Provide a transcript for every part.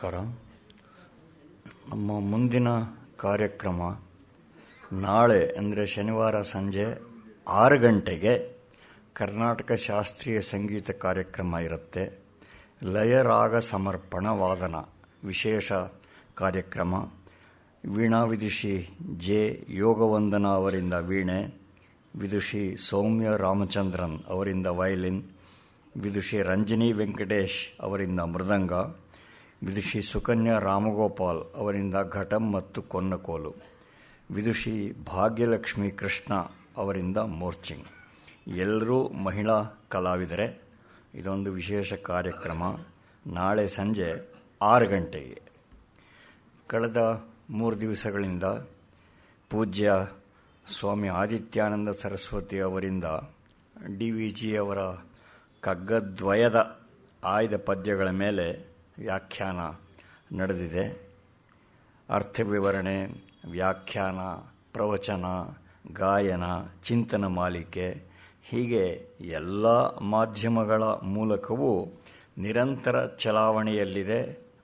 ನಮಸ್ಕಾರ ನಮ್ಮ ಮುಂದಿನ ಕಾರ್ಯಕ್ರಮ ನಾಳೆ ಅಂದರೆ ಶನಿವಾರ ಸಂಜೆ ಆರು ಗಂಟೆಗೆ ಕರ್ನಾಟಕ ಶಾಸ್ತ್ರೀಯ ಸಂಗೀತ ಕಾರ್ಯಕ್ರಮ ಇರುತ್ತೆ ಲಯರಾಗ ಸಮರ್ಪಣ ವಾದನ ವಿಶೇಷ ಕಾರ್ಯಕ್ರಮ ವೀಣಾ ವಿದುಷಿ ಜೆ ಯೋಗವಂದನ ಅವರಿಂದ ವೀಣೆ ವಿದುಷಿ ಸೌಮ್ಯ ರಾಮಚಂದ್ರನ್ ಅವರಿಂದ ವಯಲಿನ್ ವಿದುಷಿ ರಂಜನಿ ವೆಂಕಟೇಶ್ ಅವರಿಂದ ಮೃದಂಗ ವಿದುಷಿ ಸುಕನ್ಯಾ ರಾಮಗೋಪಾಲ್ ಅವರಿಂದ ಘಟಂ ಮತ್ತು ಕೊನ್ನಕೋಲು ವಿದುಷಿ ಭಾಗ್ಯಲಕ್ಷ್ಮಿ ಕೃಷ್ಣ ಅವರಿಂದ ಮೋರ್ಚಿಂಗ್ ಎಲ್ಲರೂ ಮಹಿಳಾ ಕಲಾವಿದರೆ ಇದೊಂದು ವಿಶೇಷ ಕಾರ್ಯಕ್ರಮ ನಾಳೆ ಸಂಜೆ ಆರು ಗಂಟೆಗೆ ಕಳೆದ ಮೂರು ದಿವಸಗಳಿಂದ ಪೂಜ್ಯ ಸ್ವಾಮಿ ಆದಿತ್ಯಾನಂದ ಸರಸ್ವತಿ ಅವರಿಂದ ಡಿ ವಿ ಜಿ ಅವರ ಕಗ್ಗದ್ವಯದ ಆಯ್ದ ಪದ್ಯಗಳ ಮೇಲೆ ವ್ಯಾಖ್ಯಾನ ನಡೆದಿದೆ ಅರ್ಥ ವಿವರಣೆ ವ್ಯಾಖ್ಯಾನ ಪ್ರವಚನ ಗಾಯನ ಚಿಂತನ ಮಾಲಿಕೆ ಹೀಗೆ ಎಲ್ಲ ಮಾಧ್ಯಮಗಳ ಮೂಲಕವೂ ನಿರಂತರ ಚಲಾವಣೆಯಲ್ಲಿದೆ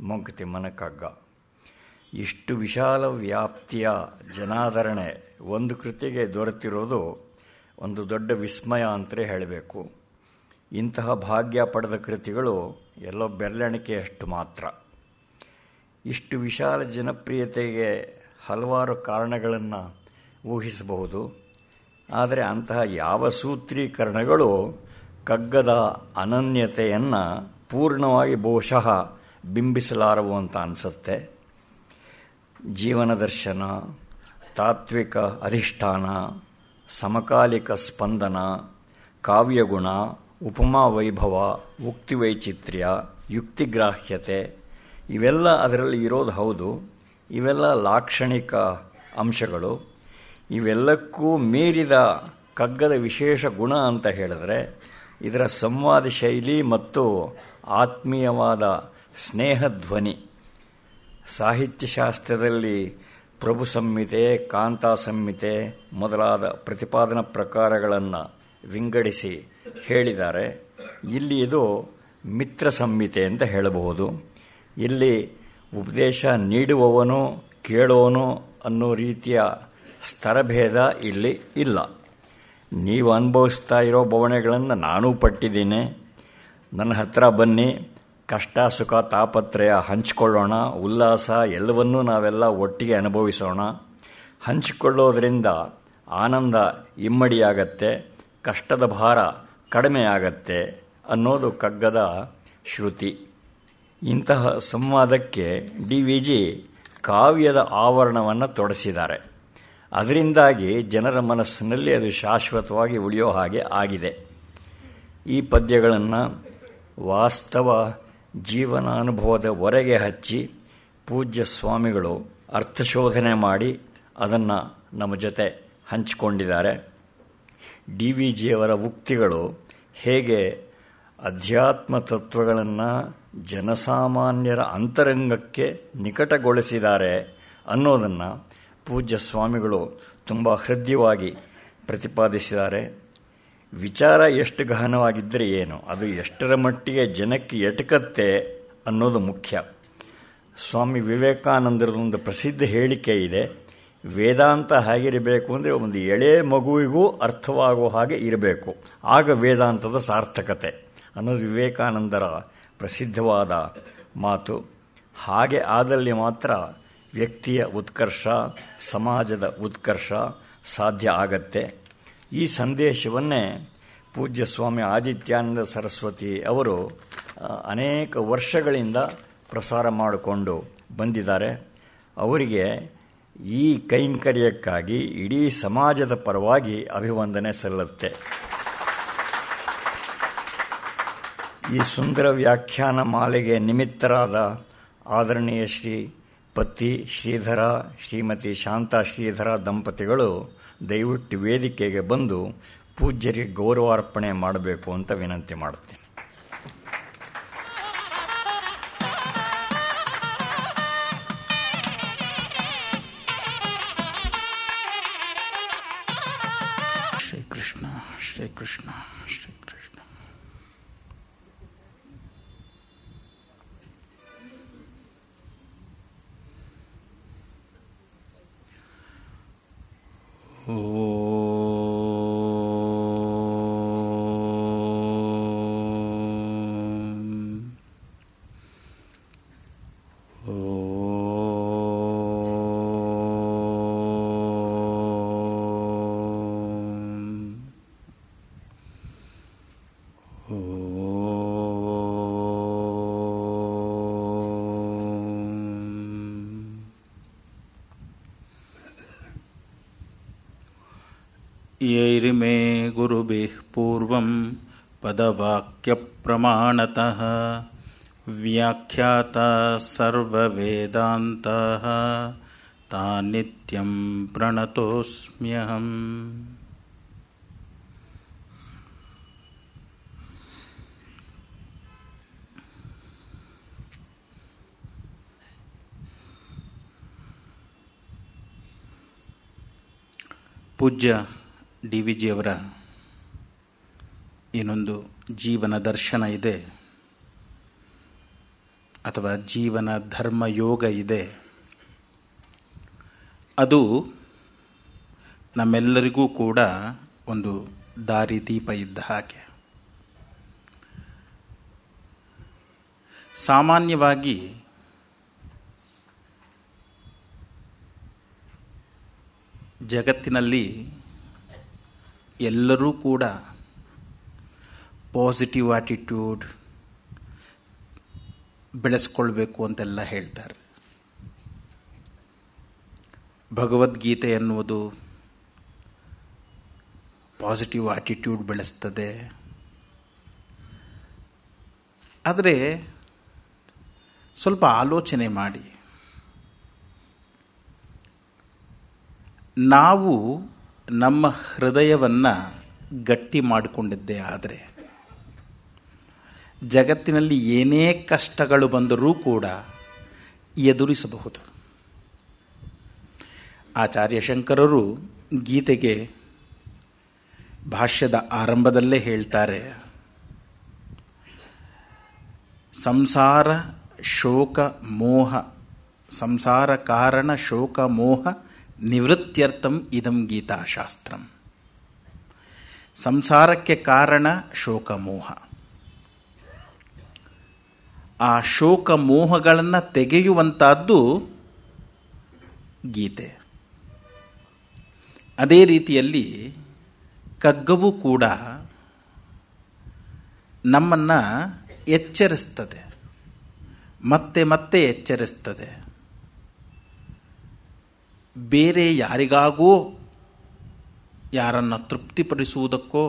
ಮಂಕುತಿಮ್ಮನ ಕಗ್ಗ ಇಷ್ಟು ವಿಶಾಲ ವ್ಯಾಪ್ತಿಯ ಜನಾದರಣೆ ಒಂದು ಕೃತಿಗೆ ದೊರೆತಿರೋದು ಒಂದು ದೊಡ್ಡ ವಿಸ್ಮಯ ಅಂತಲೇ ಹೇಳಬೇಕು ಇಂತಹ ಭಾಗ್ಯ ಪಡೆದ ಕೃತಿಗಳು ಎಲ್ಲೋ ಬೆರಳೆಣಿಕೆಯಷ್ಟು ಮಾತ್ರ ಇಷ್ಟು ವಿಶಾಲ ಜನಪ್ರಿಯತೆಗೆ ಹಲವಾರು ಕಾರಣಗಳನ್ನು ಊಹಿಸಬಹುದು ಆದರೆ ಅಂತಹ ಯಾವ ಸೂತ್ರೀಕರಣಗಳು ಕಗ್ಗದ ಅನನ್ಯತೆಯನ್ನು ಪೂರ್ಣವಾಗಿ ಬಹುಶಃ ಬಿಂಬಿಸಲಾರವು ಅಂತ ಅನಿಸುತ್ತೆ ಜೀವನ ದರ್ಶನ ತಾತ್ವಿಕ ಅಧಿಷ್ಠಾನ ಸಮಕಾಲಿಕ ಸ್ಪಂದನ ಕಾವ್ಯಗುಣ ಉಪಮಾ ವೈಭವ ಉಕ್ತಿ ವೈಚಿತ್ರ್ಯ ಯುಕ್ತಿಗ್ರಾಹ್ಯತೆ ಇವೆಲ್ಲ ಅದರಲ್ಲಿ ಇರೋದು ಹೌದು ಇವೆಲ್ಲ ಲಾಕ್ಷಣಿಕ ಅಂಶಗಳು ಇವೆಲ್ಲಕ್ಕೂ ಮೀರಿದ ಕಗ್ಗದ ವಿಶೇಷ ಗುಣ ಅಂತ ಹೇಳಿದ್ರೆ ಇದರ ಸಂವಾದ ಶೈಲಿ ಮತ್ತು ಆತ್ಮೀಯವಾದ ಧ್ವನಿ ಸಾಹಿತ್ಯಶಾಸ್ತ್ರದಲ್ಲಿ ಪ್ರಭು ಸಂಹಿತೆ ಕಾಂತಾ ಸಂಹಿತೆ ಮೊದಲಾದ ಪ್ರತಿಪಾದನಾ ಪ್ರಕಾರಗಳನ್ನು ವಿಂಗಡಿಸಿ ಹೇಳಿದ್ದಾರೆ ಇಲ್ಲಿ ಇದು ಮಿತ್ರ ಸಂಹಿತೆ ಅಂತ ಹೇಳಬಹುದು ಇಲ್ಲಿ ಉಪದೇಶ ನೀಡುವವನು ಕೇಳೋವನು ಅನ್ನೋ ರೀತಿಯ ಸ್ತರಭೇದ ಇಲ್ಲಿ ಇಲ್ಲ ನೀವು ಅನುಭವಿಸ್ತಾ ಇರೋ ಬವಣೆಗಳನ್ನು ನಾನೂ ಪಟ್ಟಿದ್ದೀನಿ ನನ್ನ ಹತ್ರ ಬನ್ನಿ ಕಷ್ಟ ಸುಖ ತಾಪತ್ರಯ ಹಂಚಿಕೊಳ್ಳೋಣ ಉಲ್ಲಾಸ ಎಲ್ಲವನ್ನೂ ನಾವೆಲ್ಲ ಒಟ್ಟಿಗೆ ಅನುಭವಿಸೋಣ ಹಂಚಿಕೊಳ್ಳೋದ್ರಿಂದ ಆನಂದ ಇಮ್ಮಡಿಯಾಗತ್ತೆ ಕಷ್ಟದ ಭಾರ ಆಗತ್ತೆ ಅನ್ನೋದು ಕಗ್ಗದ ಶ್ರುತಿ ಇಂತಹ ಸಂವಾದಕ್ಕೆ ಡಿ ವಿ ಜಿ ಕಾವ್ಯದ ಆವರಣವನ್ನು ತೊಡಸಿದ್ದಾರೆ ಅದರಿಂದಾಗಿ ಜನರ ಮನಸ್ಸಿನಲ್ಲಿ ಅದು ಶಾಶ್ವತವಾಗಿ ಉಳಿಯೋ ಹಾಗೆ ಆಗಿದೆ ಈ ಪದ್ಯಗಳನ್ನು ವಾಸ್ತವ ಜೀವನ ಹೊರೆಗೆ ಹಚ್ಚಿ ಪೂಜ್ಯ ಸ್ವಾಮಿಗಳು ಅರ್ಥಶೋಧನೆ ಮಾಡಿ ಅದನ್ನು ನಮ್ಮ ಜೊತೆ ಹಂಚಿಕೊಂಡಿದ್ದಾರೆ ಡಿ ವಿ ಜಿಯವರ ಉಕ್ತಿಗಳು ಹೇಗೆ ಅಧ್ಯಾತ್ಮ ತತ್ವಗಳನ್ನು ಜನಸಾಮಾನ್ಯರ ಅಂತರಂಗಕ್ಕೆ ನಿಕಟಗೊಳಿಸಿದ್ದಾರೆ ಅನ್ನೋದನ್ನು ಪೂಜ್ಯ ಸ್ವಾಮಿಗಳು ತುಂಬ ಹೃದಯವಾಗಿ ಪ್ರತಿಪಾದಿಸಿದ್ದಾರೆ ವಿಚಾರ ಎಷ್ಟು ಗಹನವಾಗಿದ್ದರೆ ಏನು ಅದು ಎಷ್ಟರ ಮಟ್ಟಿಗೆ ಜನಕ್ಕೆ ಎಟಕತ್ತೆ ಅನ್ನೋದು ಮುಖ್ಯ ಸ್ವಾಮಿ ವಿವೇಕಾನಂದರದೊಂದು ಪ್ರಸಿದ್ಧ ಹೇಳಿಕೆ ಇದೆ ವೇದಾಂತ ಹೇಗಿರಬೇಕು ಅಂದರೆ ಒಂದು ಎಳೆ ಮಗುವಿಗೂ ಅರ್ಥವಾಗುವ ಹಾಗೆ ಇರಬೇಕು ಆಗ ವೇದಾಂತದ ಸಾರ್ಥಕತೆ ಅನ್ನೋದು ವಿವೇಕಾನಂದರ ಪ್ರಸಿದ್ಧವಾದ ಮಾತು ಹಾಗೆ ಆದಲ್ಲಿ ಮಾತ್ರ ವ್ಯಕ್ತಿಯ ಉತ್ಕರ್ಷ ಸಮಾಜದ ಉತ್ಕರ್ಷ ಸಾಧ್ಯ ಆಗತ್ತೆ ಈ ಸಂದೇಶವನ್ನೇ ಪೂಜ್ಯ ಸ್ವಾಮಿ ಆದಿತ್ಯಾನಂದ ಸರಸ್ವತಿ ಅವರು ಅನೇಕ ವರ್ಷಗಳಿಂದ ಪ್ರಸಾರ ಮಾಡಿಕೊಂಡು ಬಂದಿದ್ದಾರೆ ಅವರಿಗೆ ಈ ಕೈಂಕರ್ಯಕ್ಕಾಗಿ ಇಡೀ ಸಮಾಜದ ಪರವಾಗಿ ಅಭಿವಂದನೆ ಸಲ್ಲುತ್ತೆ ಈ ಸುಂದರ ವ್ಯಾಖ್ಯಾನ ಮಾಲೆಗೆ ನಿಮಿತ್ತರಾದ ಆದರಣೀಯ ಶ್ರೀ ಪತಿ ಶ್ರೀಧರ ಶ್ರೀಮತಿ ಶಾಂತಾ ಶ್ರೀಧರ ದಂಪತಿಗಳು ದಯವಿಟ್ಟು ವೇದಿಕೆಗೆ ಬಂದು ಪೂಜ್ಯರಿಗೆ ಗೌರವಾರ್ಪಣೆ ಮಾಡಬೇಕು ಅಂತ ವಿನಂತಿ ಮಾಡುತ್ತೆ Oh. यैरिमे गुरु पूर्व पदवाक्य प्रमाणत व्याख्याता ता नित्यं पूज्य ಡಿ ವಿ ಜಿಯವರ ಏನೊಂದು ಜೀವನ ದರ್ಶನ ಇದೆ ಅಥವಾ ಜೀವನ ಧರ್ಮ ಯೋಗ ಇದೆ ಅದು ನಮ್ಮೆಲ್ಲರಿಗೂ ಕೂಡ ಒಂದು ದಾರಿದೀಪ ಇದ್ದ ಹಾಗೆ ಸಾಮಾನ್ಯವಾಗಿ ಜಗತ್ತಿನಲ್ಲಿ ಎಲ್ಲರೂ ಕೂಡ ಪಾಸಿಟಿವ್ ಆಟಿಟ್ಯೂಡ್ ಬೆಳೆಸ್ಕೊಳ್ಬೇಕು ಅಂತೆಲ್ಲ ಹೇಳ್ತಾರೆ ಭಗವದ್ಗೀತೆ ಎನ್ನುವುದು ಪಾಸಿಟಿವ್ ಆಟಿಟ್ಯೂಡ್ ಬೆಳೆಸ್ತದೆ ಆದರೆ ಸ್ವಲ್ಪ ಆಲೋಚನೆ ಮಾಡಿ ನಾವು ನಮ್ಮ ಹೃದಯವನ್ನು ಗಟ್ಟಿ ಮಾಡಿಕೊಂಡಿದ್ದೇ ಆದರೆ ಜಗತ್ತಿನಲ್ಲಿ ಏನೇ ಕಷ್ಟಗಳು ಬಂದರೂ ಕೂಡ ಎದುರಿಸಬಹುದು ಆಚಾರ್ಯ ಶಂಕರರು ಗೀತೆಗೆ ಭಾಷ್ಯದ ಆರಂಭದಲ್ಲೇ ಹೇಳ್ತಾರೆ ಸಂಸಾರ ಶೋಕ ಮೋಹ ಸಂಸಾರ ಕಾರಣ ಶೋಕ ಮೋಹ ನಿವೃತ್ತ್ಯರ್ಥಂ ಇದಂ ಗೀತಾಶಾಸ್ತ್ರಂ ಸಂಸಾರಕ್ಕೆ ಕಾರಣ ಶೋಕಮೋಹ ಆ ಶೋಕ ಮೋಹಗಳನ್ನು ತೆಗೆಯುವಂಥದ್ದು ಗೀತೆ ಅದೇ ರೀತಿಯಲ್ಲಿ ಕಗ್ಗವು ಕೂಡ ನಮ್ಮನ್ನು ಎಚ್ಚರಿಸ್ತದೆ ಮತ್ತೆ ಮತ್ತೆ ಎಚ್ಚರಿಸ್ತದೆ ಬೇರೆ ಯಾರಿಗಾಗೂ ಯಾರನ್ನು ತೃಪ್ತಿಪಡಿಸುವುದಕ್ಕೋ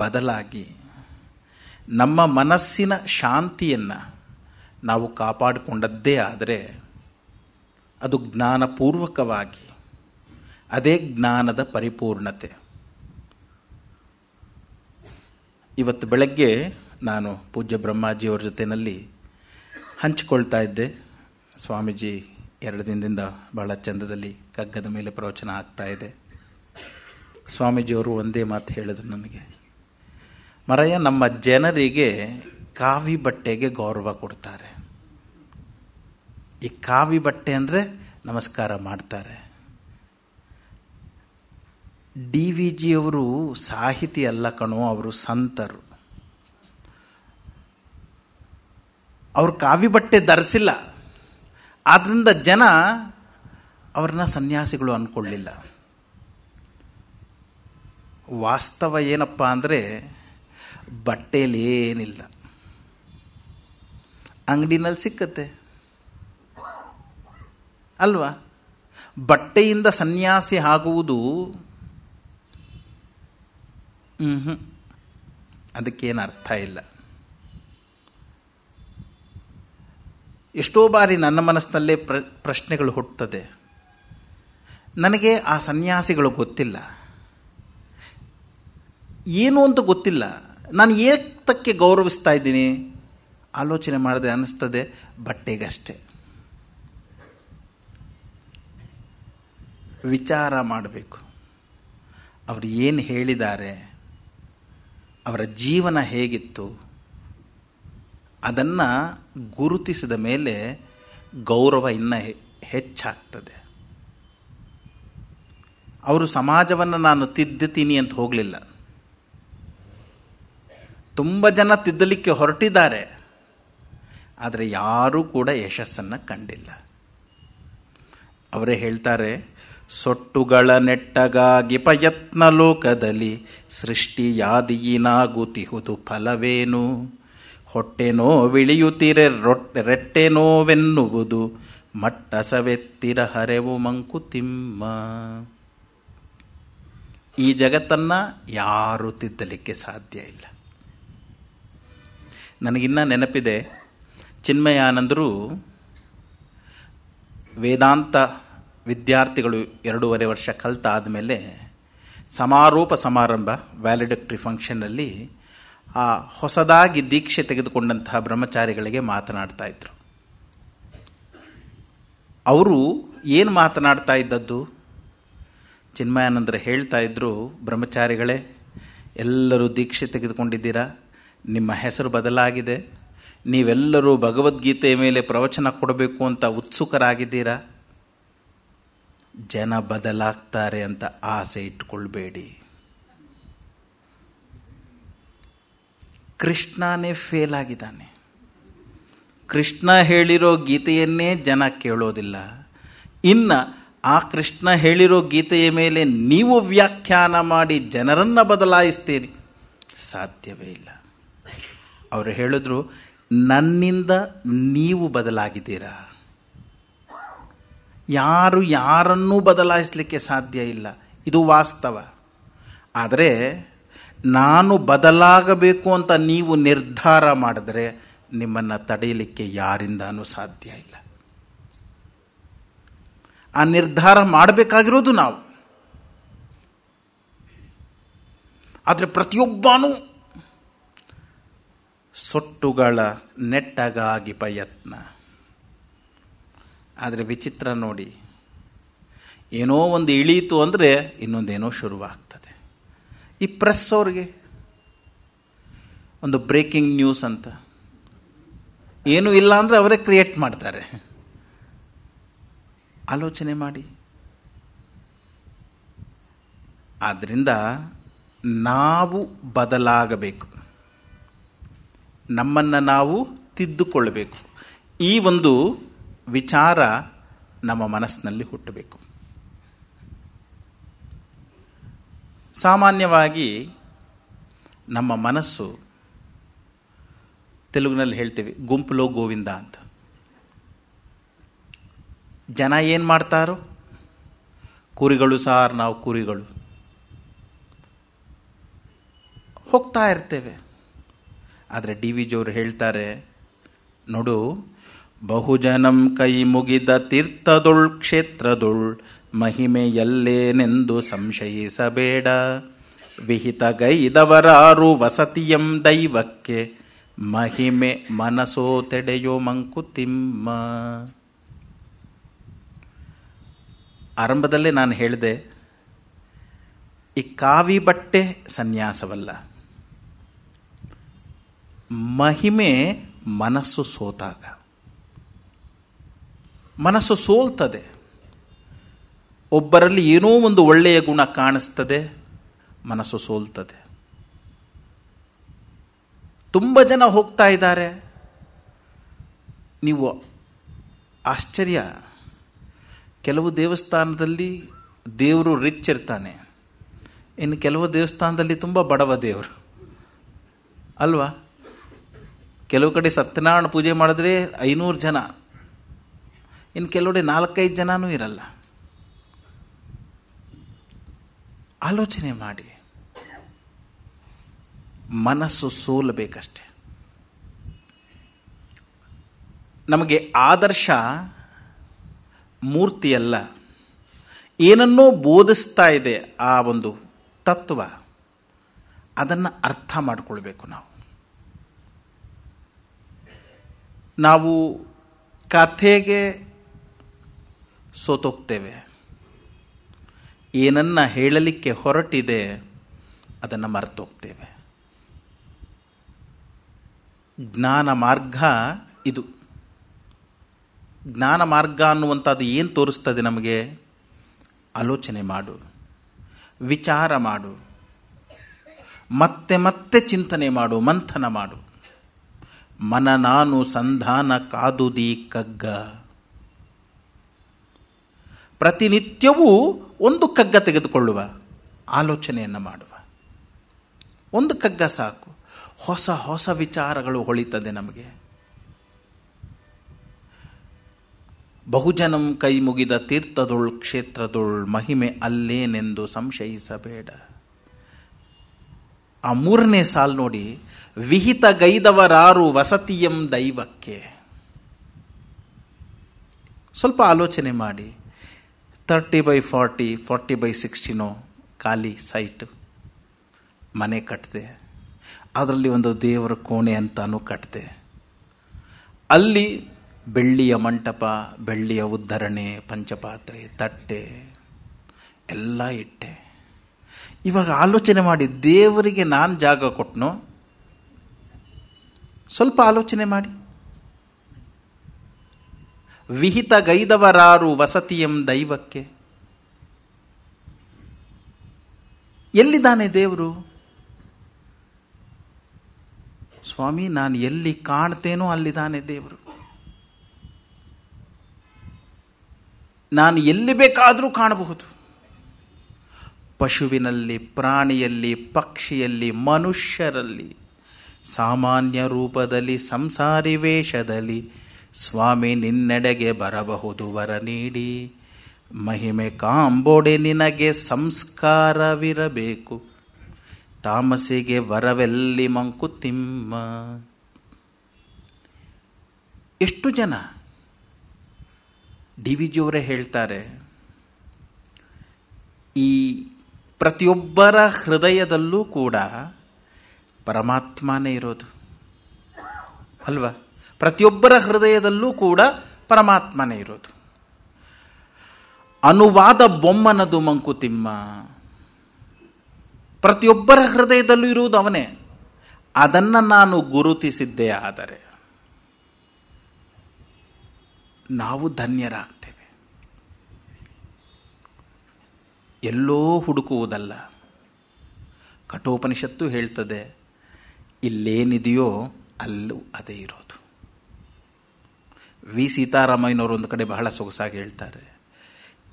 ಬದಲಾಗಿ ನಮ್ಮ ಮನಸ್ಸಿನ ಶಾಂತಿಯನ್ನು ನಾವು ಕಾಪಾಡಿಕೊಂಡದ್ದೇ ಆದರೆ ಅದು ಜ್ಞಾನಪೂರ್ವಕವಾಗಿ ಅದೇ ಜ್ಞಾನದ ಪರಿಪೂರ್ಣತೆ ಇವತ್ತು ಬೆಳಗ್ಗೆ ನಾನು ಪೂಜ್ಯ ಬ್ರಹ್ಮಾಜಿಯವರ ಜೊತೆಯಲ್ಲಿ ಹಂಚಿಕೊಳ್ತಾ ಇದ್ದೆ ಸ್ವಾಮೀಜಿ ಎರಡು ದಿನದಿಂದ ಬಹಳ ಚಂದದಲ್ಲಿ ಕಗ್ಗದ ಮೇಲೆ ಪ್ರವಚನ ಆಗ್ತಾ ಇದೆ ಸ್ವಾಮೀಜಿಯವರು ಒಂದೇ ಮಾತು ಹೇಳಿದ್ರು ನನಗೆ ಮರಯ ನಮ್ಮ ಜನರಿಗೆ ಕಾವಿ ಬಟ್ಟೆಗೆ ಗೌರವ ಕೊಡ್ತಾರೆ ಈ ಕಾವಿ ಬಟ್ಟೆ ಅಂದರೆ ನಮಸ್ಕಾರ ಮಾಡ್ತಾರೆ ಡಿ ವಿ ಜಿಯವರು ಸಾಹಿತಿ ಅಲ್ಲ ಕಣೋ ಅವರು ಸಂತರು ಅವರು ಕಾವಿ ಬಟ್ಟೆ ಧರಿಸಿಲ್ಲ ಆದ್ದರಿಂದ ಜನ ಅವ್ರನ್ನ ಸನ್ಯಾಸಿಗಳು ಅಂದ್ಕೊಳ್ಳಿಲ್ಲ ವಾಸ್ತವ ಏನಪ್ಪ ಅಂದರೆ ಬಟ್ಟೆಯಲ್ಲಿ ಏನಿಲ್ಲ ಅಂಗಡಿನಲ್ಲಿ ಸಿಕ್ಕತ್ತೆ ಅಲ್ವಾ ಬಟ್ಟೆಯಿಂದ ಸನ್ಯಾಸಿ ಆಗುವುದು ಹ್ಞೂ ಅದಕ್ಕೇನು ಅರ್ಥ ಇಲ್ಲ ಎಷ್ಟೋ ಬಾರಿ ನನ್ನ ಮನಸ್ಸಿನಲ್ಲೇ ಪ್ರ ಪ್ರಶ್ನೆಗಳು ಹುಟ್ಟುತ್ತದೆ ನನಗೆ ಆ ಸನ್ಯಾಸಿಗಳು ಗೊತ್ತಿಲ್ಲ ಏನು ಅಂತ ಗೊತ್ತಿಲ್ಲ ನಾನು ಏತಕ್ಕೆ ಗೌರವಿಸ್ತಾ ಇದ್ದೀನಿ ಆಲೋಚನೆ ಮಾಡಿದ್ರೆ ಅನ್ನಿಸ್ತದೆ ಬಟ್ಟೆಗಷ್ಟೆ ವಿಚಾರ ಮಾಡಬೇಕು ಅವರು ಏನು ಹೇಳಿದ್ದಾರೆ ಅವರ ಜೀವನ ಹೇಗಿತ್ತು ಅದನ್ನು ಗುರುತಿಸಿದ ಮೇಲೆ ಗೌರವ ಇನ್ನೂ ಹೆಚ್ಚಾಗ್ತದೆ ಅವರು ಸಮಾಜವನ್ನು ನಾನು ತಿದ್ದುತ್ತೀನಿ ಅಂತ ಹೋಗಲಿಲ್ಲ ತುಂಬ ಜನ ತಿದ್ದಲಿಕ್ಕೆ ಹೊರಟಿದ್ದಾರೆ ಆದರೆ ಯಾರೂ ಕೂಡ ಯಶಸ್ಸನ್ನು ಕಂಡಿಲ್ಲ ಅವರೇ ಹೇಳ್ತಾರೆ ಸೊಟ್ಟುಗಳ ನೆಟ್ಟಗಾಗಿ ಪ್ರಯತ್ನ ಲೋಕದಲ್ಲಿ ಸೃಷ್ಟಿಯಾದಿಯಿನಾಗುತ್ತಿಹುದು ಫಲವೇನು ಹೊಟ್ಟೆನೋ ವಿಳಿಯುತ್ತೀರೆ ರೊಟ್ಟೆ ರೆಟ್ಟೆ ನೋವೆನ್ನುವುದು ಮಟ್ಟ ಸವೆತ್ತಿರ ಹರೆವು ಮಂಕುತಿಮ್ಮ ಈ ಜಗತ್ತನ್ನು ಯಾರೂ ತಿದ್ದಲಿಕ್ಕೆ ಸಾಧ್ಯ ಇಲ್ಲ ನನಗಿನ್ನ ನೆನಪಿದೆ ಚಿನ್ಮಯಾನಂದರು ವೇದಾಂತ ವಿದ್ಯಾರ್ಥಿಗಳು ಎರಡೂವರೆ ವರ್ಷ ಕಲ್ತಾದ ಮೇಲೆ ಸಮಾರೋಪ ಸಮಾರಂಭ ವ್ಯಾಲಿಡಕ್ಟ್ರಿ ಫಂಕ್ಷನ್ನಲ್ಲಿ ಆ ಹೊಸದಾಗಿ ದೀಕ್ಷೆ ತೆಗೆದುಕೊಂಡಂತಹ ಬ್ರಹ್ಮಚಾರಿಗಳಿಗೆ ಮಾತನಾಡ್ತಾ ಇದ್ರು ಅವರು ಏನು ಮಾತನಾಡ್ತಾ ಇದ್ದದ್ದು ಚಿನ್ಮಯಾನಂದ್ರ ಹೇಳ್ತಾ ಇದ್ದರು ಬ್ರಹ್ಮಚಾರಿಗಳೇ ಎಲ್ಲರೂ ದೀಕ್ಷೆ ತೆಗೆದುಕೊಂಡಿದ್ದೀರಾ ನಿಮ್ಮ ಹೆಸರು ಬದಲಾಗಿದೆ ನೀವೆಲ್ಲರೂ ಭಗವದ್ಗೀತೆಯ ಮೇಲೆ ಪ್ರವಚನ ಕೊಡಬೇಕು ಅಂತ ಉತ್ಸುಕರಾಗಿದ್ದೀರಾ ಜನ ಬದಲಾಗ್ತಾರೆ ಅಂತ ಆಸೆ ಇಟ್ಕೊಳ್ಬೇಡಿ ಕೃಷ್ಣನೇ ಫೇಲ್ ಆಗಿದ್ದಾನೆ ಕೃಷ್ಣ ಹೇಳಿರೋ ಗೀತೆಯನ್ನೇ ಜನ ಕೇಳೋದಿಲ್ಲ ಇನ್ನು ಆ ಕೃಷ್ಣ ಹೇಳಿರೋ ಗೀತೆಯ ಮೇಲೆ ನೀವು ವ್ಯಾಖ್ಯಾನ ಮಾಡಿ ಜನರನ್ನು ಬದಲಾಯಿಸ್ತೀರಿ ಸಾಧ್ಯವೇ ಇಲ್ಲ ಅವರು ಹೇಳಿದ್ರು ನನ್ನಿಂದ ನೀವು ಬದಲಾಗಿದ್ದೀರಾ ಯಾರು ಯಾರನ್ನೂ ಬದಲಾಯಿಸಲಿಕ್ಕೆ ಸಾಧ್ಯ ಇಲ್ಲ ಇದು ವಾಸ್ತವ ಆದರೆ ನಾನು ಬದಲಾಗಬೇಕು ಅಂತ ನೀವು ನಿರ್ಧಾರ ಮಾಡಿದ್ರೆ ನಿಮ್ಮನ್ನು ತಡೆಯಲಿಕ್ಕೆ ಯಾರಿಂದನೂ ಸಾಧ್ಯ ಇಲ್ಲ ಆ ನಿರ್ಧಾರ ಮಾಡಬೇಕಾಗಿರೋದು ನಾವು ಆದರೆ ಪ್ರತಿಯೊಬ್ಬನೂ ಸೊಟ್ಟುಗಳ ನೆಟ್ಟಗಾಗಿ ಪ್ರಯತ್ನ ಆದರೆ ವಿಚಿತ್ರ ನೋಡಿ ಏನೋ ಒಂದು ಇಳೀತು ಅಂದರೆ ಇನ್ನೊಂದೇನೋ ಶುರುವಾಗ್ತದೆ ಈ ಪ್ರೆಸ್ ಅವ್ರಿಗೆ ಒಂದು ಬ್ರೇಕಿಂಗ್ ನ್ಯೂಸ್ ಅಂತ ಏನು ಇಲ್ಲ ಅಂದರೆ ಅವರೇ ಕ್ರಿಯೇಟ್ ಮಾಡ್ತಾರೆ ಆಲೋಚನೆ ಮಾಡಿ ಆದ್ದರಿಂದ ನಾವು ಬದಲಾಗಬೇಕು ನಮ್ಮನ್ನು ನಾವು ತಿದ್ದುಕೊಳ್ಳಬೇಕು ಈ ಒಂದು ವಿಚಾರ ನಮ್ಮ ಮನಸ್ಸಿನಲ್ಲಿ ಹುಟ್ಟಬೇಕು ಸಾಮಾನ್ಯವಾಗಿ ನಮ್ಮ ಮನಸ್ಸು ತೆಲುಗಿನಲ್ಲಿ ಹೇಳ್ತೇವೆ ಗುಂಪುಲೋ ಗೋವಿಂದ ಅಂತ ಜನ ಏನು ಮಾಡ್ತಾರೋ ಕುರಿಗಳು ಸಾರ್ ನಾವು ಕುರಿಗಳು ಹೋಗ್ತಾ ಇರ್ತೇವೆ ಆದರೆ ಡಿ ವಿ ಜಿಯವರು ಹೇಳ್ತಾರೆ ನೋಡು ಬಹುಜನಂ ಕೈ ಮುಗಿದ ತೀರ್ಥದೊಳ್ ಕ್ಷೇತ್ರದೊಳ್ ಮಹಿಮೆಯಲ್ಲೇನೆಂದು ಸಂಶಯಿಸಬೇಡ ವಿಹಿತಗೈದವರಾರು ವಸತಿಯಂ ದೈವಕ್ಕೆ ಮಹಿಮೆ ಮನಸೋ ತೆಡೆಯೋ ಮಂಕುತಿಮ್ಮ ಆರಂಭದಲ್ಲೇ ನಾನು ಹೇಳಿದೆ ಈ ಕಾವಿ ಬಟ್ಟೆ ಸನ್ಯಾಸವಲ್ಲ ಮಹಿಮೆ ಮನಸ್ಸು ಸೋತಾಗ ಮನಸ್ಸು ಸೋಲ್ತದೆ ಒಬ್ಬರಲ್ಲಿ ಏನೋ ಒಂದು ಒಳ್ಳೆಯ ಗುಣ ಕಾಣಿಸ್ತದೆ ಮನಸ್ಸು ಸೋಲ್ತದೆ ತುಂಬ ಜನ ಹೋಗ್ತಾ ಇದ್ದಾರೆ ನೀವು ಆಶ್ಚರ್ಯ ಕೆಲವು ದೇವಸ್ಥಾನದಲ್ಲಿ ದೇವರು ರಿಚ್ ಇರ್ತಾನೆ ಇನ್ನು ಕೆಲವು ದೇವಸ್ಥಾನದಲ್ಲಿ ತುಂಬ ಬಡವ ದೇವರು ಅಲ್ವಾ ಕೆಲವು ಕಡೆ ಸತ್ಯನಾರಾಯಣ ಪೂಜೆ ಮಾಡಿದ್ರೆ ಐನೂರು ಜನ ಇನ್ನು ಕೆಲವಡೆ ನಾಲ್ಕೈದು ಜನನೂ ಇರಲ್ಲ ಆಲೋಚನೆ ಮಾಡಿ ಮನಸ್ಸು ಸೋಲಬೇಕಷ್ಟೆ ನಮಗೆ ಆದರ್ಶ ಮೂರ್ತಿಯಲ್ಲ ಏನನ್ನೋ ಬೋಧಿಸ್ತಾ ಇದೆ ಆ ಒಂದು ತತ್ವ ಅದನ್ನು ಅರ್ಥ ಮಾಡಿಕೊಳ್ಬೇಕು ನಾವು ನಾವು ಕಥೆಗೆ ಸೋತೋಗ್ತೇವೆ ಏನನ್ನ ಹೇಳಲಿಕ್ಕೆ ಹೊರಟಿದೆ ಅದನ್ನು ಮರ್ತೋಗ್ತೇವೆ ಜ್ಞಾನ ಮಾರ್ಗ ಇದು ಜ್ಞಾನ ಮಾರ್ಗ ಅನ್ನುವಂಥದ್ದು ಏನು ತೋರಿಸ್ತದೆ ನಮಗೆ ಆಲೋಚನೆ ಮಾಡು ವಿಚಾರ ಮಾಡು ಮತ್ತೆ ಮತ್ತೆ ಚಿಂತನೆ ಮಾಡು ಮಂಥನ ಮಾಡು ಮನ ನಾನು ಸಂಧಾನ ಕಾದುದಿ ಕಗ್ಗ ಪ್ರತಿನಿತ್ಯವೂ ಒಂದು ಕಗ್ಗ ತೆಗೆದುಕೊಳ್ಳುವ ಆಲೋಚನೆಯನ್ನು ಮಾಡುವ ಒಂದು ಕಗ್ಗ ಸಾಕು ಹೊಸ ಹೊಸ ವಿಚಾರಗಳು ಹೊಳಿತದೆ ನಮಗೆ ಬಹುಜನಂ ಕೈ ಮುಗಿದ ತೀರ್ಥದೊಳ್ ಕ್ಷೇತ್ರದೊಳ್ ಮಹಿಮೆ ಅಲ್ಲೇನೆಂದು ಸಂಶಯಿಸಬೇಡ ಆ ಮೂರನೇ ಸಾಲ್ ನೋಡಿ ವಿಹಿತ ಗೈದವರಾರು ವಸತಿಯಂ ದೈವಕ್ಕೆ ಸ್ವಲ್ಪ ಆಲೋಚನೆ ಮಾಡಿ thirty by forty forty by ಸಿಕ್ಸ್ಟಿನೋ ಖಾಲಿ ಸೈಟು ಮನೆ ಕಟ್ಟಿದೆ ಅದರಲ್ಲಿ ಒಂದು ದೇವರ ಕೋಣೆ ಅಂತಾನು ಕಟ್ಟಿದೆ ಅಲ್ಲಿ ಬೆಳ್ಳಿಯ ಮಂಟಪ ಬೆಳ್ಳಿಯ ಉದ್ಧರಣೆ ಪಂಚಪಾತ್ರೆ ತಟ್ಟೆ ಎಲ್ಲ ಇಟ್ಟೆ ಇವಾಗ ಆಲೋಚನೆ ಮಾಡಿ ದೇವರಿಗೆ ನಾನು ಜಾಗ ಕೊಟ್ಟನು ಸ್ವಲ್ಪ ಆಲೋಚನೆ ಮಾಡಿ ವಿಹಿತ ವಿಹಿತಗೈದವರಾರು ವಸತಿಯಂ ದೈವಕ್ಕೆ ಎಲ್ಲಿದ್ದಾನೆ ದೇವರು ಸ್ವಾಮಿ ನಾನು ಎಲ್ಲಿ ಕಾಣ್ತೇನೋ ಅಲ್ಲಿದ್ದಾನೆ ದೇವರು ನಾನು ಎಲ್ಲಿ ಬೇಕಾದರೂ ಕಾಣಬಹುದು ಪಶುವಿನಲ್ಲಿ ಪ್ರಾಣಿಯಲ್ಲಿ ಪಕ್ಷಿಯಲ್ಲಿ ಮನುಷ್ಯರಲ್ಲಿ ಸಾಮಾನ್ಯ ರೂಪದಲ್ಲಿ ಸಂಸಾರಿ ವೇಷದಲ್ಲಿ ಸ್ವಾಮಿ ನಿನ್ನೆಡೆಗೆ ಬರಬಹುದು ವರ ನೀಡಿ ಮಹಿಮೆ ಕಾಂಬೋಡೆ ನಿನಗೆ ಸಂಸ್ಕಾರವಿರಬೇಕು ತಾಮಸಿಗೆ ವರವೆಲ್ಲಿ ಮಂಕುತಿಮ್ಮ ಎಷ್ಟು ಜನ ಡಿ ವಿ ಜಿಯವರೇ ಹೇಳ್ತಾರೆ ಈ ಪ್ರತಿಯೊಬ್ಬರ ಹೃದಯದಲ್ಲೂ ಕೂಡ ಪರಮಾತ್ಮನೇ ಇರೋದು ಅಲ್ವಾ ಪ್ರತಿಯೊಬ್ಬರ ಹೃದಯದಲ್ಲೂ ಕೂಡ ಪರಮಾತ್ಮನೇ ಇರೋದು ಅನುವಾದ ಬೊಮ್ಮನದು ಮಂಕುತಿಮ್ಮ ಪ್ರತಿಯೊಬ್ಬರ ಹೃದಯದಲ್ಲೂ ಇರುವುದು ಅವನೇ ಅದನ್ನು ನಾನು ಗುರುತಿಸಿದ್ದೇ ಆದರೆ ನಾವು ಧನ್ಯರಾಗ್ತೇವೆ ಎಲ್ಲೋ ಹುಡುಕುವುದಲ್ಲ ಕಠೋಪನಿಷತ್ತು ಹೇಳ್ತದೆ ಇಲ್ಲೇನಿದೆಯೋ ಅಲ್ಲೂ ಅದೇ ಇರೋದು ವಿ ಸೀತಾರಾಮಯ್ಯನವರು ಒಂದು ಕಡೆ ಬಹಳ ಸೊಗಸಾಗಿ ಹೇಳ್ತಾರೆ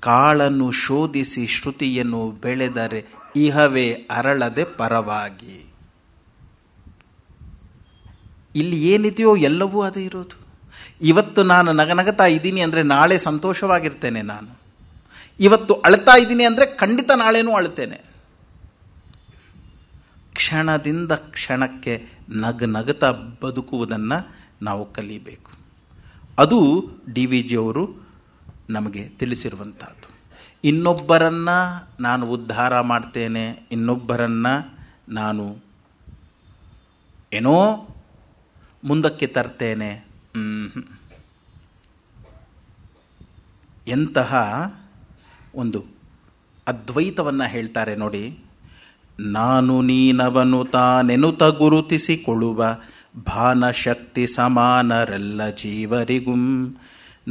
ಕಾಳನ್ನು ಶೋಧಿಸಿ ಶ್ರುತಿಯನ್ನು ಬೆಳೆದರೆ ಇಹವೇ ಅರಳದೆ ಪರವಾಗಿ ಇಲ್ಲಿ ಏನಿದೆಯೋ ಎಲ್ಲವೂ ಅದೇ ಇರೋದು ಇವತ್ತು ನಾನು ನಗನಗತಾ ಇದ್ದೀನಿ ಅಂದರೆ ನಾಳೆ ಸಂತೋಷವಾಗಿರ್ತೇನೆ ನಾನು ಇವತ್ತು ಅಳ್ತಾ ಇದ್ದೀನಿ ಅಂದರೆ ಖಂಡಿತ ನಾಳೆನೂ ಅಳ್ತೇನೆ ಕ್ಷಣದಿಂದ ಕ್ಷಣಕ್ಕೆ ನಗ ನಗತ ಬದುಕುವುದನ್ನು ನಾವು ಕಲಿಬೇಕು ಅದು ಡಿ ವಿ ಜಿ ಅವರು ನಮಗೆ ತಿಳಿಸಿರುವಂಥದ್ದು ಇನ್ನೊಬ್ಬರನ್ನು ನಾನು ಉದ್ಧಾರ ಮಾಡ್ತೇನೆ ಇನ್ನೊಬ್ಬರನ್ನು ನಾನು ಏನೋ ಮುಂದಕ್ಕೆ ತರ್ತೇನೆ ಎಂತಹ ಒಂದು ಅದ್ವೈತವನ್ನು ಹೇಳ್ತಾರೆ ನೋಡಿ ನಾನು ನೀನವನು ತಾನೆನುತ ಗುರುತಿಸಿಕೊಳ್ಳುವ ಭಾನಶಕ್ತಿ ಸಮಾನರೆಲ್ಲ ಜೀವರಿಗುಂ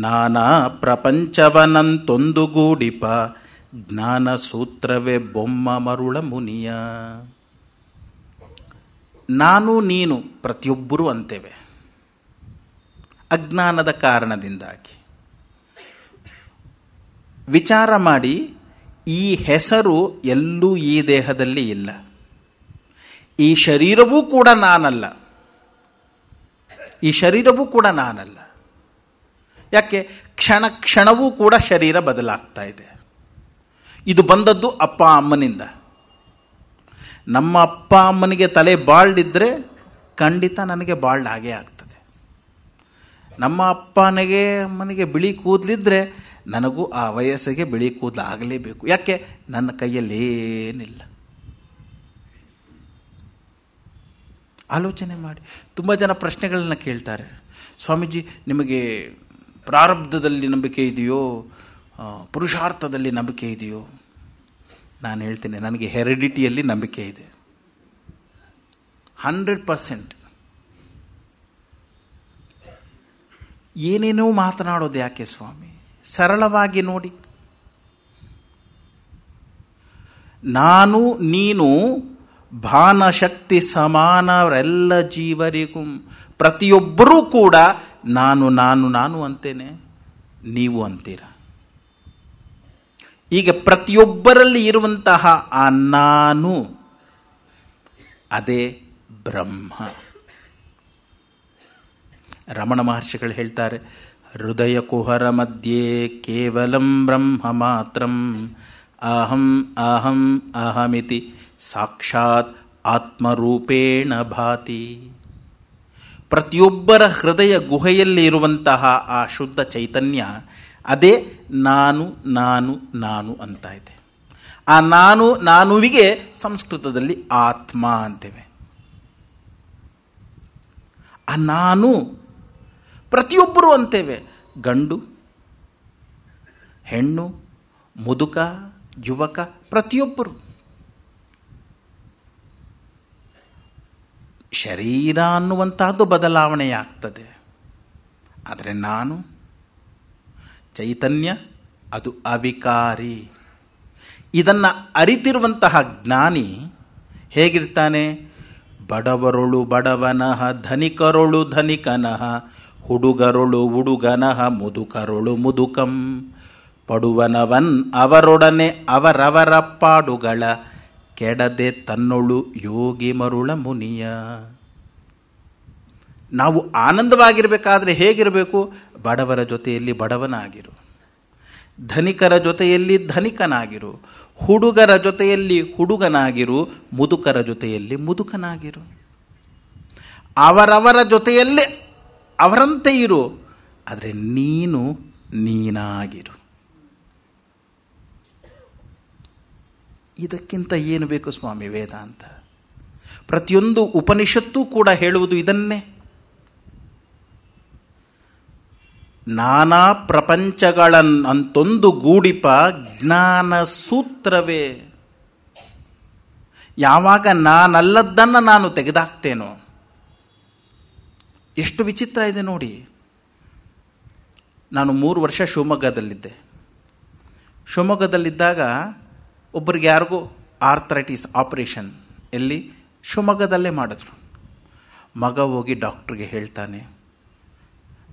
ನಾನಾ ಪ್ರಪಂಚವನಂತೊಂದುಗೂಡಿಪ ಜ್ಞಾನ ಸೂತ್ರವೇ ಬೊಮ್ಮ ಮರುಳ ಮುನಿಯ ನಾನು ನೀನು ಪ್ರತಿಯೊಬ್ಬರೂ ಅಂತೇವೆ ಅಜ್ಞಾನದ ಕಾರಣದಿಂದಾಗಿ ವಿಚಾರ ಮಾಡಿ ಈ ಹೆಸರು ಎಲ್ಲೂ ಈ ದೇಹದಲ್ಲಿ ಇಲ್ಲ ಈ ಶರೀರವೂ ಕೂಡ ನಾನಲ್ಲ ಈ ಶರೀರವೂ ಕೂಡ ನಾನಲ್ಲ ಯಾಕೆ ಕ್ಷಣ ಕ್ಷಣವೂ ಕೂಡ ಶರೀರ ಬದಲಾಗ್ತಾ ಇದೆ ಇದು ಬಂದದ್ದು ಅಪ್ಪ ಅಮ್ಮನಿಂದ ನಮ್ಮ ಅಪ್ಪ ಅಮ್ಮನಿಗೆ ತಲೆ ಬಾಳ್ಡಿದ್ರೆ ಖಂಡಿತ ನನಗೆ ಬಾಳ್ಡ್ ಹಾಗೆ ಆಗ್ತದೆ ನಮ್ಮ ಅಪ್ಪನಿಗೆ ಅಮ್ಮನಿಗೆ ಬಿಳಿ ಕೂದಲಿದ್ದರೆ ನನಗೂ ಆ ವಯಸ್ಸಿಗೆ ಬಿಳಿ ಕೂದಲು ಆಗಲೇಬೇಕು ಯಾಕೆ ನನ್ನ ಕೈಯಲ್ಲೇನಿಲ್ಲ ಆಲೋಚನೆ ಮಾಡಿ ತುಂಬ ಜನ ಪ್ರಶ್ನೆಗಳನ್ನ ಕೇಳ್ತಾರೆ ಸ್ವಾಮೀಜಿ ನಿಮಗೆ ಪ್ರಾರಬ್ಧದಲ್ಲಿ ನಂಬಿಕೆ ಇದೆಯೋ ಪುರುಷಾರ್ಥದಲ್ಲಿ ನಂಬಿಕೆ ಇದೆಯೋ ನಾನು ಹೇಳ್ತೇನೆ ನನಗೆ ಹೆರಿಡಿಟಿಯಲ್ಲಿ ನಂಬಿಕೆ ಇದೆ ಹಂಡ್ರೆಡ್ ಪರ್ಸೆಂಟ್ ಏನೇನೋ ಮಾತನಾಡೋದು ಯಾಕೆ ಸ್ವಾಮಿ ಸರಳವಾಗಿ ನೋಡಿ ನಾನು ನೀನು ಭಾನಶಕ್ತಿ ಸಮಾನವರೆಲ್ಲ ಜೀವರಿಗೂ ಪ್ರತಿಯೊಬ್ಬರೂ ಕೂಡ ನಾನು ನಾನು ನಾನು ಅಂತೇನೆ ನೀವು ಅಂತೀರ ಈಗ ಪ್ರತಿಯೊಬ್ಬರಲ್ಲಿ ಇರುವಂತಹ ಆ ನಾನು ಅದೇ ಬ್ರಹ್ಮ ರಮಣ ಮಹರ್ಷಿಗಳು ಹೇಳ್ತಾರೆ ಹೃದಯ ಕುಹರ ಮಧ್ಯೆ ಕೇವಲಂ ಬ್ರಹ್ಮ ಮಾತ್ರಂ ಅಹಂ ಅಹಂ ಅಹಮಿತಿ ಸಾಕ್ಷಾತ್ ಆತ್ಮರೂಪೇಣ ಭಾತಿ ಪ್ರತಿಯೊಬ್ಬರ ಹೃದಯ ಗುಹೆಯಲ್ಲಿ ಇರುವಂತಹ ಆ ಶುದ್ಧ ಚೈತನ್ಯ ಅದೇ ನಾನು ನಾನು ನಾನು ಅಂತ ಇದೆ ಆ ನಾನು ನಾನುವಿಗೆ ಸಂಸ್ಕೃತದಲ್ಲಿ ಆತ್ಮ ಅಂತೇವೆ ಆ ನಾನು ಪ್ರತಿಯೊಬ್ಬರು ಅಂತೇವೆ ಗಂಡು ಹೆಣ್ಣು ಮುದುಕ ಯುವಕ ಪ್ರತಿಯೊಬ್ಬರು ಶರೀರ ಅನ್ನುವಂತಹದ್ದು ಬದಲಾವಣೆಯಾಗ್ತದೆ ಆದರೆ ನಾನು ಚೈತನ್ಯ ಅದು ಅವಿಕಾರಿ ಇದನ್ನು ಅರಿತಿರುವಂತಹ ಜ್ಞಾನಿ ಹೇಗಿರ್ತಾನೆ ಬಡವರೊಳು ಬಡವನಹ ಧನಿಕರೊಳು ಧನಿಕನಹ ಹುಡುಗರೊಳು ಹುಡುಗನಹ ಮುದುಕರೊಳು ಮುದುಕಂ ಪಡುವನವನ್ ಅವರೊಡನೆ ಅವರವರ ಪಾಡುಗಳ ಕೆಡದೆ ತನ್ನೊಳು ಯೋಗಿ ಮರುಳ ಮುನಿಯ ನಾವು ಆನಂದವಾಗಿರಬೇಕಾದ್ರೆ ಹೇಗಿರಬೇಕು ಬಡವರ ಜೊತೆಯಲ್ಲಿ ಬಡವನಾಗಿರು ಧನಿಕರ ಜೊತೆಯಲ್ಲಿ ಧನಿಕನಾಗಿರು ಹುಡುಗರ ಜೊತೆಯಲ್ಲಿ ಹುಡುಗನಾಗಿರು ಮುದುಕರ ಜೊತೆಯಲ್ಲಿ ಮುದುಕನಾಗಿರು ಅವರವರ ಜೊತೆಯಲ್ಲೇ ಅವರಂತೆ ಇರು ಆದರೆ ನೀನು ನೀನಾಗಿರು ಇದಕ್ಕಿಂತ ಏನು ಬೇಕು ಸ್ವಾಮಿ ವೇದ ಅಂತ ಪ್ರತಿಯೊಂದು ಉಪನಿಷತ್ತು ಕೂಡ ಹೇಳುವುದು ಇದನ್ನೇ ನಾನಾ ಅಂತೊಂದು ಗೂಡಿಪ ಜ್ಞಾನ ಸೂತ್ರವೇ ಯಾವಾಗ ನಾನಲ್ಲದ್ದನ್ನು ನಾನು ತೆಗೆದಾಕ್ತೇನೋ ಎಷ್ಟು ವಿಚಿತ್ರ ಇದೆ ನೋಡಿ ನಾನು ಮೂರು ವರ್ಷ ಶಿವಮೊಗ್ಗದಲ್ಲಿದ್ದೆ ಶಿವಮೊಗ್ಗದಲ್ಲಿದ್ದಾಗ ಒಬ್ಬರಿಗೆ ಯಾರಿಗೂ ಆರ್ಥ್ರೈಟಿಸ್ ಆಪರೇಷನ್ ಎಲ್ಲಿ ಶಿವಮೊಗ್ಗದಲ್ಲೇ ಮಾಡಿದ್ರು ಮಗ ಹೋಗಿ ಡಾಕ್ಟ್ರಿಗೆ ಹೇಳ್ತಾನೆ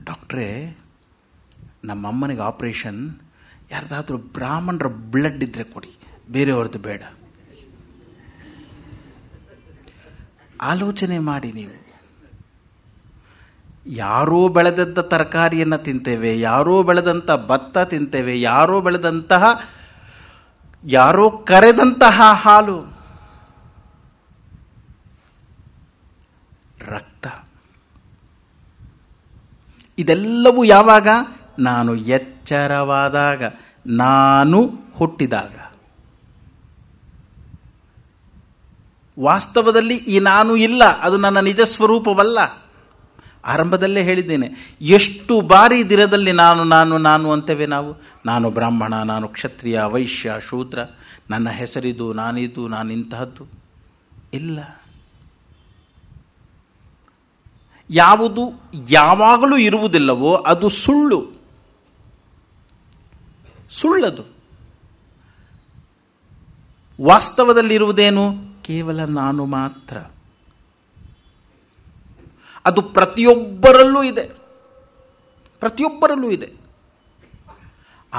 ಡಾಕ್ಟ್ರೇ ನಮ್ಮಮ್ಮನಿಗೆ ಆಪ್ರೇಷನ್ ಯಾರ್ದಾದ್ರೂ ಬ್ರಾಹ್ಮಣರ ಬ್ಲಡ್ ಇದ್ದರೆ ಕೊಡಿ ಬೇರೆಯವ್ರದ್ದು ಬೇಡ ಆಲೋಚನೆ ಮಾಡಿ ನೀವು ಯಾರೋ ಬೆಳೆದದ್ದ ತರಕಾರಿಯನ್ನು ತಿಂತೇವೆ ಯಾರೋ ಬೆಳೆದಂಥ ಭತ್ತ ತಿಂತೇವೆ ಯಾರೋ ಬೆಳೆದಂತಹ ಯಾರೋ ಕರೆದಂತಹ ಹಾಲು ರಕ್ತ ಇದೆಲ್ಲವೂ ಯಾವಾಗ ನಾನು ಎಚ್ಚರವಾದಾಗ ನಾನು ಹುಟ್ಟಿದಾಗ ವಾಸ್ತವದಲ್ಲಿ ಈ ನಾನು ಇಲ್ಲ ಅದು ನನ್ನ ನಿಜ ಸ್ವರೂಪವಲ್ಲ ಆರಂಭದಲ್ಲೇ ಹೇಳಿದ್ದೇನೆ ಎಷ್ಟು ಬಾರಿ ದಿನದಲ್ಲಿ ನಾನು ನಾನು ನಾನು ಅಂತೇವೆ ನಾವು ನಾನು ಬ್ರಾಹ್ಮಣ ನಾನು ಕ್ಷತ್ರಿಯ ವೈಶ್ಯ ಶೂದ್ರ ನನ್ನ ಹೆಸರಿದು ನಾನಿದು ನಾನು ಇಂತಹದ್ದು ಇಲ್ಲ ಯಾವುದು ಯಾವಾಗಲೂ ಇರುವುದಿಲ್ಲವೋ ಅದು ಸುಳ್ಳು ಸುಳ್ಳದು ವಾಸ್ತವದಲ್ಲಿರುವುದೇನು ಕೇವಲ ನಾನು ಮಾತ್ರ ಅದು ಪ್ರತಿಯೊಬ್ಬರಲ್ಲೂ ಇದೆ ಪ್ರತಿಯೊಬ್ಬರಲ್ಲೂ ಇದೆ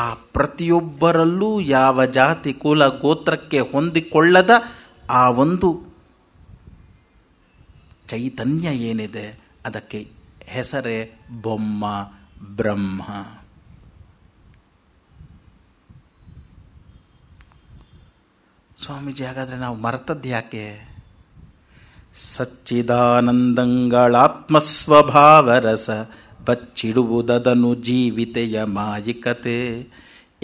ಆ ಪ್ರತಿಯೊಬ್ಬರಲ್ಲೂ ಯಾವ ಜಾತಿ ಕುಲ ಗೋತ್ರಕ್ಕೆ ಹೊಂದಿಕೊಳ್ಳದ ಆ ಒಂದು ಚೈತನ್ಯ ಏನಿದೆ ಅದಕ್ಕೆ ಹೆಸರೇ ಬೊಮ್ಮ ಬ್ರಹ್ಮ ಸ್ವಾಮೀಜಿ ಹಾಗಾದರೆ ನಾವು ಮರೆತದ್ದು ಯಾಕೆ ಸಚ್ಚಿದಾನಂದಂಗಳಾತ್ಮಸ್ವಭಾವರಸ ಬಚ್ಚಿಡುವುದದನು ಜೀವಿತೆಯ ಮಾಯಿಕತೆ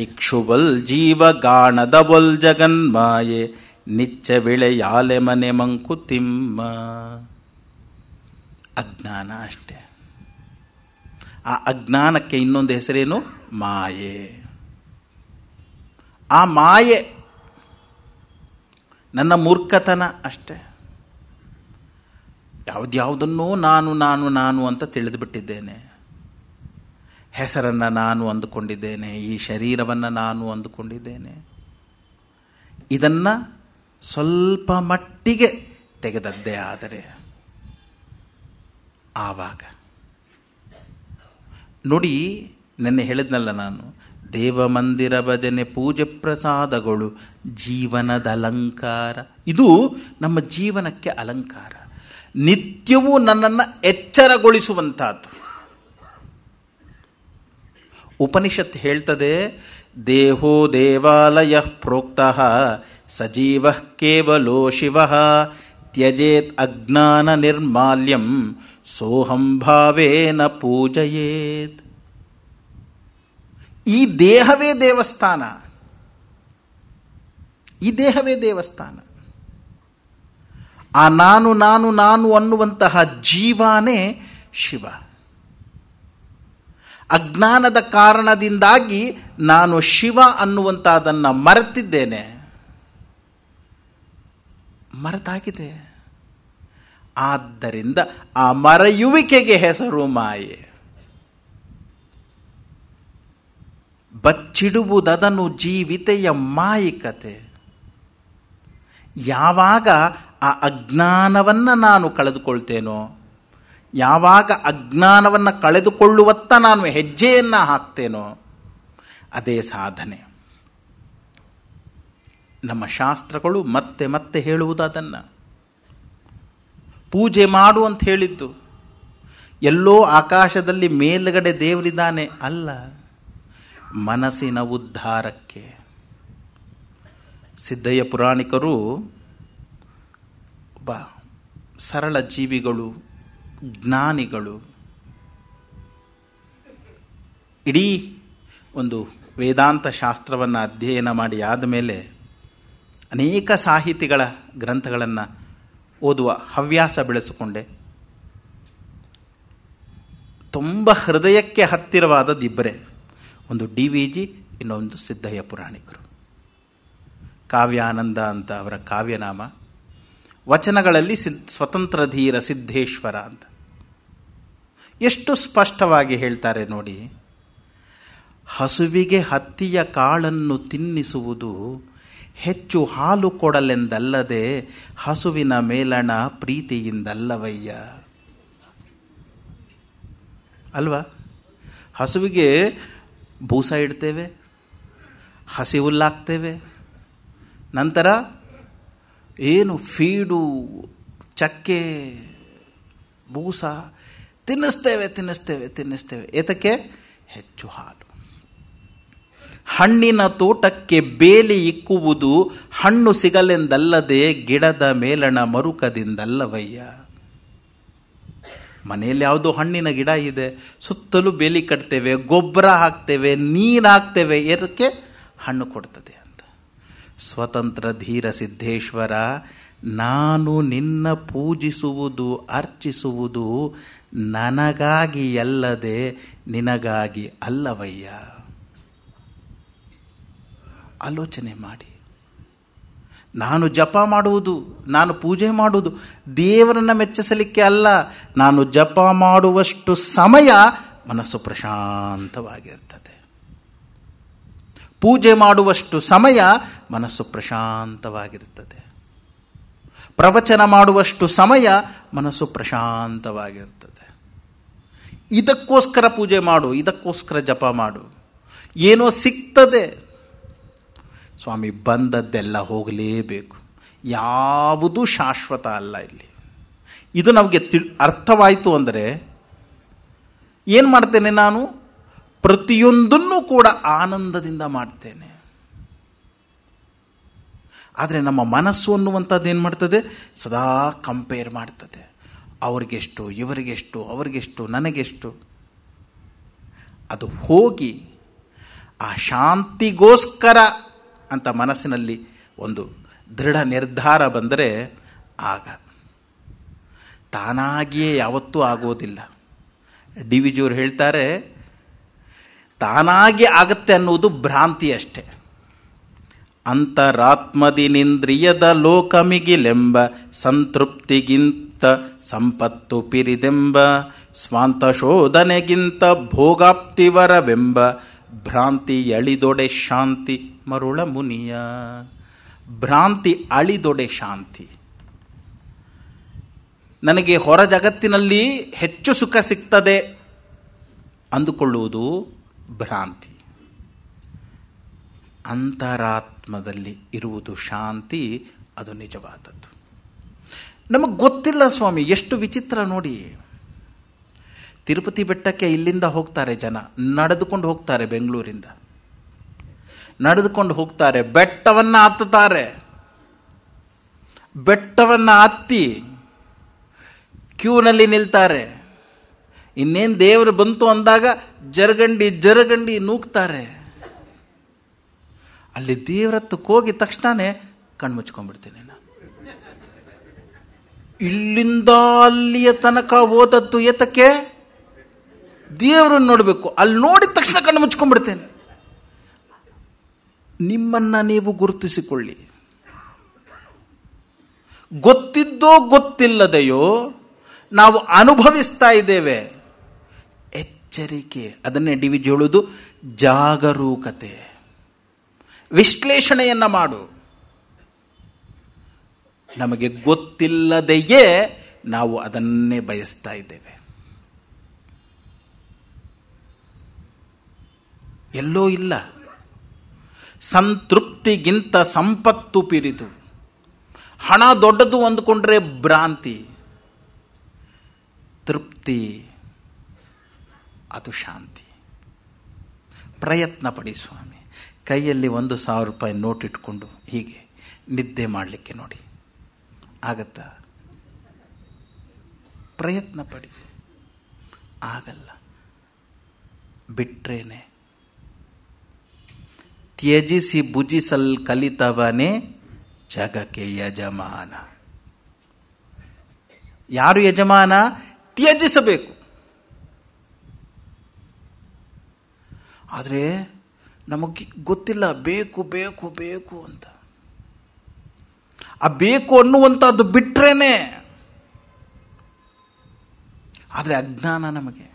ಇಕ್ಷುವಲ್ ಜೀವ ಗಾಣದವಲ್ ಜಗನ್ಮಾಯೆ ನಿಚ್ಚ ವಿಳೆಯಾಲೆ ಮನೆ ಮಂಕುತಿಮ್ಮ ಅಜ್ಞಾನ ಅಷ್ಟೆ ಆ ಅಜ್ಞಾನಕ್ಕೆ ಇನ್ನೊಂದು ಹೆಸರೇನು ಮಾಯೆ ಆ ಮಾಯೆ ನನ್ನ ಮೂರ್ಖತನ ಅಷ್ಟೆ ಯಾವುದ್ಯಾವುದನ್ನೂ ನಾನು ನಾನು ನಾನು ಅಂತ ತಿಳಿದುಬಿಟ್ಟಿದ್ದೇನೆ ಹೆಸರನ್ನು ನಾನು ಅಂದುಕೊಂಡಿದ್ದೇನೆ ಈ ಶರೀರವನ್ನು ನಾನು ಅಂದುಕೊಂಡಿದ್ದೇನೆ ಇದನ್ನು ಸ್ವಲ್ಪ ಮಟ್ಟಿಗೆ ತೆಗೆದದ್ದೇ ಆದರೆ ಆವಾಗ ನೋಡಿ ನೆನ್ನೆ ಹೇಳಿದ್ನಲ್ಲ ನಾನು ದೇವಮಂದಿರ ಭಜನೆ ಪೂಜೆ ಪ್ರಸಾದಗಳು ಜೀವನದ ಅಲಂಕಾರ ಇದು ನಮ್ಮ ಜೀವನಕ್ಕೆ ಅಲಂಕಾರ ನಿತ್ಯವೂ ನನ್ನನ್ನು ಎಚ್ಚರಗೊಳಿಸುವಂತಹದ್ದು ಉಪನಿಷತ್ ಹೇಳ್ತದೆ ದೇಹೋ ದೇವಾಲಯ ಪ್ರೋಕ್ತಃ ಸಜೀವ ಕೇವಲೋ ಶಿವ ತ್ಯಜೇತ್ ಅಜ್ಞಾನ ನಿರ್ಮಾಲ್ಯಂ ಸೋಹಂಭಾವೇನ ಪೂಜಯೇತ್ ಈ ದೇಹವೇ ದೇವಸ್ಥಾನ ಈ ದೇಹವೇ ದೇವಸ್ಥಾನ ಆ ನಾನು ನಾನು ನಾನು ಅನ್ನುವಂತಹ ಜೀವಾನೇ ಶಿವ ಅಜ್ಞಾನದ ಕಾರಣದಿಂದಾಗಿ ನಾನು ಶಿವ ಅನ್ನುವಂಥದ್ದನ್ನು ಮರೆತಿದ್ದೇನೆ ಮರೆತಾಗಿದೆ ಆದ್ದರಿಂದ ಆ ಮರೆಯುವಿಕೆಗೆ ಹೆಸರು ಮಾಯೆ ಬಚ್ಚಿಡುವುದದನು ಜೀವಿತೆಯ ಮಾಯಿಕತೆ ಯಾವಾಗ ಆ ಅಜ್ಞಾನವನ್ನು ನಾನು ಕಳೆದುಕೊಳ್ತೇನೋ ಯಾವಾಗ ಅಜ್ಞಾನವನ್ನು ಕಳೆದುಕೊಳ್ಳುವತ್ತ ನಾನು ಹೆಜ್ಜೆಯನ್ನು ಹಾಕ್ತೇನೋ ಅದೇ ಸಾಧನೆ ನಮ್ಮ ಶಾಸ್ತ್ರಗಳು ಮತ್ತೆ ಮತ್ತೆ ಅದನ್ನು ಪೂಜೆ ಮಾಡು ಅಂತ ಹೇಳಿದ್ದು ಎಲ್ಲೋ ಆಕಾಶದಲ್ಲಿ ಮೇಲುಗಡೆ ದೇವರಿದ್ದಾನೆ ಅಲ್ಲ ಮನಸ್ಸಿನ ಉದ್ಧಾರಕ್ಕೆ ಸಿದ್ದಯ್ಯ ಪುರಾಣಿಕರು ಒಬ್ಬ ಸರಳ ಜೀವಿಗಳು ಜ್ಞಾನಿಗಳು ಇಡೀ ಒಂದು ವೇದಾಂತ ಶಾಸ್ತ್ರವನ್ನು ಅಧ್ಯಯನ ಮಾಡಿ ಆದಮೇಲೆ ಅನೇಕ ಸಾಹಿತಿಗಳ ಗ್ರಂಥಗಳನ್ನು ಓದುವ ಹವ್ಯಾಸ ಬೆಳೆಸಿಕೊಂಡೆ ತುಂಬ ಹೃದಯಕ್ಕೆ ಹತ್ತಿರವಾದದ್ದಿಬ್ಬರೆ ಒಂದು ಡಿ ವಿ ಜಿ ಇನ್ನೊಂದು ಸಿದ್ದಯ್ಯ ಪುರಾಣಿಕರು ಕಾವ್ಯಾನಂದ ಅಂತ ಅವರ ಕಾವ್ಯನಾಮ ವಚನಗಳಲ್ಲಿ ಸ್ವತಂತ್ರ ಧೀರ ಸಿದ್ಧೇಶ್ವರ ಅಂತ ಎಷ್ಟು ಸ್ಪಷ್ಟವಾಗಿ ಹೇಳ್ತಾರೆ ನೋಡಿ ಹಸುವಿಗೆ ಹತ್ತಿಯ ಕಾಳನ್ನು ತಿನ್ನಿಸುವುದು ಹೆಚ್ಚು ಹಾಲು ಕೊಡಲೆಂದಲ್ಲದೆ ಹಸುವಿನ ಮೇಲಣ ಪ್ರೀತಿಯಿಂದಲ್ಲವಯ್ಯ ಅಲ್ವಾ ಹಸುವಿಗೆ ಭೂಸ ಇಡ್ತೇವೆ ಹಸಿವುಲ್ಲಾಗ್ತೇವೆ ನಂತರ ಏನು ಫೀಡು ಚಕ್ಕೆ ಬೂಸ ತಿನ್ನಿಸ್ತೇವೆ ತಿನ್ನಿಸ್ತೇವೆ ತಿನ್ನಿಸ್ತೇವೆ ಏತಕ್ಕೆ ಹೆಚ್ಚು ಹಾಲು ಹಣ್ಣಿನ ತೋಟಕ್ಕೆ ಬೇಲಿ ಇಕ್ಕುವುದು ಹಣ್ಣು ಸಿಗಲೆಂದಲ್ಲದೆ ಗಿಡದ ಮೇಲಣ ಮರುಕದಿಂದಲ್ಲವಯ್ಯ ಮನೆಯಲ್ಲಿ ಯಾವುದೋ ಹಣ್ಣಿನ ಗಿಡ ಇದೆ ಸುತ್ತಲೂ ಬೇಲಿ ಕಟ್ತೇವೆ ಗೊಬ್ಬರ ಹಾಕ್ತೇವೆ ನೀರು ಹಾಕ್ತೇವೆ ಏತಕ್ಕೆ ಹಣ್ಣು ಕೊಡ್ತದೆ ಸ್ವತಂತ್ರ ಧೀರ ಸಿದ್ಧೇಶ್ವರ ನಾನು ನಿನ್ನ ಪೂಜಿಸುವುದು ಅರ್ಚಿಸುವುದು ನನಗಾಗಿ ಅಲ್ಲದೆ ನಿನಗಾಗಿ ಅಲ್ಲವಯ್ಯ ಆಲೋಚನೆ ಮಾಡಿ ನಾನು ಜಪ ಮಾಡುವುದು ನಾನು ಪೂಜೆ ಮಾಡುವುದು ದೇವರನ್ನ ಮೆಚ್ಚಿಸಲಿಕ್ಕೆ ಅಲ್ಲ ನಾನು ಜಪ ಮಾಡುವಷ್ಟು ಸಮಯ ಮನಸ್ಸು ಪ್ರಶಾಂತವಾಗಿರ್ತದೆ ಪೂಜೆ ಮಾಡುವಷ್ಟು ಸಮಯ ಮನಸ್ಸು ಪ್ರಶಾಂತವಾಗಿರುತ್ತದೆ ಪ್ರವಚನ ಮಾಡುವಷ್ಟು ಸಮಯ ಮನಸ್ಸು ಪ್ರಶಾಂತವಾಗಿರ್ತದೆ ಇದಕ್ಕೋಸ್ಕರ ಪೂಜೆ ಮಾಡು ಇದಕ್ಕೋಸ್ಕರ ಜಪ ಮಾಡು ಏನೋ ಸಿಗ್ತದೆ ಸ್ವಾಮಿ ಬಂದದ್ದೆಲ್ಲ ಹೋಗಲೇಬೇಕು ಯಾವುದೂ ಶಾಶ್ವತ ಅಲ್ಲ ಇಲ್ಲಿ ಇದು ನಮಗೆ ತಿಳ್ ಅರ್ಥವಾಯಿತು ಅಂದರೆ ಏನು ಮಾಡ್ತೇನೆ ನಾನು ಪ್ರತಿಯೊಂದನ್ನು ಕೂಡ ಆನಂದದಿಂದ ಮಾಡ್ತೇನೆ ಆದರೆ ನಮ್ಮ ಮನಸ್ಸು ಅನ್ನುವಂಥದ್ದು ಏನು ಮಾಡ್ತದೆ ಸದಾ ಕಂಪೇರ್ ಮಾಡ್ತದೆ ಅವ್ರಿಗೆಷ್ಟು ಇವರಿಗೆಷ್ಟು ಅವ್ರಿಗೆಷ್ಟು ನನಗೆಷ್ಟು ಅದು ಹೋಗಿ ಆ ಶಾಂತಿಗೋಸ್ಕರ ಅಂತ ಮನಸ್ಸಿನಲ್ಲಿ ಒಂದು ದೃಢ ನಿರ್ಧಾರ ಬಂದರೆ ಆಗ ತಾನಾಗಿಯೇ ಯಾವತ್ತೂ ಆಗೋದಿಲ್ಲ ಡಿ ವಿಜಿಯವರು ಹೇಳ್ತಾರೆ ತಾನಾಗಿ ಆಗತ್ತೆ ಅನ್ನುವುದು ಭ್ರಾಂತಿ ಅಷ್ಟೆ ಅಂತರಾತ್ಮದಿನಿಂದ್ರಿಯದ ಲೋಕಮಿಗಿಲೆಂಬ ಸಂತೃಪ್ತಿಗಿಂತ ಸಂಪತ್ತು ಪಿರಿದೆಂಬ ಶೋಧನೆಗಿಂತ ಭೋಗಾಪ್ತಿವರವೆಂಬ ಭ್ರಾಂತಿ ಅಳಿದೊಡೆ ಶಾಂತಿ ಮರುಳ ಮುನಿಯ ಭ್ರಾಂತಿ ಅಳಿದೊಡೆ ಶಾಂತಿ ನನಗೆ ಹೊರ ಜಗತ್ತಿನಲ್ಲಿ ಹೆಚ್ಚು ಸುಖ ಸಿಗ್ತದೆ ಅಂದುಕೊಳ್ಳುವುದು ಭ್ರಾಂತಿ ಅಂತರಾತ್ಮದಲ್ಲಿ ಇರುವುದು ಶಾಂತಿ ಅದು ನಿಜವಾದದ್ದು ನಮಗೆ ಗೊತ್ತಿಲ್ಲ ಸ್ವಾಮಿ ಎಷ್ಟು ವಿಚಿತ್ರ ನೋಡಿ ತಿರುಪತಿ ಬೆಟ್ಟಕ್ಕೆ ಇಲ್ಲಿಂದ ಹೋಗ್ತಾರೆ ಜನ ನಡೆದುಕೊಂಡು ಹೋಗ್ತಾರೆ ಬೆಂಗಳೂರಿಂದ ನಡೆದುಕೊಂಡು ಹೋಗ್ತಾರೆ ಬೆಟ್ಟವನ್ನು ಹತ್ತುತ್ತಾರೆ ಬೆಟ್ಟವನ್ನು ಹತ್ತಿ ಕ್ಯೂನಲ್ಲಿ ನಿಲ್ತಾರೆ ಇನ್ನೇನು ದೇವರು ಬಂತು ಅಂದಾಗ ಜರಗಂಡಿ ಜರಗಂಡಿ ನೂಕ್ತಾರೆ ಅಲ್ಲಿ ದೇವ್ರತ್ತಕ್ಕೆ ಹೋಗಿ ತಕ್ಷಣವೇ ಕಣ್ಮುಚ್ಕೊಂಡ್ಬಿಡ್ತೀನಿ ನಾನು ಇಲ್ಲಿಂದ ಅಲ್ಲಿಯ ತನಕ ಓದದ್ದು ಏತಕ್ಕೆ ದೇವರನ್ನು ನೋಡಬೇಕು ಅಲ್ಲಿ ನೋಡಿದ ತಕ್ಷಣ ಕಣ್ಣು ಮುಚ್ಕೊಂಡ್ಬಿಡ್ತೇನೆ ನಿಮ್ಮನ್ನು ನೀವು ಗುರುತಿಸಿಕೊಳ್ಳಿ ಗೊತ್ತಿದ್ದೋ ಗೊತ್ತಿಲ್ಲದೆಯೋ ನಾವು ಅನುಭವಿಸ್ತಾ ಇದ್ದೇವೆ ಎಚ್ಚರಿಕೆ ಅದನ್ನೇ ಡಿ ವಿಜಿ ಹೇಳುವುದು ಜಾಗರೂಕತೆ ವಿಶ್ಲೇಷಣೆಯನ್ನು ಮಾಡು ನಮಗೆ ಗೊತ್ತಿಲ್ಲದೆಯೇ ನಾವು ಅದನ್ನೇ ಬಯಸ್ತಾ ಇದ್ದೇವೆ ಎಲ್ಲೋ ಇಲ್ಲ ಸಂತೃಪ್ತಿಗಿಂತ ಸಂಪತ್ತು ಪಿರಿದು ಹಣ ದೊಡ್ಡದು ಅಂದುಕೊಂಡ್ರೆ ಭ್ರಾಂತಿ ತೃಪ್ತಿ ಅದು ಶಾಂತಿ ಪ್ರಯತ್ನ ಪಡಿ ಸ್ವಾಮಿ ಕೈಯಲ್ಲಿ ಒಂದು ಸಾವಿರ ರೂಪಾಯಿ ನೋಟ್ ಇಟ್ಕೊಂಡು ಹೀಗೆ ನಿದ್ದೆ ಮಾಡಲಿಕ್ಕೆ ನೋಡಿ ಆಗತ್ತಾ ಪ್ರಯತ್ನ ಪಡಿ ಆಗಲ್ಲ ಬಿಟ್ರೇನೆ ತ್ಯಜಿಸಿ ಭುಜಿಸಲ್ ಕಲಿತವನೇ ಜಗಕ್ಕೆ ಯಜಮಾನ ಯಾರು ಯಜಮಾನ ತ್ಯಜಿಸಬೇಕು ಆದರೆ ನಮಗೆ ಗೊತ್ತಿಲ್ಲ ಬೇಕು ಬೇಕು ಬೇಕು ಅಂತ ಆ ಬೇಕು ಅನ್ನುವಂಥದ್ದು ಬಿಟ್ರೇನೆ ಆದರೆ ಅಜ್ಞಾನ ನಮಗೆ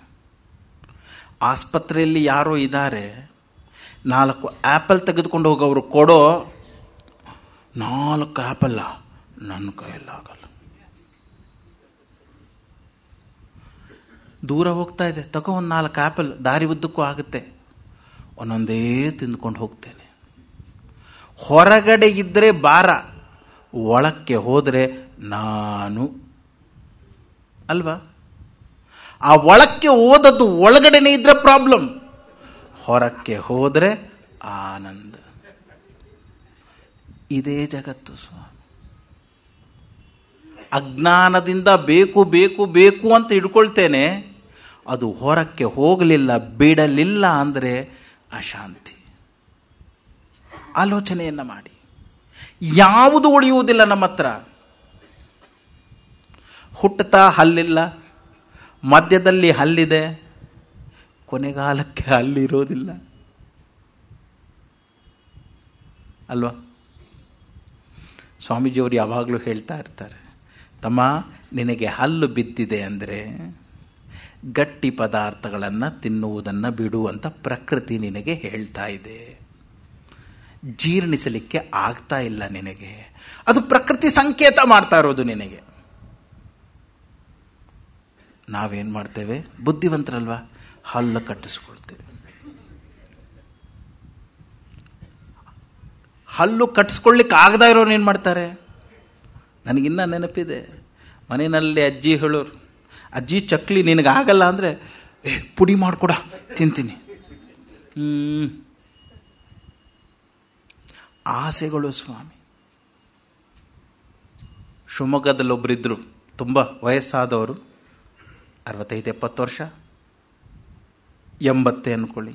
ಆಸ್ಪತ್ರೆಯಲ್ಲಿ ಯಾರೋ ಇದ್ದಾರೆ ನಾಲ್ಕು ಆ್ಯಪಲ್ ತೆಗೆದುಕೊಂಡು ಹೋಗೋರು ಕೊಡೋ ನಾಲ್ಕು ಆ್ಯಪಲ್ಲ ನನ್ನ ಕೈಯಲ್ಲಾಗಲ್ಲ ದೂರ ಹೋಗ್ತಾ ಇದೆ ತಗೋ ಒಂದು ನಾಲ್ಕು ಆ್ಯಪಲ್ ದಾರಿ ಉದ್ದಕ್ಕೂ ಆಗುತ್ತೆ ಒಂದೊಂದೇ ತಿಂದ್ಕೊಂಡು ಹೋಗ್ತೇನೆ ಹೊರಗಡೆ ಇದ್ದರೆ ಬಾರ ಒಳಕ್ಕೆ ಹೋದರೆ ನಾನು ಅಲ್ವಾ ಆ ಒಳಕ್ಕೆ ಹೋದದ್ದು ಒಳಗಡೆನೇ ಇದ್ದರೆ ಪ್ರಾಬ್ಲಮ್ ಹೊರಕ್ಕೆ ಹೋದರೆ ಆನಂದ ಇದೇ ಜಗತ್ತು ಸ್ವಾಮಿ ಅಜ್ಞಾನದಿಂದ ಬೇಕು ಬೇಕು ಬೇಕು ಅಂತ ಇಡ್ಕೊಳ್ತೇನೆ ಅದು ಹೊರಕ್ಕೆ ಹೋಗಲಿಲ್ಲ ಬಿಡಲಿಲ್ಲ ಅಂದರೆ ಅಶಾಂತಿ ಆಲೋಚನೆಯನ್ನು ಮಾಡಿ ಯಾವುದು ಉಳಿಯುವುದಿಲ್ಲ ನಮ್ಮ ಹತ್ರ ಹುಟ್ಟುತ್ತಾ ಹಲ್ಲಿಲ್ಲ ಮಧ್ಯದಲ್ಲಿ ಹಲ್ಲಿದೆ ಕೊನೆಗಾಲಕ್ಕೆ ಹಲ್ಲಿರೋದಿಲ್ಲ ಅಲ್ವಾ ಸ್ವಾಮೀಜಿಯವರು ಯಾವಾಗಲೂ ಹೇಳ್ತಾ ಇರ್ತಾರೆ ತಮ್ಮ ನಿನಗೆ ಹಲ್ಲು ಬಿದ್ದಿದೆ ಅಂದರೆ ಗಟ್ಟಿ ಪದಾರ್ಥಗಳನ್ನು ತಿನ್ನುವುದನ್ನು ಬಿಡು ಅಂತ ಪ್ರಕೃತಿ ನಿನಗೆ ಹೇಳ್ತಾ ಇದೆ ಜೀರ್ಣಿಸಲಿಕ್ಕೆ ಆಗ್ತಾ ಇಲ್ಲ ನಿನಗೆ ಅದು ಪ್ರಕೃತಿ ಸಂಕೇತ ಮಾಡ್ತಾ ಇರೋದು ನಿನಗೆ ನಾವೇನು ಮಾಡ್ತೇವೆ ಬುದ್ಧಿವಂತರಲ್ವಾ ಹಲ್ಲು ಕಟ್ಟಿಸ್ಕೊಳ್ತೇವೆ ಹಲ್ಲು ಕಟ್ಟಿಸ್ಕೊಳ್ಲಿಕ್ಕೆ ಆಗದಾ ಇರೋರು ಏನು ಮಾಡ್ತಾರೆ ನನಗಿನ್ನ ನೆನಪಿದೆ ಮನೆಯಲ್ಲಿ ಅಜ್ಜಿ ಹೇಳೋರು ಅಜ್ಜಿ ಚಕ್ಲಿ ನಿನಗಾಗಲ್ಲ ಅಂದರೆ ಏ ಪುಡಿ ಮಾಡಿಕೊಡ ತಿಂತೀನಿ ಆಸೆಗಳು ಸ್ವಾಮಿ ಶಿವಮೊಗ್ಗದಲ್ಲೊಬ್ಬರಿದ್ದರು ತುಂಬ ವಯಸ್ಸಾದವರು ಅರವತ್ತೈದು ಎಪ್ಪತ್ತು ವರ್ಷ ಎಂಬತ್ತೆ ಅಂದ್ಕೊಳ್ಳಿ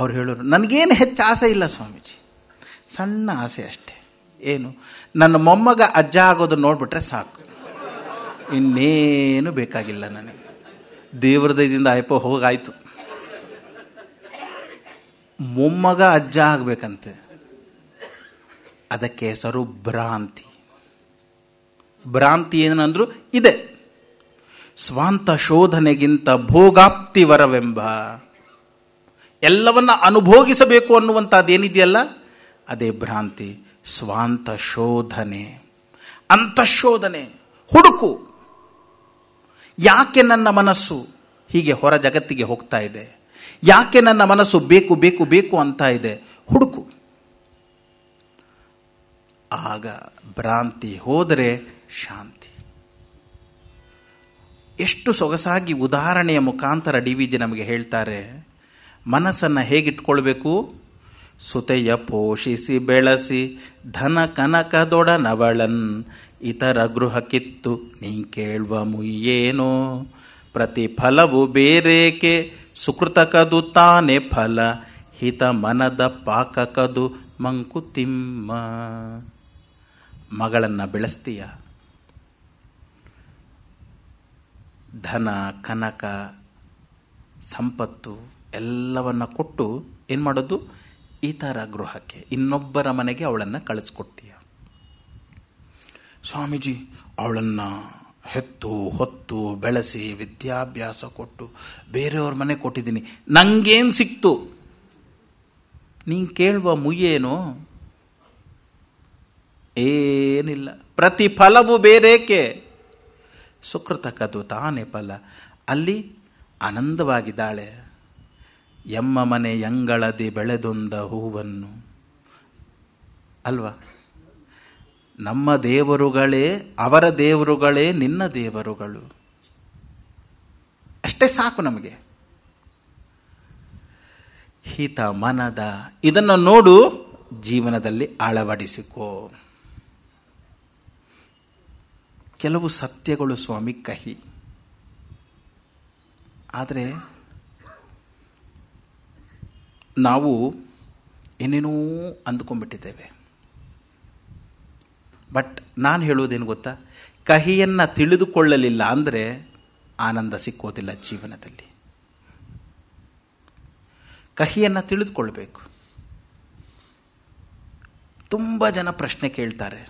ಅವ್ರು ಹೇಳೋರು ನನಗೇನು ಹೆಚ್ಚು ಆಸೆ ಇಲ್ಲ ಸ್ವಾಮೀಜಿ ಸಣ್ಣ ಆಸೆ ಅಷ್ಟೇ ಏನು ನನ್ನ ಮೊಮ್ಮಗ ಅಜ್ಜ ಆಗೋದು ನೋಡಿಬಿಟ್ರೆ ಸಾಕು ಇನ್ನೇನು ಬೇಕಾಗಿಲ್ಲ ನನಗೆ ದೇವ್ರ ದಯದಿಂದ ಆಯ್ಪ ಹೋಗಾಯಿತು ಮೊಮ್ಮಗ ಅಜ್ಜ ಆಗ್ಬೇಕಂತೆ ಅದಕ್ಕೆ ಹೆಸರು ಭ್ರಾಂತಿ ಭ್ರಾಂತಿ ಏನಂದ್ರು ಇದೆ ಸ್ವಾಂತ ಶೋಧನೆಗಿಂತ ಭೋಗಾಪ್ತಿ ವರವೆಂಬ ಎಲ್ಲವನ್ನ ಅನುಭೋಗಿಸಬೇಕು ಅನ್ನುವಂಥದ್ದೇನಿದೆಯಲ್ಲ ಅದೇ ಭ್ರಾಂತಿ ಸ್ವಾಂತ ಶೋಧನೆ ಅಂತಃಶೋಧನೆ ಹುಡುಕು ಯಾಕೆ ನನ್ನ ಮನಸ್ಸು ಹೀಗೆ ಹೊರ ಜಗತ್ತಿಗೆ ಹೋಗ್ತಾ ಇದೆ ಯಾಕೆ ನನ್ನ ಮನಸ್ಸು ಬೇಕು ಬೇಕು ಬೇಕು ಅಂತ ಇದೆ ಹುಡುಕು ಆಗ ಭ್ರಾಂತಿ ಹೋದರೆ ಶಾಂತಿ ಎಷ್ಟು ಸೊಗಸಾಗಿ ಉದಾಹರಣೆಯ ಮುಖಾಂತರ ಡಿ ವಿ ಜಿ ನಮಗೆ ಹೇಳ್ತಾರೆ ಮನಸ್ಸನ್ನು ಹೇಗಿಟ್ಕೊಳ್ಬೇಕು ಸುತೆಯ ಪೋಷಿಸಿ ಬೆಳೆಸಿ ಧನ ಕನಕದೊಡನವಳನ್ ಇತರ ಗೃಹಕ್ಕಿತ್ತು ನೀ ಕೇಳುವ ಮುಯ್ಯೇನೋ ಪ್ರತಿಫಲವು ಬೇರೇಕೆ ಸುಕೃತಕದು ತಾನೇ ಫಲ ಹಿತ ಮನದ ಪಾಕಕದು ಮಂಕುತಿಮ್ಮ ಮಗಳನ್ನು ಬೆಳೆಸ್ತೀಯ ಧನ ಕನಕ ಸಂಪತ್ತು ಎಲ್ಲವನ್ನು ಕೊಟ್ಟು ಏನು ಮಾಡೋದು ಇತರ ಗೃಹಕ್ಕೆ ಇನ್ನೊಬ್ಬರ ಮನೆಗೆ ಅವಳನ್ನು ಕಳಿಸ್ಕೊಡ್ತೀಯ ಸ್ವಾಮೀಜಿ ಅವಳನ್ನು ಹೆತ್ತು ಹೊತ್ತು ಬೆಳೆಸಿ ವಿದ್ಯಾಭ್ಯಾಸ ಕೊಟ್ಟು ಬೇರೆಯವ್ರ ಮನೆ ಕೊಟ್ಟಿದ್ದೀನಿ ನನಗೇನು ಸಿಕ್ತು ನೀನು ಕೇಳುವ ಮುಯ್ಯೇನು ಏನಿಲ್ಲ ಪ್ರತಿಫಲವು ಬೇರೇಕೆ ಸುಕೃತಕದು ತಾನೇ ಫಲ ಅಲ್ಲಿ ಆನಂದವಾಗಿದ್ದಾಳೆ ಎಮ್ಮ ಮನೆ ಎಂಗಳದಿ ಬೆಳೆದೊಂದ ಹೂವನ್ನು ಅಲ್ವಾ ನಮ್ಮ ದೇವರುಗಳೇ ಅವರ ದೇವರುಗಳೇ ನಿನ್ನ ದೇವರುಗಳು ಅಷ್ಟೇ ಸಾಕು ನಮಗೆ ಹಿತ ಮನದ ಇದನ್ನು ನೋಡು ಜೀವನದಲ್ಲಿ ಅಳವಡಿಸಿಕೋ ಕೆಲವು ಸತ್ಯಗಳು ಸ್ವಾಮಿ ಕಹಿ ಆದರೆ ನಾವು ಏನೇನೋ ಅಂದ್ಕೊಂಡ್ಬಿಟ್ಟಿದ್ದೇವೆ ಬಟ್ ನಾನು ಹೇಳುವುದೇನು ಗೊತ್ತಾ ಕಹಿಯನ್ನು ತಿಳಿದುಕೊಳ್ಳಲಿಲ್ಲ ಅಂದರೆ ಆನಂದ ಸಿಕ್ಕೋದಿಲ್ಲ ಜೀವನದಲ್ಲಿ ಕಹಿಯನ್ನು ತಿಳಿದುಕೊಳ್ಬೇಕು ತುಂಬ ಜನ ಪ್ರಶ್ನೆ ಕೇಳ್ತಾರೆ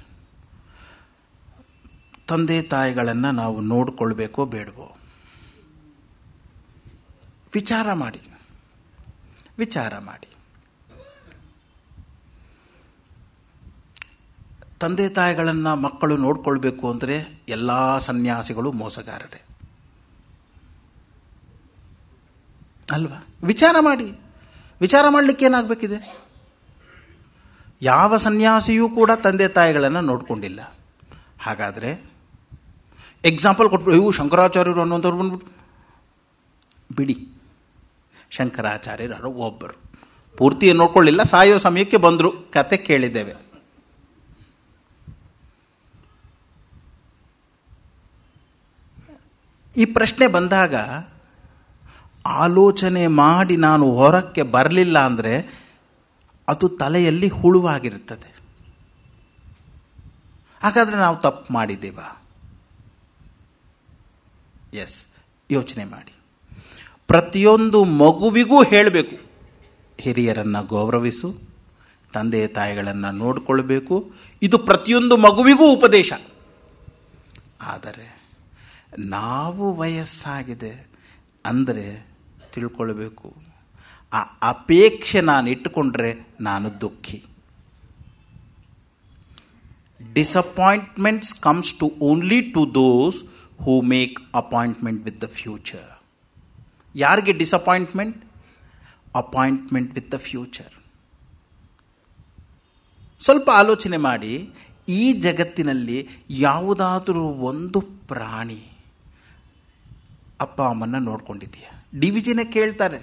ತಂದೆ ತಾಯಿಗಳನ್ನು ನಾವು ನೋಡಿಕೊಳ್ಬೇಕೋ ಬೇಡವೋ ವಿಚಾರ ಮಾಡಿ ವಿಚಾರ ಮಾಡಿ ತಂದೆ ತಾಯಿಗಳನ್ನು ಮಕ್ಕಳು ನೋಡ್ಕೊಳ್ಬೇಕು ಅಂದರೆ ಎಲ್ಲ ಸನ್ಯಾಸಿಗಳು ಮೋಸಗಾರರೇ ಅಲ್ವಾ ವಿಚಾರ ಮಾಡಿ ವಿಚಾರ ಮಾಡಲಿಕ್ಕೆ ಏನಾಗಬೇಕಿದೆ ಯಾವ ಸನ್ಯಾಸಿಯೂ ಕೂಡ ತಂದೆ ತಾಯಿಗಳನ್ನು ನೋಡಿಕೊಂಡಿಲ್ಲ ಹಾಗಾದರೆ ಎಕ್ಸಾಂಪಲ್ ಕೊಟ್ಬಿಟ್ಟು ಇವು ಶಂಕರಾಚಾರ್ಯರು ಅನ್ನೋಂಥವ್ರು ಬಂದ್ಬಿಟ್ಟು ಬಿಡಿ ಶಂಕರಾಚಾರ್ಯರು ಒಬ್ಬರು ಪೂರ್ತಿ ನೋಡ್ಕೊಳ್ಳಿಲ್ಲ ಸಾಯೋ ಸಮಯಕ್ಕೆ ಬಂದರು ಕತೆ ಕೇಳಿದ್ದೇವೆ ಈ ಪ್ರಶ್ನೆ ಬಂದಾಗ ಆಲೋಚನೆ ಮಾಡಿ ನಾನು ಹೊರಕ್ಕೆ ಬರಲಿಲ್ಲ ಅಂದರೆ ಅದು ತಲೆಯಲ್ಲಿ ಹುಳುವಾಗಿರುತ್ತದೆ ಹಾಗಾದರೆ ನಾವು ತಪ್ಪು ಮಾಡಿದ್ದೇವಾ ಎಸ್ ಯೋಚನೆ ಮಾಡಿ ಪ್ರತಿಯೊಂದು ಮಗುವಿಗೂ ಹೇಳಬೇಕು ಹಿರಿಯರನ್ನು ಗೌರವಿಸು ತಂದೆ ತಾಯಿಗಳನ್ನು ನೋಡಿಕೊಳ್ಬೇಕು ಇದು ಪ್ರತಿಯೊಂದು ಮಗುವಿಗೂ ಉಪದೇಶ ಆದರೆ ನಾವು ವಯಸ್ಸಾಗಿದೆ ಅಂದರೆ ತಿಳ್ಕೊಳ್ಬೇಕು ಆ ಅಪೇಕ್ಷೆ ನಾನು ಇಟ್ಟುಕೊಂಡ್ರೆ ನಾನು ದುಃಖಿ disappointments comes to only to those who make appointment with the future ಯಾರಿಗೆ disappointment appointment with the future ಸ್ವಲ್ಪ ಆಲೋಚನೆ ಮಾಡಿ ಈ ಜಗತ್ತಿನಲ್ಲಿ ಯಾವುದಾದರೂ ಒಂದು ಪ್ರಾಣಿ ಅಪ್ಪ ಅಮ್ಮನ್ನ ನೋಡ್ಕೊಂಡಿದ್ದೀಯ ಡಿ ಕೇಳ್ತಾರೆ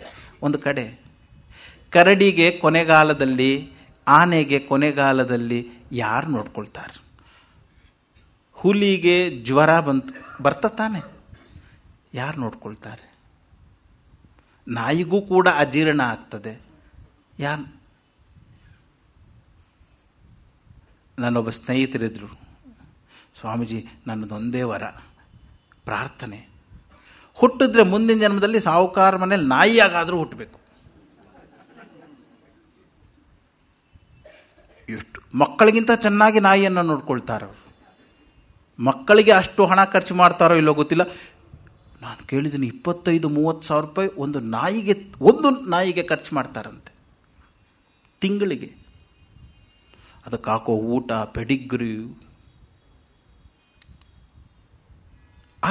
ಒಂದು ಕಡೆ ಕರಡಿಗೆ ಕೊನೆಗಾಲದಲ್ಲಿ ಆನೆಗೆ ಕೊನೆಗಾಲದಲ್ಲಿ ಯಾರು ನೋಡ್ಕೊಳ್ತಾರೆ ಹುಲಿಗೆ ಜ್ವರ ಬಂತು ಬರ್ತ ತಾನೆ ಯಾರು ನೋಡ್ಕೊಳ್ತಾರೆ ನಾಯಿಗೂ ಕೂಡ ಅಜೀರ್ಣ ಆಗ್ತದೆ ಯಾರು ನನ್ನೊಬ್ಬ ಸ್ನೇಹಿತರಿದ್ದರು ಸ್ವಾಮೀಜಿ ನನ್ನದೊಂದೇ ವರ ಪ್ರಾರ್ಥನೆ ಹುಟ್ಟಿದ್ರೆ ಮುಂದಿನ ಜನ್ಮದಲ್ಲಿ ಸಾಹುಕಾರ ಮನೇಲಿ ನಾಯಿಯಾಗಾದರೂ ಹುಟ್ಟಬೇಕು ಎಷ್ಟು ಮಕ್ಕಳಿಗಿಂತ ಚೆನ್ನಾಗಿ ನಾಯಿಯನ್ನು ನೋಡ್ಕೊಳ್ತಾರೆ ಅವರು ಮಕ್ಕಳಿಗೆ ಅಷ್ಟು ಹಣ ಖರ್ಚು ಮಾಡ್ತಾರೋ ಇಲ್ಲೋ ಗೊತ್ತಿಲ್ಲ ನಾನು ಕೇಳಿದ್ದೀನಿ ಇಪ್ಪತ್ತೈದು ಮೂವತ್ತು ಸಾವಿರ ರೂಪಾಯಿ ಒಂದು ನಾಯಿಗೆ ಒಂದು ನಾಯಿಗೆ ಖರ್ಚು ಮಾಡ್ತಾರಂತೆ ತಿಂಗಳಿಗೆ ಅದಕ್ಕೆ ಹಾಕೋ ಊಟ ಪೆಡಿಗ್ರಿ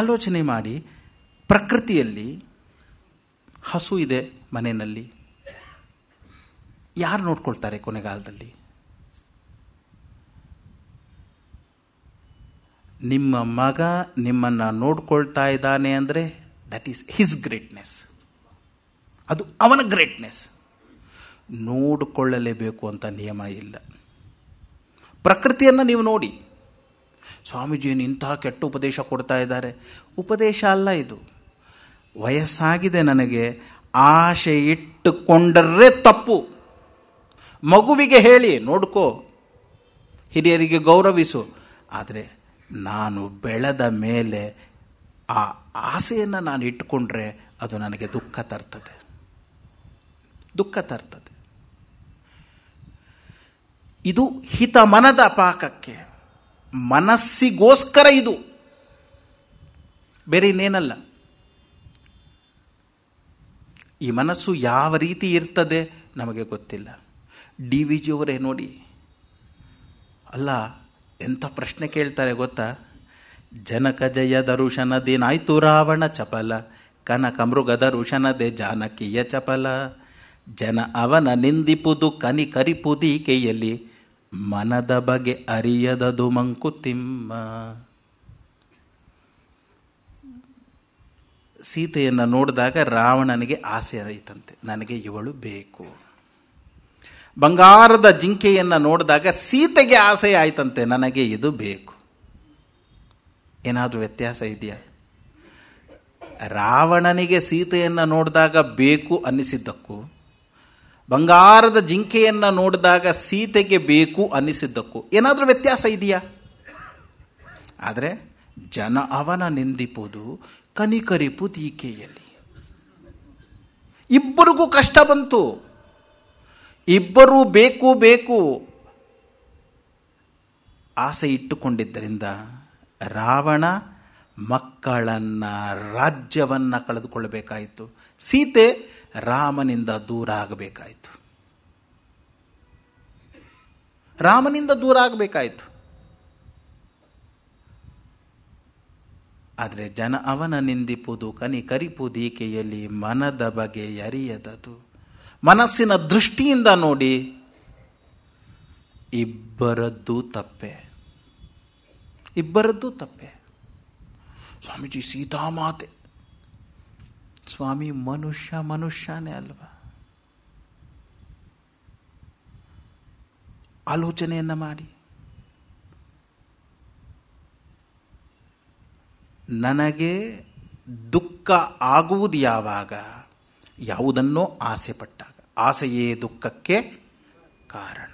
ಆಲೋಚನೆ ಮಾಡಿ ಪ್ರಕೃತಿಯಲ್ಲಿ ಹಸು ಇದೆ ಮನೆಯಲ್ಲಿ ಯಾರು ನೋಡ್ಕೊಳ್ತಾರೆ ಕೊನೆಗಾಲದಲ್ಲಿ ನಿಮ್ಮ ಮಗ ನಿಮ್ಮನ್ನು ನೋಡ್ಕೊಳ್ತಾ ಇದ್ದಾನೆ ಅಂದರೆ ದಟ್ ಈಸ್ ಹಿಸ್ ಗ್ರೇಟ್ನೆಸ್ ಅದು ಅವನ ಗ್ರೇಟ್ನೆಸ್ ನೋಡಿಕೊಳ್ಳಲೇಬೇಕು ಅಂತ ನಿಯಮ ಇಲ್ಲ ಪ್ರಕೃತಿಯನ್ನು ನೀವು ನೋಡಿ ಸ್ವಾಮೀಜಿಯನ್ನು ಇಂತಹ ಕೆಟ್ಟ ಉಪದೇಶ ಕೊಡ್ತಾ ಇದ್ದಾರೆ ಉಪದೇಶ ಅಲ್ಲ ಇದು ವಯಸ್ಸಾಗಿದೆ ನನಗೆ ಆಶೆ ಇಟ್ಟುಕೊಂಡರೆ ತಪ್ಪು ಮಗುವಿಗೆ ಹೇಳಿ ನೋಡ್ಕೋ ಹಿರಿಯರಿಗೆ ಗೌರವಿಸು ಆದರೆ ನಾನು ಬೆಳೆದ ಮೇಲೆ ಆ ಆಸೆಯನ್ನು ನಾನು ಇಟ್ಟುಕೊಂಡ್ರೆ ಅದು ನನಗೆ ದುಃಖ ತರ್ತದೆ ದುಃಖ ತರ್ತದೆ ಇದು ಹಿತ ಮನದ ಪಾಕಕ್ಕೆ ಮನಸ್ಸಿಗೋಸ್ಕರ ಇದು ಬೇರೆ ಇನ್ನೇನಲ್ಲ ಈ ಮನಸ್ಸು ಯಾವ ರೀತಿ ಇರ್ತದೆ ನಮಗೆ ಗೊತ್ತಿಲ್ಲ ಡಿ ವಿ ಜಿಯವರೇ ನೋಡಿ ಅಲ್ಲ ಎಂಥ ಪ್ರಶ್ನೆ ಕೇಳ್ತಾರೆ ಗೊತ್ತಾ ಜನಕ ಜಯ ನಾಯ್ತು ರಾವಣ ಚಪಲ ಕನಕ ಮೃಗದ ದೇ ಜಾನಕಿಯ ಚಪಲ ಜನ ಅವನ ನಿಂದಿಪುದು ಕನಿ ಕೈಯಲ್ಲಿ ಮನದ ಬಗೆ ಅರಿಯದದು ಮಂಕುತಿಮ್ಮ ಸೀತೆಯನ್ನು ನೋಡಿದಾಗ ರಾವಣನಿಗೆ ಆಸೆ ಆಯಿತಂತೆ ನನಗೆ ಇವಳು ಬೇಕು ಬಂಗಾರದ ಜಿಂಕೆಯನ್ನು ನೋಡಿದಾಗ ಸೀತೆಗೆ ಆಸೆ ಆಯಿತಂತೆ ನನಗೆ ಇದು ಬೇಕು ಏನಾದರೂ ವ್ಯತ್ಯಾಸ ಇದೆಯಾ ರಾವಣನಿಗೆ ಸೀತೆಯನ್ನು ನೋಡಿದಾಗ ಬೇಕು ಅನ್ನಿಸಿದ್ದಕ್ಕೂ ಬಂಗಾರದ ಜಿಂಕೆಯನ್ನು ನೋಡಿದಾಗ ಸೀತೆಗೆ ಬೇಕು ಅನ್ನಿಸಿದ್ದಕ್ಕೂ ಏನಾದರೂ ವ್ಯತ್ಯಾಸ ಇದೆಯಾ ಆದರೆ ಜನ ಅವನ ನಿಂದಿಪುದು ಕನಿಕರಿಪು ತೀಕೆಯಲ್ಲಿ ಇಬ್ಬರಿಗೂ ಕಷ್ಟ ಬಂತು ಇಬ್ಬರೂ ಬೇಕು ಬೇಕು ಆಸೆ ಇಟ್ಟುಕೊಂಡಿದ್ದರಿಂದ ರಾವಣ ಮಕ್ಕಳನ್ನು ರಾಜ್ಯವನ್ನು ಕಳೆದುಕೊಳ್ಳಬೇಕಾಯಿತು ಸೀತೆ ರಾಮನಿಂದ ದೂರ ಆಗಬೇಕಾಯಿತು ರಾಮನಿಂದ ದೂರ ಆಗಬೇಕಾಯಿತು ಆದರೆ ಜನ ಅವನ ನಿಂದಿಪುದು ಕನಿ ಕರಿಪುದೀಕೆಯಲ್ಲಿ ಮನದ ಬಗೆ ಅರಿಯದದು ಮನಸ್ಸಿನ ದೃಷ್ಟಿಯಿಂದ ನೋಡಿ ಇಬ್ಬರದ್ದು ತಪ್ಪೆ ಇಬ್ಬರದ್ದು ತಪ್ಪೆ ಸ್ವಾಮೀಜಿ ಸೀತಾಮಾತೆ ಸ್ವಾಮಿ ಮನುಷ್ಯ ಮನುಷ್ಯನೇ ಅಲ್ವಾ ಆಲೋಚನೆಯನ್ನು ಮಾಡಿ ನನಗೆ ದುಃಖ ಆಗುವುದು ಯಾವಾಗ ಯಾವುದನ್ನೋ ಆಸೆ ಪಟ್ಟಾಗ ಆಸೆಯೇ ದುಃಖಕ್ಕೆ ಕಾರಣ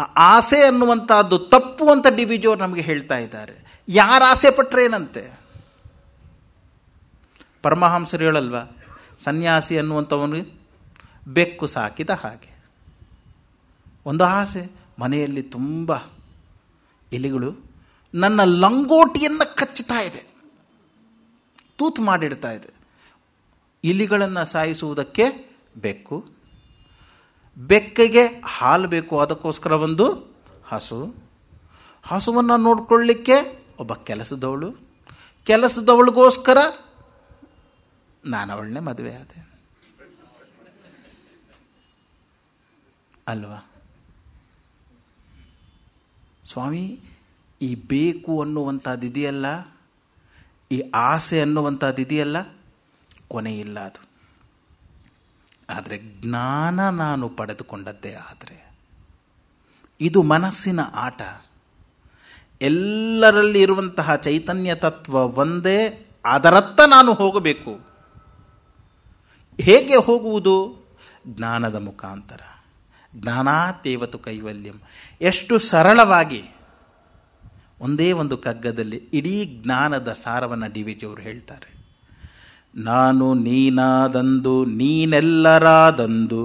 ಆ ಆಸೆ ಅನ್ನುವಂಥದ್ದು ತಪ್ಪು ಅಂತ ಡಿ ಜೋರ್ ನಮಗೆ ಹೇಳ್ತಾ ಇದ್ದಾರೆ ಯಾರು ಆಸೆ ಪಟ್ಟರೇನಂತೆ ಪರಮಹಂಸರು ಹೇಳಲ್ವ ಸನ್ಯಾಸಿ ಅನ್ನುವಂಥವನು ಬೆಕ್ಕು ಸಾಕಿದ ಹಾಗೆ ಒಂದು ಆಸೆ ಮನೆಯಲ್ಲಿ ತುಂಬ ಎಲೆಗಳು ನನ್ನ ಲಂಗೋಟಿಯನ್ನು ಕಚ್ಚುತ್ತಾ ಇದೆ ತೂತು ಮಾಡಿಡ್ತಾ ಇದೆ ಇಲಿಗಳನ್ನು ಸಾಯಿಸುವುದಕ್ಕೆ ಬೆಕ್ಕು ಬೆಕ್ಕಿಗೆ ಹಾಲು ಬೇಕು ಅದಕ್ಕೋಸ್ಕರ ಒಂದು ಹಸು ಹಸುವನ್ನು ನೋಡಿಕೊಳ್ಳಿಕ್ಕೆ ಒಬ್ಬ ಕೆಲಸದವಳು ಕೆಲಸದವಳಿಗೋಸ್ಕರ ನಾನು ಅವಳನ್ನೇ ಮದುವೆ ಆದೆ ಅಲ್ವಾ ಸ್ವಾಮಿ ಈ ಬೇಕು ಅನ್ನುವಂಥದ್ದು ಇದೆಯಲ್ಲ ಈ ಆಸೆ ಅನ್ನುವಂಥದ್ದು ಇದೆಯಲ್ಲ ಕೊನೆಯಿಲ್ಲ ಅದು ಆದರೆ ಜ್ಞಾನ ನಾನು ಪಡೆದುಕೊಂಡದ್ದೇ ಆದರೆ ಇದು ಮನಸ್ಸಿನ ಆಟ ಎಲ್ಲರಲ್ಲಿ ಇರುವಂತಹ ಚೈತನ್ಯ ತತ್ವ ಒಂದೇ ಅದರತ್ತ ನಾನು ಹೋಗಬೇಕು ಹೇಗೆ ಹೋಗುವುದು ಜ್ಞಾನದ ಮುಖಾಂತರ ಜ್ಞಾನಾತೇವತು ಕೈವಲ್ಯಂ ಎಷ್ಟು ಸರಳವಾಗಿ ಒಂದೇ ಒಂದು ಕಗ್ಗದಲ್ಲಿ ಇಡೀ ಜ್ಞಾನದ ಸಾರವನ್ನು ಡಿ ವಿ ಹೇಳ್ತಾರೆ ನಾನು ನೀನಾದಂದು ನೀನೆಲ್ಲರಾದಂದು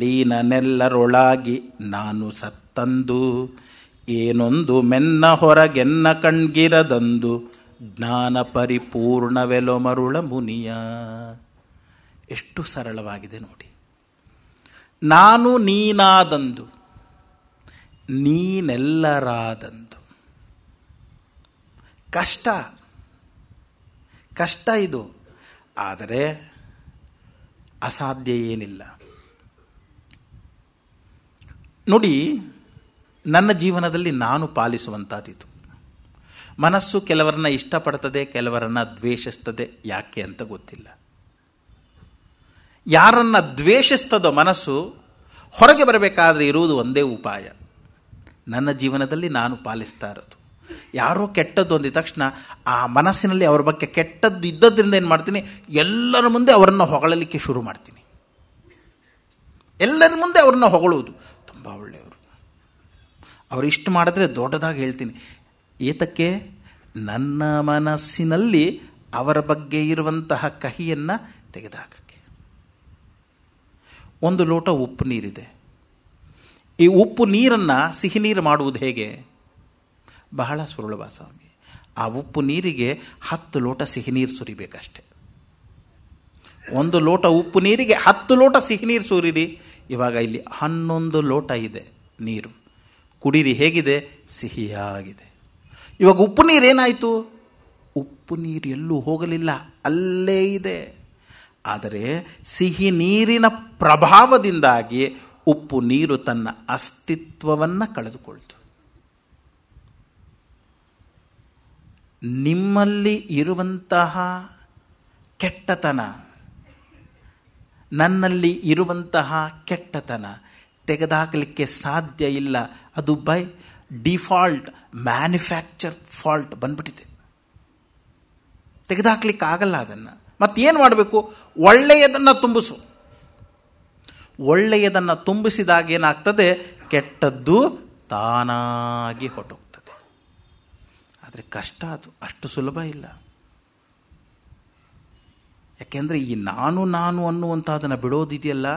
ಲೀನನೆಲ್ಲರೊಳಾಗಿ ನಾನು ಸತ್ತಂದು ಏನೊಂದು ಮೆನ್ನ ಹೊರಗೆನ್ನ ಕಣ್ಗಿರದಂದು ಜ್ಞಾನ ಪರಿಪೂರ್ಣವೆಲೋ ಮರುಳ ಮುನಿಯ ಎಷ್ಟು ಸರಳವಾಗಿದೆ ನೋಡಿ ನಾನು ನೀನಾದಂದು ನೀನೆಲ್ಲರಾದಂದು ಕಷ್ಟ ಕಷ್ಟ ಇದು ಆದರೆ ಅಸಾಧ್ಯ ಏನಿಲ್ಲ ನೋಡಿ ನನ್ನ ಜೀವನದಲ್ಲಿ ನಾನು ಪಾಲಿಸುವಂತಾದಿತು ಮನಸ್ಸು ಕೆಲವರನ್ನ ಇಷ್ಟಪಡ್ತದೆ ಕೆಲವರನ್ನ ದ್ವೇಷಿಸ್ತದೆ ಯಾಕೆ ಅಂತ ಗೊತ್ತಿಲ್ಲ ಯಾರನ್ನ ದ್ವೇಷಿಸ್ತದೋ ಮನಸ್ಸು ಹೊರಗೆ ಬರಬೇಕಾದ್ರೆ ಇರುವುದು ಒಂದೇ ಉಪಾಯ ನನ್ನ ಜೀವನದಲ್ಲಿ ನಾನು ಪಾಲಿಸ್ತಾ ಇರೋದು ಯಾರೋ ಕೆಟ್ಟದ್ದು ಅಂದಿದ ತಕ್ಷಣ ಆ ಮನಸ್ಸಿನಲ್ಲಿ ಅವರ ಬಗ್ಗೆ ಕೆಟ್ಟದ್ದು ಇದ್ದದ್ರಿಂದ ಏನು ಮಾಡ್ತೀನಿ ಎಲ್ಲರ ಮುಂದೆ ಅವರನ್ನು ಹೊಗಳಲಿಕ್ಕೆ ಶುರು ಮಾಡ್ತೀನಿ ಎಲ್ಲರ ಮುಂದೆ ಅವ್ರನ್ನ ಹೊಗಳುವುದು ತುಂಬ ಒಳ್ಳೆಯವರು ಅವರು ಇಷ್ಟು ಮಾಡಿದ್ರೆ ದೊಡ್ಡದಾಗಿ ಹೇಳ್ತೀನಿ ಏತಕ್ಕೆ ನನ್ನ ಮನಸ್ಸಿನಲ್ಲಿ ಅವರ ಬಗ್ಗೆ ಇರುವಂತಹ ಕಹಿಯನ್ನು ತೆಗೆದುಹಾಕಕ್ಕೆ ಒಂದು ಲೋಟ ಉಪ್ಪು ನೀರಿದೆ ಈ ಉಪ್ಪು ನೀರನ್ನು ಸಿಹಿ ನೀರು ಮಾಡುವುದು ಹೇಗೆ ಬಹಳ ಸುರುಳುವ ಸ್ವಾಮಿ ಆ ಉಪ್ಪು ನೀರಿಗೆ ಹತ್ತು ಲೋಟ ಸಿಹಿ ನೀರು ಸುರಿಬೇಕಷ್ಟೆ ಒಂದು ಲೋಟ ಉಪ್ಪು ನೀರಿಗೆ ಹತ್ತು ಲೋಟ ಸಿಹಿ ನೀರು ಸುರಿರಿ ಇವಾಗ ಇಲ್ಲಿ ಹನ್ನೊಂದು ಲೋಟ ಇದೆ ನೀರು ಕುಡೀರಿ ಹೇಗಿದೆ ಸಿಹಿಯಾಗಿದೆ ಇವಾಗ ಉಪ್ಪು ನೀರೇನಾಯಿತು ಉಪ್ಪು ನೀರು ಎಲ್ಲೂ ಹೋಗಲಿಲ್ಲ ಅಲ್ಲೇ ಇದೆ ಆದರೆ ಸಿಹಿ ನೀರಿನ ಪ್ರಭಾವದಿಂದಾಗಿ ಉಪ್ಪು ನೀರು ತನ್ನ ಅಸ್ತಿತ್ವವನ್ನು ಕಳೆದುಕೊಳ್ತು ನಿಮ್ಮಲ್ಲಿ ಇರುವಂತಹ ಕೆಟ್ಟತನ ನನ್ನಲ್ಲಿ ಇರುವಂತಹ ಕೆಟ್ಟತನ ತೆಗೆದಾಕಲಿಕ್ಕೆ ಸಾಧ್ಯ ಇಲ್ಲ ಅದು ಬೈ ಡಿಫಾಲ್ಟ್ ಮ್ಯಾನುಫ್ಯಾಕ್ಚರ್ ಫಾಲ್ಟ್ ಬಂದ್ಬಿಟ್ಟಿದೆ ತೆಗೆದಾಕ್ಲಿಕ್ಕೆ ಆಗಲ್ಲ ಅದನ್ನು ಮತ್ತೇನು ಮಾಡಬೇಕು ಒಳ್ಳೆಯದನ್ನು ತುಂಬಿಸು ಒಳ್ಳೆಯದನ್ನು ತುಂಬಿಸಿದಾಗ ಏನಾಗ್ತದೆ ಕೆಟ್ಟದ್ದು ತಾನಾಗಿ ಹೊಟ್ಟು ಆದರೆ ಕಷ್ಟ ಅದು ಅಷ್ಟು ಸುಲಭ ಇಲ್ಲ ಯಾಕೆಂದರೆ ಈ ನಾನು ನಾನು ಅನ್ನುವಂಥದ್ದನ್ನು ಬಿಡೋದಿದೆಯಲ್ಲ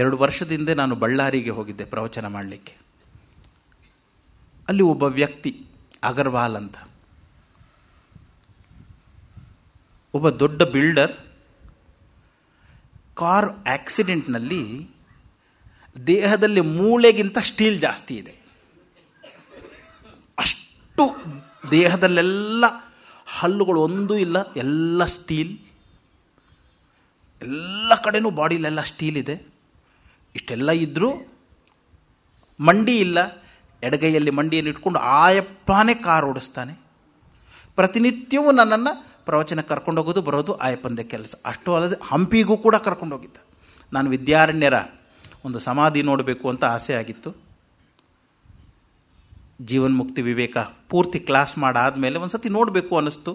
ಎರಡು ವರ್ಷದಿಂದ ನಾನು ಬಳ್ಳಾರಿಗೆ ಹೋಗಿದ್ದೆ ಪ್ರವಚನ ಮಾಡಲಿಕ್ಕೆ ಅಲ್ಲಿ ಒಬ್ಬ ವ್ಯಕ್ತಿ ಅಗರ್ವಾಲ್ ಅಂತ ಒಬ್ಬ ದೊಡ್ಡ ಬಿಲ್ಡರ್ ಕಾರ್ ಆಕ್ಸಿಡೆಂಟ್ನಲ್ಲಿ ದೇಹದಲ್ಲಿ ಮೂಳೆಗಿಂತ ಸ್ಟೀಲ್ ಜಾಸ್ತಿ ಇದೆ ಅಷ್ಟು ದೇಹದಲ್ಲೆಲ್ಲ ಹಲ್ಲುಗಳು ಒಂದೂ ಇಲ್ಲ ಎಲ್ಲ ಸ್ಟೀಲ್ ಎಲ್ಲ ಕಡೆಯೂ ಬಾಡಿಲೆಲ್ಲ ಸ್ಟೀಲ್ ಇದೆ ಇಷ್ಟೆಲ್ಲ ಇದ್ದರೂ ಮಂಡಿ ಇಲ್ಲ ಎಡಗೈಯಲ್ಲಿ ಮಂಡಿಯನ್ನು ಇಟ್ಕೊಂಡು ಆಯಪ್ಪನೇ ಕಾರು ಓಡಿಸ್ತಾನೆ ಪ್ರತಿನಿತ್ಯವೂ ನನ್ನನ್ನು ಪ್ರವಚನ ಕರ್ಕೊಂಡೋಗೋದು ಬರೋದು ಆಯಪ್ಪಂದೆ ಕೆಲಸ ಅಷ್ಟು ಅಲ್ಲದೆ ಹಂಪಿಗೂ ಕೂಡ ಕರ್ಕೊಂಡೋಗಿದ್ದ ನಾನು ವಿದ್ಯಾರಣ್ಯರ ಒಂದು ಸಮಾಧಿ ನೋಡಬೇಕು ಅಂತ ಆಸೆ ಆಗಿತ್ತು ಜೀವನ್ ಮುಕ್ತಿ ವಿವೇಕ ಪೂರ್ತಿ ಕ್ಲಾಸ್ ಮಾಡಾದಮೇಲೆ ಒಂದು ಸತಿ ನೋಡಬೇಕು ಅನ್ನಿಸ್ತು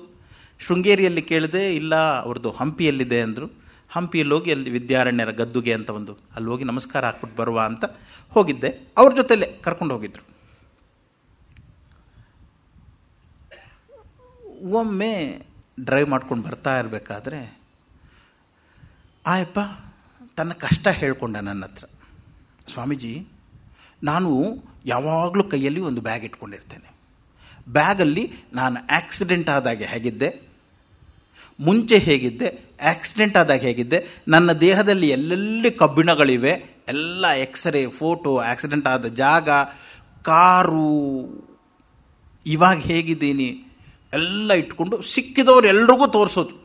ಶೃಂಗೇರಿಯಲ್ಲಿ ಕೇಳಿದೆ ಇಲ್ಲ ಅವ್ರದ್ದು ಹಂಪಿಯಲ್ಲಿದೆ ಅಂದರು ಹಂಪಿಯಲ್ಲಿ ಹೋಗಿ ಅಲ್ಲಿ ವಿದ್ಯಾರಣ್ಯರ ಗದ್ದುಗೆ ಅಂತ ಒಂದು ಅಲ್ಲಿ ಹೋಗಿ ನಮಸ್ಕಾರ ಹಾಕ್ಬಿಟ್ಟು ಬರುವ ಅಂತ ಹೋಗಿದ್ದೆ ಅವ್ರ ಜೊತೆಲೇ ಕರ್ಕೊಂಡು ಹೋಗಿದ್ರು ಒಮ್ಮೆ ಡ್ರೈವ್ ಮಾಡ್ಕೊಂಡು ಬರ್ತಾ ಇರಬೇಕಾದ್ರೆ ಆಯಪ್ಪ ತನ್ನ ಕಷ್ಟ ಹೇಳ್ಕೊಂಡ ನನ್ನ ಹತ್ರ ಸ್ವಾಮೀಜಿ ನಾನು ಯಾವಾಗಲೂ ಕೈಯಲ್ಲಿ ಒಂದು ಬ್ಯಾಗ್ ಇಟ್ಕೊಂಡಿರ್ತೇನೆ ಬ್ಯಾಗಲ್ಲಿ ನಾನು ಆಕ್ಸಿಡೆಂಟ್ ಆದಾಗ ಹೇಗಿದ್ದೆ ಮುಂಚೆ ಹೇಗಿದ್ದೆ ಆಕ್ಸಿಡೆಂಟ್ ಆದಾಗ ಹೇಗಿದ್ದೆ ನನ್ನ ದೇಹದಲ್ಲಿ ಎಲ್ಲೆಲ್ಲಿ ಕಬ್ಬಿಣಗಳಿವೆ ಎಲ್ಲ ಎಕ್ಸ್ರೇ ಫೋಟೋ ಆಕ್ಸಿಡೆಂಟ್ ಆದ ಜಾಗ ಕಾರು ಇವಾಗ ಹೇಗಿದ್ದೀನಿ ಎಲ್ಲ ಇಟ್ಕೊಂಡು ಸಿಕ್ಕಿದವರು ಎಲ್ರಿಗೂ ತೋರಿಸೋದು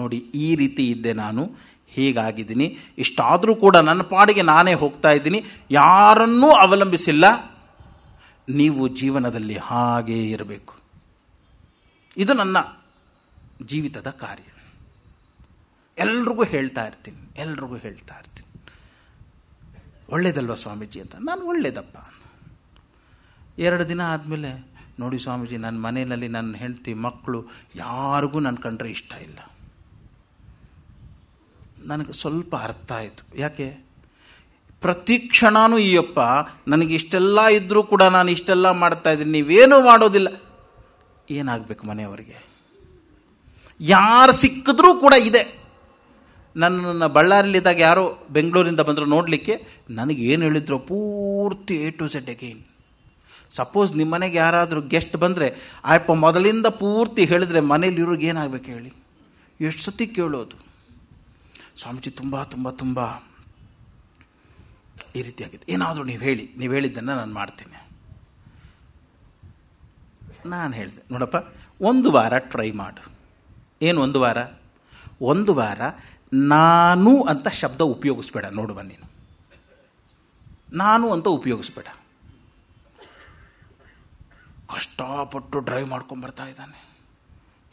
ನೋಡಿ ಈ ರೀತಿ ಇದ್ದೆ ನಾನು ಹೀಗಾಗಿದ್ದೀನಿ ಇಷ್ಟಾದರೂ ಕೂಡ ನನ್ನ ಪಾಡಿಗೆ ನಾನೇ ಹೋಗ್ತಾ ಇದ್ದೀನಿ ಯಾರನ್ನೂ ಅವಲಂಬಿಸಿಲ್ಲ ನೀವು ಜೀವನದಲ್ಲಿ ಹಾಗೇ ಇರಬೇಕು ಇದು ನನ್ನ ಜೀವಿತದ ಕಾರ್ಯ ಎಲ್ರಿಗೂ ಹೇಳ್ತಾ ಇರ್ತೀನಿ ಎಲ್ರಿಗೂ ಹೇಳ್ತಾ ಇರ್ತೀನಿ ಒಳ್ಳೇದಲ್ವ ಸ್ವಾಮೀಜಿ ಅಂತ ನಾನು ಒಳ್ಳೇದಪ್ಪ ಎರಡು ದಿನ ಆದಮೇಲೆ ನೋಡಿ ಸ್ವಾಮೀಜಿ ನನ್ನ ಮನೆಯಲ್ಲಿ ನನ್ನ ಹೆಂಡತಿ ಮಕ್ಕಳು ಯಾರಿಗೂ ನನ್ನ ಕಂಡ್ರೆ ಇಷ್ಟ ಇಲ್ಲ ನನಗೆ ಸ್ವಲ್ಪ ಅರ್ಥ ಆಯಿತು ಯಾಕೆ ಪ್ರತಿ ಕ್ಷಣವೂ ಈಯಪ್ಪ ನನಗೆ ಇಷ್ಟೆಲ್ಲ ಇದ್ದರೂ ಕೂಡ ನಾನು ಇಷ್ಟೆಲ್ಲ ಮಾಡ್ತಾ ಇದ್ದೀನಿ ನೀವೇನೂ ಮಾಡೋದಿಲ್ಲ ಏನಾಗಬೇಕು ಮನೆಯವರಿಗೆ ಯಾರು ಸಿಕ್ಕಿದ್ರೂ ಕೂಡ ಇದೆ ನನ್ನ ಬಳ್ಳಾರಿಲಿದ್ದಾಗ ಯಾರೋ ಬೆಂಗಳೂರಿಂದ ಬಂದರು ನೋಡಲಿಕ್ಕೆ ನನಗೆ ಏನು ಹೇಳಿದ್ರು ಪೂರ್ತಿ A to Z again suppose ನಿಮ್ಮ ಮನೆಗೆ ಯಾರಾದರೂ ಗೆಸ್ಟ್ ಬಂದರೆ ಆಯಪ್ಪ ಮೊದಲಿಂದ ಪೂರ್ತಿ ಹೇಳಿದರೆ ಮನೇಲಿ ಇವ್ರಿಗೆ ಏನಾಗಬೇಕು ಹೇಳಿ ಎಷ್ಟು ಸತಿ ಕೇಳೋದು ಸ್ವಾಮೀಜಿ ತುಂಬ ತುಂಬ ತುಂಬ ಈ ರೀತಿಯಾಗಿದೆ ಏನಾದರೂ ನೀವು ಹೇಳಿ ನೀವು ಹೇಳಿದ್ದನ್ನು ನಾನು ಮಾಡ್ತೀನಿ ನಾನು ಹೇಳಿದೆ ನೋಡಪ್ಪ ಒಂದು ವಾರ ಟ್ರೈ ಮಾಡು ಏನು ಒಂದು ವಾರ ಒಂದು ವಾರ ನಾನು ಅಂತ ಶಬ್ದ ಉಪಯೋಗಿಸ್ಬೇಡ ನೋಡುವ ನೀನು ನಾನು ಅಂತ ಉಪಯೋಗಿಸ್ಬೇಡ ಕಷ್ಟಪಟ್ಟು ಡ್ರೈವ್ ಮಾಡ್ಕೊಂಬರ್ತಾ ಇದ್ದಾನೆ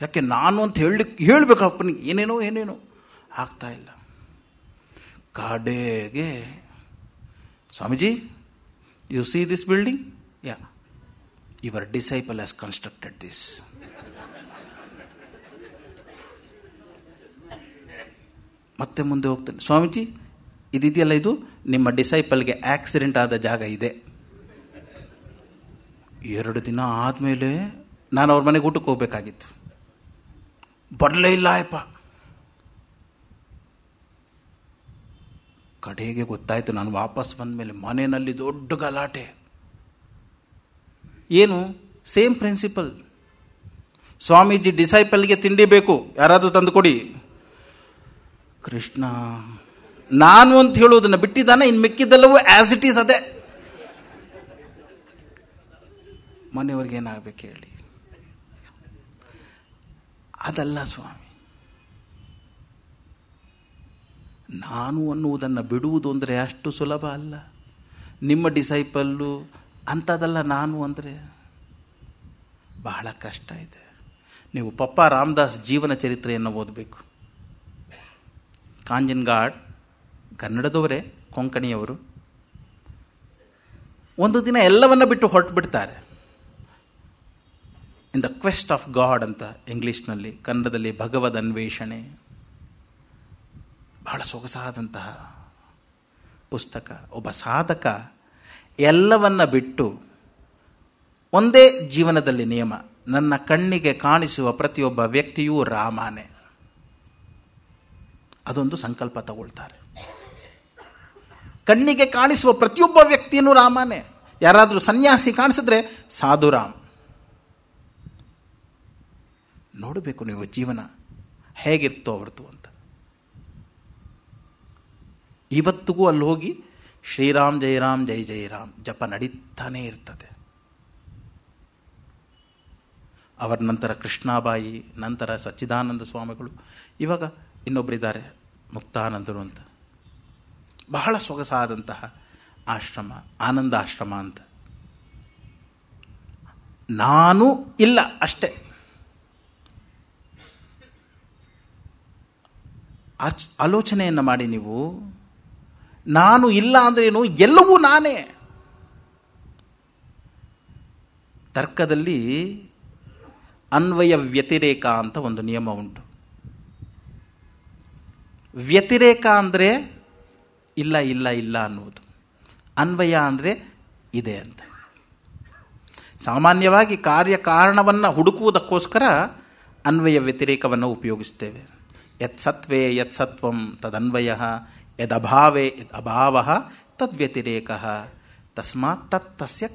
ಯಾಕೆ ನಾನು ಅಂತ ಹೇಳಿ ಹೇಳಬೇಕಪ್ಪನಿಗೆ ಏನೇನೋ ಏನೇನೋ ಆಗ್ತಾ ಇಲ್ಲ ಕಡೆಗೆ Swamiji you see this building yeah your disciple has constructed this ಮತ್ತೆ ಮುಂದೆ ಹೋಗ್ತೇನೆ ಸ್ವಾಮೀಜಿ ಇದಿದೆಯಲ್ಲ ಇದು ನಿಮ್ಮ ಡಿಸೈಪಲ್ಗೆ ಆಕ್ಸಿಡೆಂಟ್ ಆದ ಜಾಗ ಇದೆ ಎರಡು ದಿನ ಆದಮೇಲೆ ನಾನು ಅವ್ರ ಮನೆಗೆ ಊಟಕ್ಕೆ ಹೋಗ್ಬೇಕಾಗಿತ್ತು ಬರಲೇ ಇಲ್ಲ ಆಯಪ್ಪ ಕಡೆಗೆ ಗೊತ್ತಾಯಿತು ನಾನು ವಾಪಸ್ ಬಂದ ಮೇಲೆ ಮನೆಯಲ್ಲಿ ದೊಡ್ಡ ಗಲಾಟೆ ಏನು ಸೇಮ್ ಪ್ರಿನ್ಸಿಪಲ್ ಸ್ವಾಮೀಜಿ ಡಿಸೈಪಲ್ಗೆ ತಿಂಡಿ ಬೇಕು ಯಾರಾದರೂ ತಂದುಕೊಡಿ ಕೃಷ್ಣ ನಾನು ಅಂತ ಹೇಳುವುದನ್ನು ಬಿಟ್ಟಿದ್ದಾನೆ ಇನ್ನು ಮಿಕ್ಕಿದ್ದೆಲ್ಲವೂ ಆ್ಯಸ್ ಇಟ್ ಈಸ್ ಅದೇ ಮನೆಯವ್ರಿಗೆ ಏನಾಗಬೇಕು ಹೇಳಿ ಅದಲ್ಲ ಸ್ವಾಮಿ ನಾನು ಅನ್ನುವುದನ್ನು ಬಿಡುವುದು ಅಂದರೆ ಅಷ್ಟು ಸುಲಭ ಅಲ್ಲ ನಿಮ್ಮ ಡಿಸೈಪಲ್ಲು ಅಂಥದ್ದಲ್ಲ ನಾನು ಅಂದರೆ ಬಹಳ ಕಷ್ಟ ಇದೆ ನೀವು ಪಪ್ಪ ರಾಮದಾಸ್ ಜೀವನ ಚರಿತ್ರೆಯನ್ನು ಓದಬೇಕು ಕಾಂಜನ್ಗಾಡ್ ಕನ್ನಡದವರೇ ಕೊಂಕಣಿಯವರು ಒಂದು ದಿನ ಎಲ್ಲವನ್ನು ಬಿಟ್ಟು ಹೊರಟು ಬಿಡ್ತಾರೆ in the quest of God ಅಂತ ಇಂಗ್ಲೀಷ್ನಲ್ಲಿ ಕನ್ನಡದಲ್ಲಿ ಭಗವದ್ ಅನ್ವೇಷಣೆ ಬಹಳ ಸೊಗಸಾದಂತಹ ಪುಸ್ತಕ ಒಬ್ಬ ಸಾಧಕ ಎಲ್ಲವನ್ನ ಬಿಟ್ಟು ಒಂದೇ ಜೀವನದಲ್ಲಿ ನಿಯಮ ನನ್ನ ಕಣ್ಣಿಗೆ ಕಾಣಿಸುವ ಪ್ರತಿಯೊಬ್ಬ ವ್ಯಕ್ತಿಯೂ ರಾಮನೇ ಅದೊಂದು ಸಂಕಲ್ಪ ತಗೊಳ್ತಾರೆ ಕಣ್ಣಿಗೆ ಕಾಣಿಸುವ ಪ್ರತಿಯೊಬ್ಬ ವ್ಯಕ್ತಿಯೂ ರಾಮಾನೇ ಯಾರಾದರೂ ಸನ್ಯಾಸಿ ಕಾಣಿಸಿದ್ರೆ ರಾಮ್ ನೋಡಬೇಕು ನೀವು ಜೀವನ ಹೇಗಿರ್ತೋ ಅವ್ರದ್ದು ಇವತ್ತಿಗೂ ಅಲ್ಲಿ ಹೋಗಿ ಶ್ರೀರಾಮ್ ಜೈರಾಮ್ ಜೈ ಜೈರಾಮ್ ಜಪ ನಡೀತಾನೇ ಇರ್ತದೆ ಅವರ ನಂತರ ಕೃಷ್ಣಾಬಾಯಿ ನಂತರ ಸಚ್ಚಿದಾನಂದ ಸ್ವಾಮಿಗಳು ಇವಾಗ ಇನ್ನೊಬ್ಬರಿದ್ದಾರೆ ಮುಕ್ತಾನಂದರು ಅಂತ ಬಹಳ ಸೊಗಸಾದಂತಹ ಆಶ್ರಮ ಆನಂದ ಆಶ್ರಮ ಅಂತ ನಾನು ಇಲ್ಲ ಅಷ್ಟೆ ಆಚ್ ಆಲೋಚನೆಯನ್ನು ಮಾಡಿ ನೀವು ನಾನು ಇಲ್ಲ ಅಂದ್ರೇನು ಎಲ್ಲವೂ ನಾನೇ ತರ್ಕದಲ್ಲಿ ಅನ್ವಯ ವ್ಯತಿರೇಕ ಅಂತ ಒಂದು ನಿಯಮ ಉಂಟು ವ್ಯತಿರೇಕ ಅಂದರೆ ಇಲ್ಲ ಇಲ್ಲ ಇಲ್ಲ ಅನ್ನುವುದು ಅನ್ವಯ ಅಂದರೆ ಇದೆ ಅಂತ ಸಾಮಾನ್ಯವಾಗಿ ಕಾರ್ಯಕಾರಣವನ್ನು ಹುಡುಕುವುದಕ್ಕೋಸ್ಕರ ಅನ್ವಯ ವ್ಯತಿರೇಕವನ್ನು ಉಪಯೋಗಿಸ್ತೇವೆ ಯತ್ಸತ್ವೇ ಯತ್ಸತ್ವಂ ತದನ್ವಯ ಯದಭಾವೇ ಅಭಾವ ತದ್ವ್ಯತಿರೇಕ ತಸ್ಮಾತ್ ತತ್ ತಸ್ಯ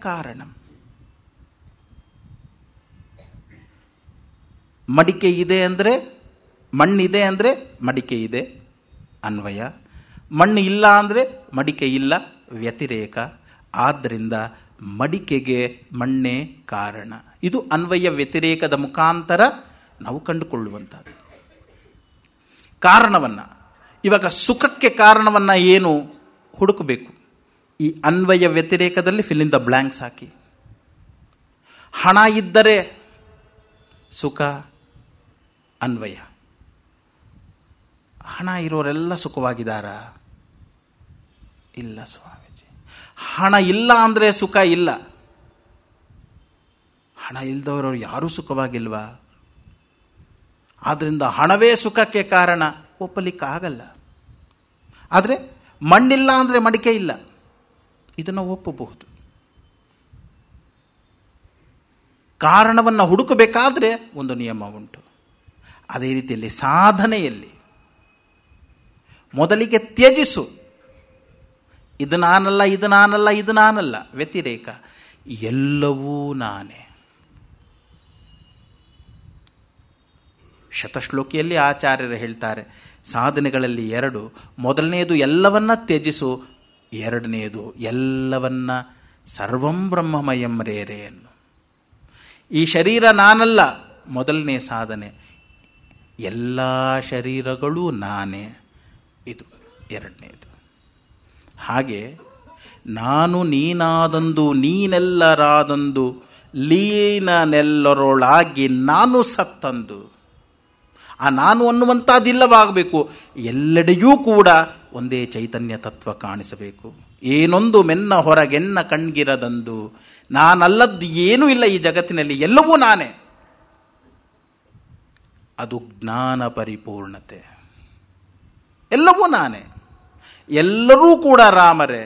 ಮಡಿಕೆ ಇದೆ ಅಂದರೆ ಮಣ್ಣಿದೆ ಅಂದರೆ ಮಡಿಕೆ ಇದೆ ಅನ್ವಯ ಮಣ್ಣು ಇಲ್ಲ ಅಂದರೆ ಮಡಿಕೆ ಇಲ್ಲ ವ್ಯತಿರೇಕ ಆದ್ದರಿಂದ ಮಡಿಕೆಗೆ ಮಣ್ಣೇ ಕಾರಣ ಇದು ಅನ್ವಯ ವ್ಯತಿರೇಕದ ಮುಖಾಂತರ ನಾವು ಕಂಡುಕೊಳ್ಳುವಂಥದ್ದು ಕಾರಣವನ್ನು ಇವಾಗ ಸುಖಕ್ಕೆ ಕಾರಣವನ್ನು ಏನು ಹುಡುಕಬೇಕು ಈ ಅನ್ವಯ ವ್ಯತಿರೇಕದಲ್ಲಿ ಫಿಲ್ಲಿಂದ ಬ್ಲ್ಯಾಂಕ್ಸ್ ಹಾಕಿ ಹಣ ಇದ್ದರೆ ಸುಖ ಅನ್ವಯ ಹಣ ಇರೋರೆಲ್ಲ ಸುಖವಾಗಿದ್ದಾರಾ ಇಲ್ಲ ಸ್ವಾಮೀಜಿ ಹಣ ಇಲ್ಲ ಅಂದರೆ ಸುಖ ಇಲ್ಲ ಹಣ ಇಲ್ಲದವರು ಯಾರೂ ಸುಖವಾಗಿಲ್ವಾ ಆದ್ದರಿಂದ ಹಣವೇ ಸುಖಕ್ಕೆ ಕಾರಣ ಒಪ್ಪಲಿಕ್ಕೆ ಆಗಲ್ಲ ಆದರೆ ಮಣ್ಣಿಲ್ಲ ಅಂದರೆ ಮಡಿಕೆ ಇಲ್ಲ ಇದನ್ನು ಒಪ್ಪಬಹುದು ಕಾರಣವನ್ನು ಹುಡುಕಬೇಕಾದ್ರೆ ಒಂದು ನಿಯಮ ಉಂಟು ಅದೇ ರೀತಿಯಲ್ಲಿ ಸಾಧನೆಯಲ್ಲಿ ಮೊದಲಿಗೆ ತ್ಯಜಿಸು ಇದು ನಾನಲ್ಲ ಇದು ನಾನಲ್ಲ ಇದು ನಾನಲ್ಲ ವ್ಯತಿರೇಕ ಎಲ್ಲವೂ ನಾನೇ ಶತಶ್ಲೋಕಿಯಲ್ಲಿ ಆಚಾರ್ಯರು ಹೇಳ್ತಾರೆ ಸಾಧನೆಗಳಲ್ಲಿ ಎರಡು ಮೊದಲನೆಯದು ಎಲ್ಲವನ್ನ ತ್ಯಜಿಸು ಎರಡನೆಯದು ಎಲ್ಲವನ್ನ ಸರ್ವಂ ಬ್ರಹ್ಮಮಯಂ ರೇರೆಯನ್ನು ಈ ಶರೀರ ನಾನಲ್ಲ ಮೊದಲನೇ ಸಾಧನೆ ಎಲ್ಲ ಶರೀರಗಳು ನಾನೇ ಇದು ಎರಡನೇದು ಹಾಗೆ ನಾನು ನೀನಾದಂದು ನೀನೆಲ್ಲರಾದಂದು ಲೀನನೆಲ್ಲರೊಳಾಗಿ ನಾನು ಸತ್ತಂದು ಆ ನಾನು ಅನ್ನುವಂಥದ್ದಿಲ್ಲವಾಗಬೇಕು ಎಲ್ಲೆಡೆಯೂ ಕೂಡ ಒಂದೇ ಚೈತನ್ಯ ತತ್ವ ಕಾಣಿಸಬೇಕು ಏನೊಂದು ಮೆನ್ನ ಹೊರಗೆನ್ನ ಕಣ್ಗಿರದಂದು ನಾನಲ್ಲದ್ದು ಏನೂ ಇಲ್ಲ ಈ ಜಗತ್ತಿನಲ್ಲಿ ಎಲ್ಲವೂ ನಾನೇ ಅದು ಜ್ಞಾನ ಪರಿಪೂರ್ಣತೆ ಎಲ್ಲವೂ ನಾನೇ ಎಲ್ಲರೂ ಕೂಡ ರಾಮರೇ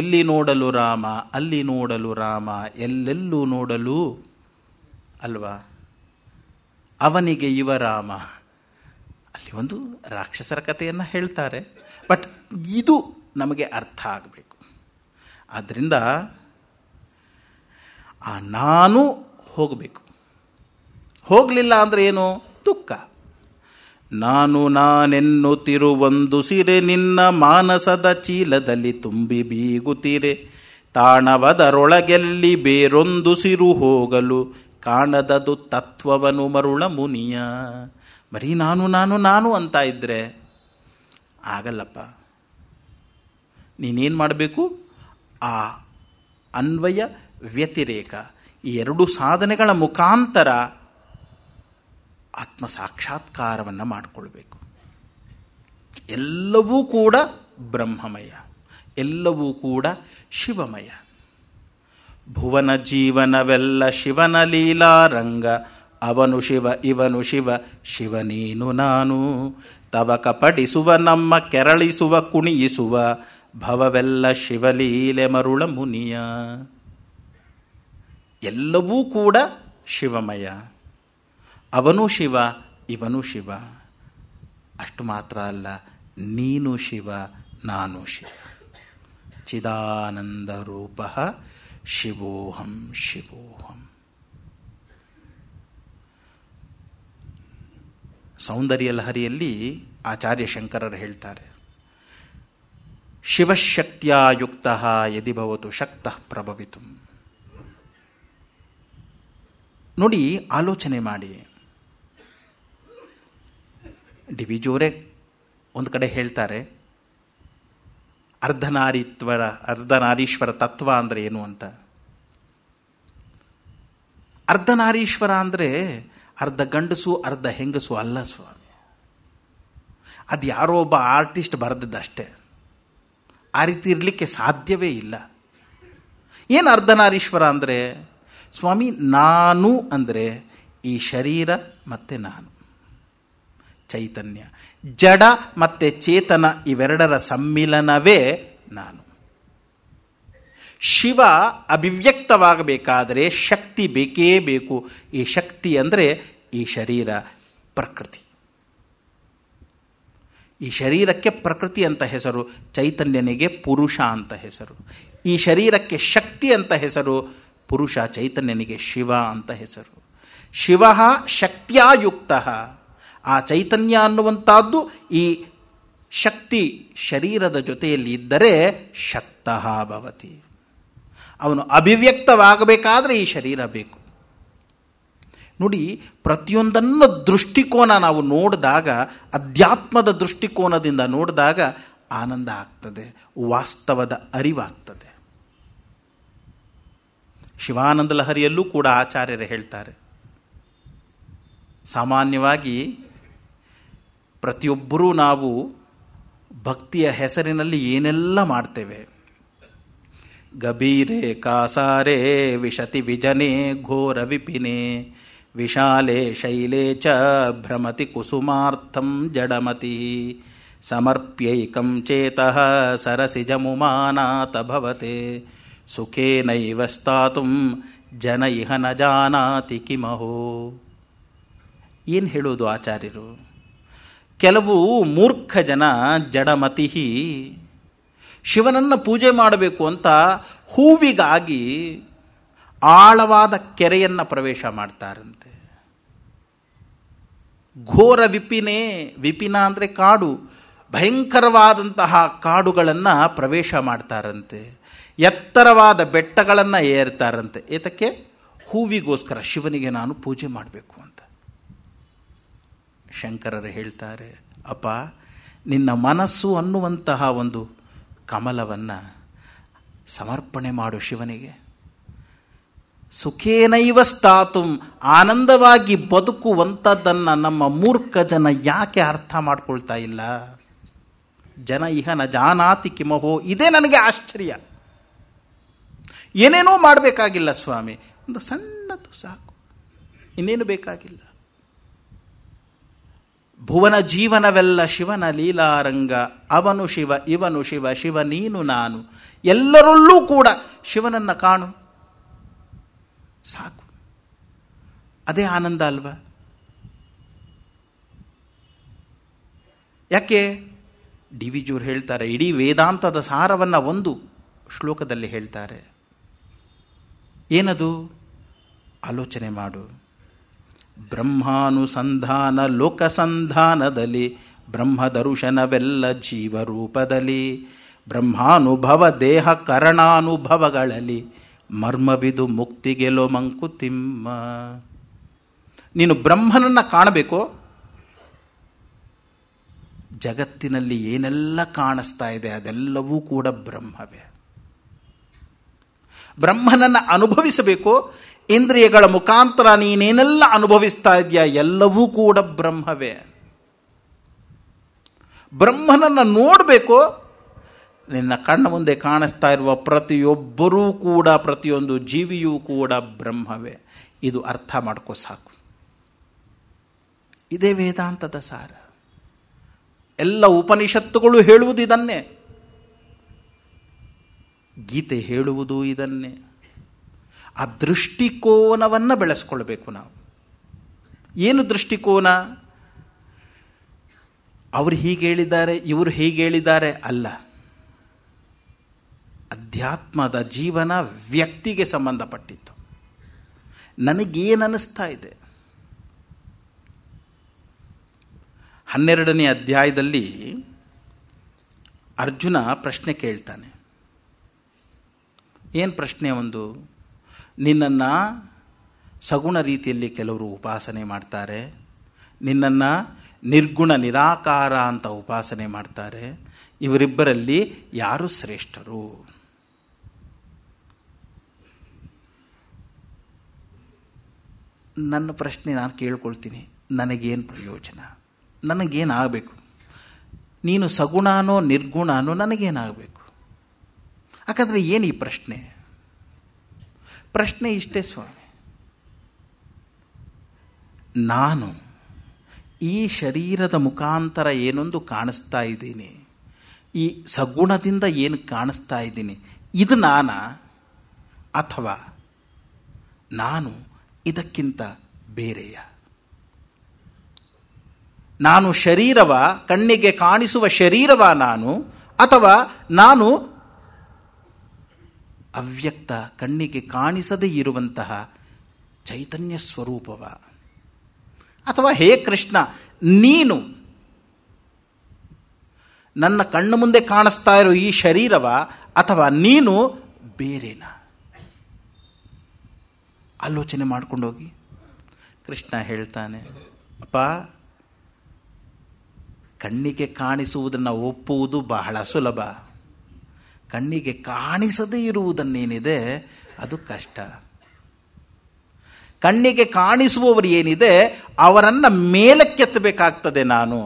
ಇಲ್ಲಿ ನೋಡಲು ರಾಮ ಅಲ್ಲಿ ನೋಡಲು ರಾಮ ಎಲ್ಲೆಲ್ಲೂ ನೋಡಲು ಅಲ್ವಾ ಅವನಿಗೆ ಇವ ರಾಮ ಅಲ್ಲಿ ಒಂದು ರಾಕ್ಷಸರ ಕಥೆಯನ್ನು ಹೇಳ್ತಾರೆ ಬಟ್ ಇದು ನಮಗೆ ಅರ್ಥ ಆಗಬೇಕು ಆದ್ದರಿಂದ ಆ ನಾನು ಹೋಗಬೇಕು ಹೋಗಲಿಲ್ಲ ಅಂದರೆ ಏನು ದುಃಖ ನಾನು ತಿರುವೊಂದು ಸಿರೆ ನಿನ್ನ ಮಾನಸದ ಚೀಲದಲ್ಲಿ ತುಂಬಿ ಬೀಗುತ್ತೀರೆ ತಾಣವದರೊಳಗೆಲ್ಲಿ ಬೇರೊಂದು ಸಿರು ಹೋಗಲು ಕಾಣದದು ತತ್ವವನು ಮರುಳ ಮುನಿಯ ಬರೀ ನಾನು ನಾನು ನಾನು ಅಂತ ಇದ್ದರೆ ಆಗಲ್ಲಪ್ಪ ನೀನೇನು ಮಾಡಬೇಕು ಆ ಅನ್ವಯ ವ್ಯತಿರೇಕ ಈ ಎರಡು ಸಾಧನೆಗಳ ಮುಖಾಂತರ ಆತ್ಮ ಸಾಕ್ಷಾತ್ಕಾರವನ್ನು ಮಾಡಿಕೊಳ್ಬೇಕು ಎಲ್ಲವೂ ಕೂಡ ಬ್ರಹ್ಮಮಯ ಎಲ್ಲವೂ ಕೂಡ ಶಿವಮಯ ಭುವನ ಜೀವನವೆಲ್ಲ ಶಿವನ ಲೀಲಾರಂಗ ಅವನು ಶಿವ ಇವನು ಶಿವ ನೀನು ನಾನು ತವಕ ಪಡಿಸುವ ನಮ್ಮ ಕೆರಳಿಸುವ ಕುಣಿಯಿಸುವ ಭವವೆಲ್ಲ ಶಿವಲೀಲೆ ಮರುಳ ಮುನಿಯ ಎಲ್ಲವೂ ಕೂಡ ಶಿವಮಯ ಅವನು ಶಿವ ಇವನು ಶಿವ ಅಷ್ಟು ಮಾತ್ರ ಅಲ್ಲ ನೀನು ಶಿವ ನಾನು ಶಿವ ಚಿದಾನಂದ ರೂಪ ಶಿವೋಹಂ ಶಿವೋಹಂ ಸೌಂದರ್ಯ ಲಹರಿಯಲ್ಲಿ ಆಚಾರ್ಯ ಶಂಕರರು ಹೇಳ್ತಾರೆ ಶಿವಶಕ್ತಿಯುಕ್ತ ಯದಿ ಭವತು ಶಕ್ತಃ ಪ್ರಭವಿತು ನೋಡಿ ಆಲೋಚನೆ ಮಾಡಿ ಡಿವಿಜೋರೆ ಒಂದು ಕಡೆ ಹೇಳ್ತಾರೆ ಅರ್ಧನಾರಿತ್ವರ ಅರ್ಧನಾರೀಶ್ವರ ತತ್ವ ಅಂದರೆ ಏನು ಅಂತ ಅರ್ಧನಾರೀಶ್ವರ ಅಂದರೆ ಅರ್ಧ ಗಂಡಸು ಅರ್ಧ ಹೆಂಗಸು ಅಲ್ಲ ಸ್ವಾಮಿ ಅದು ಯಾರೋ ಒಬ್ಬ ಆರ್ಟಿಸ್ಟ್ ಬರೆದದ್ದಷ್ಟೇ ಆ ರೀತಿ ಇರಲಿಕ್ಕೆ ಸಾಧ್ಯವೇ ಇಲ್ಲ ಏನು ಅರ್ಧನಾರೀಶ್ವರ ಅಂದರೆ ಸ್ವಾಮಿ ನಾನು ಅಂದರೆ ಈ ಶರೀರ ಮತ್ತು ನಾನು ಚೈತನ್ಯ ಜಡ ಮತ್ತು ಚೇತನ ಇವೆರಡರ ಸಮ್ಮಿಲನವೇ ನಾನು ಶಿವ ಅಭಿವ್ಯಕ್ತವಾಗಬೇಕಾದರೆ ಶಕ್ತಿ ಬೇಕೇ ಬೇಕು ಈ ಶಕ್ತಿ ಅಂದರೆ ಈ ಶರೀರ ಪ್ರಕೃತಿ ಈ ಶರೀರಕ್ಕೆ ಪ್ರಕೃತಿ ಅಂತ ಹೆಸರು ಚೈತನ್ಯನಿಗೆ ಪುರುಷ ಅಂತ ಹೆಸರು ಈ ಶರೀರಕ್ಕೆ ಶಕ್ತಿ ಅಂತ ಹೆಸರು ಪುರುಷ ಚೈತನ್ಯನಿಗೆ ಶಿವ ಅಂತ ಹೆಸರು ಶಿವ ಶಕ್ತಿಯಾಯುಕ್ತ ಆ ಚೈತನ್ಯ ಅನ್ನುವಂಥದ್ದು ಈ ಶಕ್ತಿ ಶರೀರದ ಜೊತೆಯಲ್ಲಿ ಇದ್ದರೆ ಶಕ್ತಃ ಭವತಿ ಅವನು ಅಭಿವ್ಯಕ್ತವಾಗಬೇಕಾದ್ರೆ ಈ ಶರೀರ ಬೇಕು ನೋಡಿ ಪ್ರತಿಯೊಂದನ್ನು ದೃಷ್ಟಿಕೋನ ನಾವು ನೋಡಿದಾಗ ಅಧ್ಯಾತ್ಮದ ದೃಷ್ಟಿಕೋನದಿಂದ ನೋಡಿದಾಗ ಆನಂದ ಆಗ್ತದೆ ವಾಸ್ತವದ ಅರಿವಾಗ್ತದೆ ಶಿವಾನಂದ ಲಹರಿಯಲ್ಲೂ ಕೂಡ ಆಚಾರ್ಯರು ಹೇಳ್ತಾರೆ ಸಾಮಾನ್ಯವಾಗಿ ಪ್ರತಿಯೊಬ್ಬರೂ ನಾವು ಭಕ್ತಿಯ ಹೆಸರಿನಲ್ಲಿ ಏನೆಲ್ಲ ಮಾಡ್ತೇವೆ ಗಭೀರೆ ಕಾಸಾರೆ ವಿಶತಿ ವಿಜನೆ ಘೋರ ವಿಪಿನೆ ವಿಶಾಲೆ ಶೈಲೆ ಚ ಭ್ರಮತಿ ಕುಸುಮಾರ್ಥಂ ಜಡಮತಿ ಸಮರ್ಪ್ಯೈಕಂ ಚೇತಃ ಸರಸಿಜಮುಮಾನಾತ ಭವತೆ ಸುಖೇನೈವ ಸ್ಥಾತು ಜನ ಇಹ ನ ಜಾನಾತಿ ಕಿಮಹೋ ಏನು ಹೇಳೋದು ಆಚಾರ್ಯರು ಕೆಲವು ಮೂರ್ಖ ಜನ ಜಡಮತಿ ಶಿವನನ್ನು ಪೂಜೆ ಮಾಡಬೇಕು ಅಂತ ಹೂವಿಗಾಗಿ ಆಳವಾದ ಕೆರೆಯನ್ನು ಪ್ರವೇಶ ಮಾಡ್ತಾರಂತೆ ಘೋರ ವಿಪಿನೇ ವಿಪಿನ ಅಂದರೆ ಕಾಡು ಭಯಂಕರವಾದಂತಹ ಕಾಡುಗಳನ್ನು ಪ್ರವೇಶ ಮಾಡ್ತಾರಂತೆ ಎತ್ತರವಾದ ಬೆಟ್ಟಗಳನ್ನು ಏರ್ತಾರಂತೆ ಏತಕ್ಕೆ ಹೂವಿಗೋಸ್ಕರ ಶಿವನಿಗೆ ನಾನು ಪೂಜೆ ಮಾಡಬೇಕು ಅಂತ ಶಂಕರರು ಹೇಳ್ತಾರೆ ಅಪ್ಪ ನಿನ್ನ ಮನಸ್ಸು ಅನ್ನುವಂತಹ ಒಂದು ಕಮಲವನ್ನು ಸಮರ್ಪಣೆ ಮಾಡು ಶಿವನಿಗೆ ಸುಖೇನೈವ ಸ್ಥಾತು ಆನಂದವಾಗಿ ಬದುಕುವಂಥದ್ದನ್ನು ನಮ್ಮ ಮೂರ್ಖ ಜನ ಯಾಕೆ ಅರ್ಥ ಮಾಡ್ಕೊಳ್ತಾ ಇಲ್ಲ ಜನ ಇಹ ನ ಜಾನಾತಿ ಕಿಮಹೋ ಇದೇ ನನಗೆ ಆಶ್ಚರ್ಯ ಏನೇನೋ ಮಾಡಬೇಕಾಗಿಲ್ಲ ಸ್ವಾಮಿ ಒಂದು ಸಣ್ಣದು ಸಾಕು ಇನ್ನೇನು ಬೇಕಾಗಿಲ್ಲ ಭುವನ ಜೀವನವೆಲ್ಲ ಶಿವನ ಲೀಲಾರಂಗ ಅವನು ಶಿವ ಇವನು ಶಿವ ಶಿವ ನೀನು ನಾನು ಎಲ್ಲರಲ್ಲೂ ಕೂಡ ಶಿವನನ್ನು ಕಾಣು ಸಾಕು ಅದೇ ಆನಂದ ಅಲ್ವ ಯಾಕೆ ಡಿ ವಿ ಜೂರ್ ಹೇಳ್ತಾರೆ ಇಡೀ ವೇದಾಂತದ ಸಾರವನ್ನು ಒಂದು ಶ್ಲೋಕದಲ್ಲಿ ಹೇಳ್ತಾರೆ ಏನದು ಆಲೋಚನೆ ಮಾಡು ಬ್ರಹ್ಮಾನುಸಂಧಾನ ಲೋಕಸಂಧಾನದಲ್ಲಿ ಬ್ರಹ್ಮದರುಶನವೆಲ್ಲ ಜೀವರೂಪದಲ್ಲಿ ಬ್ರಹ್ಮಾನುಭವ ದೇಹ ಕರಣಾನುಭವಗಳಲ್ಲಿ ಮರ್ಮವಿದು ಮುಕ್ತಿ ಗೆಲೋ ಮಂಕುತಿಮ್ಮ ನೀನು ಬ್ರಹ್ಮನನ್ನು ಕಾಣಬೇಕು ಜಗತ್ತಿನಲ್ಲಿ ಏನೆಲ್ಲ ಕಾಣಿಸ್ತಾ ಇದೆ ಅದೆಲ್ಲವೂ ಕೂಡ ಬ್ರಹ್ಮವೇ ಬ್ರಹ್ಮನನ್ನು ಅನುಭವಿಸಬೇಕು ಇಂದ್ರಿಯಗಳ ಮುಖಾಂತರ ನೀನೇನೆಲ್ಲ ಅನುಭವಿಸ್ತಾ ಇದೆಯಾ ಎಲ್ಲವೂ ಕೂಡ ಬ್ರಹ್ಮವೇ ಬ್ರಹ್ಮನನ್ನು ನೋಡಬೇಕು ನಿನ್ನ ಕಣ್ಣ ಮುಂದೆ ಕಾಣಿಸ್ತಾ ಇರುವ ಪ್ರತಿಯೊಬ್ಬರೂ ಕೂಡ ಪ್ರತಿಯೊಂದು ಜೀವಿಯೂ ಕೂಡ ಬ್ರಹ್ಮವೇ ಇದು ಅರ್ಥ ಮಾಡ್ಕೋ ಸಾಕು ಇದೇ ವೇದಾಂತದ ಸಾರ ಎಲ್ಲ ಉಪನಿಷತ್ತುಗಳು ಹೇಳುವುದು ಇದನ್ನೇ ಗೀತೆ ಹೇಳುವುದು ಇದನ್ನೇ ಆ ದೃಷ್ಟಿಕೋನವನ್ನು ಬೆಳೆಸ್ಕೊಳ್ಬೇಕು ನಾವು ಏನು ದೃಷ್ಟಿಕೋನ ಅವರು ಹೀಗೆ ಹೇಳಿದ್ದಾರೆ ಇವರು ಹೀಗೆ ಹೇಳಿದ್ದಾರೆ ಅಲ್ಲ ಅಧ್ಯಾತ್ಮದ ಜೀವನ ವ್ಯಕ್ತಿಗೆ ಸಂಬಂಧಪಟ್ಟಿತ್ತು ನನಗೇನು ಅನ್ನಿಸ್ತಾ ಇದೆ ಹನ್ನೆರಡನೇ ಅಧ್ಯಾಯದಲ್ಲಿ ಅರ್ಜುನ ಪ್ರಶ್ನೆ ಕೇಳ್ತಾನೆ ಏನು ಪ್ರಶ್ನೆ ಒಂದು ನಿನ್ನನ್ನು ಸಗುಣ ರೀತಿಯಲ್ಲಿ ಕೆಲವರು ಉಪಾಸನೆ ಮಾಡ್ತಾರೆ ನಿನ್ನನ್ನು ನಿರ್ಗುಣ ನಿರಾಕಾರ ಅಂತ ಉಪಾಸನೆ ಮಾಡ್ತಾರೆ ಇವರಿಬ್ಬರಲ್ಲಿ ಯಾರು ಶ್ರೇಷ್ಠರು ನನ್ನ ಪ್ರಶ್ನೆ ನಾನು ಕೇಳ್ಕೊಳ್ತೀನಿ ನನಗೇನು ಪ್ರಯೋಜನ ನನಗೇನಾಗಬೇಕು ನೀನು ಸಗುಣಾನೋ ನಿರ್ಗುಣಾನೋ ನನಗೇನಾಗಬೇಕು ಯಾಕಂದರೆ ಏನು ಈ ಪ್ರಶ್ನೆ ಪ್ರಶ್ನೆ ಇಷ್ಟೇ ಸ್ವಾಮಿ ನಾನು ಈ ಶರೀರದ ಮುಖಾಂತರ ಏನೊಂದು ಕಾಣಿಸ್ತಾ ಇದ್ದೀನಿ ಈ ಸಗುಣದಿಂದ ಏನು ಕಾಣಿಸ್ತಾ ಇದ್ದೀನಿ ಇದು ನಾನ ಅಥವಾ ನಾನು ಇದಕ್ಕಿಂತ ಬೇರೆಯ ನಾನು ಶರೀರವ ಕಣ್ಣಿಗೆ ಕಾಣಿಸುವ ಶರೀರವ ನಾನು ಅಥವಾ ನಾನು ಅವ್ಯಕ್ತ ಕಣ್ಣಿಗೆ ಕಾಣಿಸದೇ ಇರುವಂತಹ ಚೈತನ್ಯ ಸ್ವರೂಪವ ಅಥವಾ ಹೇ ಕೃಷ್ಣ ನೀನು ನನ್ನ ಕಣ್ಣು ಮುಂದೆ ಕಾಣಿಸ್ತಾ ಇರೋ ಈ ಶರೀರವ ಅಥವಾ ನೀನು ಬೇರೆನ ಆಲೋಚನೆ ಮಾಡ್ಕೊಂಡೋಗಿ ಕೃಷ್ಣ ಹೇಳ್ತಾನೆ ಅಪ್ಪ ಕಣ್ಣಿಗೆ ಕಾಣಿಸುವುದನ್ನು ಒಪ್ಪುವುದು ಬಹಳ ಸುಲಭ ಕಣ್ಣಿಗೆ ಕಾಣಿಸದೇ ಇರುವುದನ್ನೇನಿದೆ ಅದು ಕಷ್ಟ ಕಣ್ಣಿಗೆ ಕಾಣಿಸುವವರು ಏನಿದೆ ಅವರನ್ನು ಮೇಲಕ್ಕೆತ್ತಬೇಕಾಗ್ತದೆ ನಾನು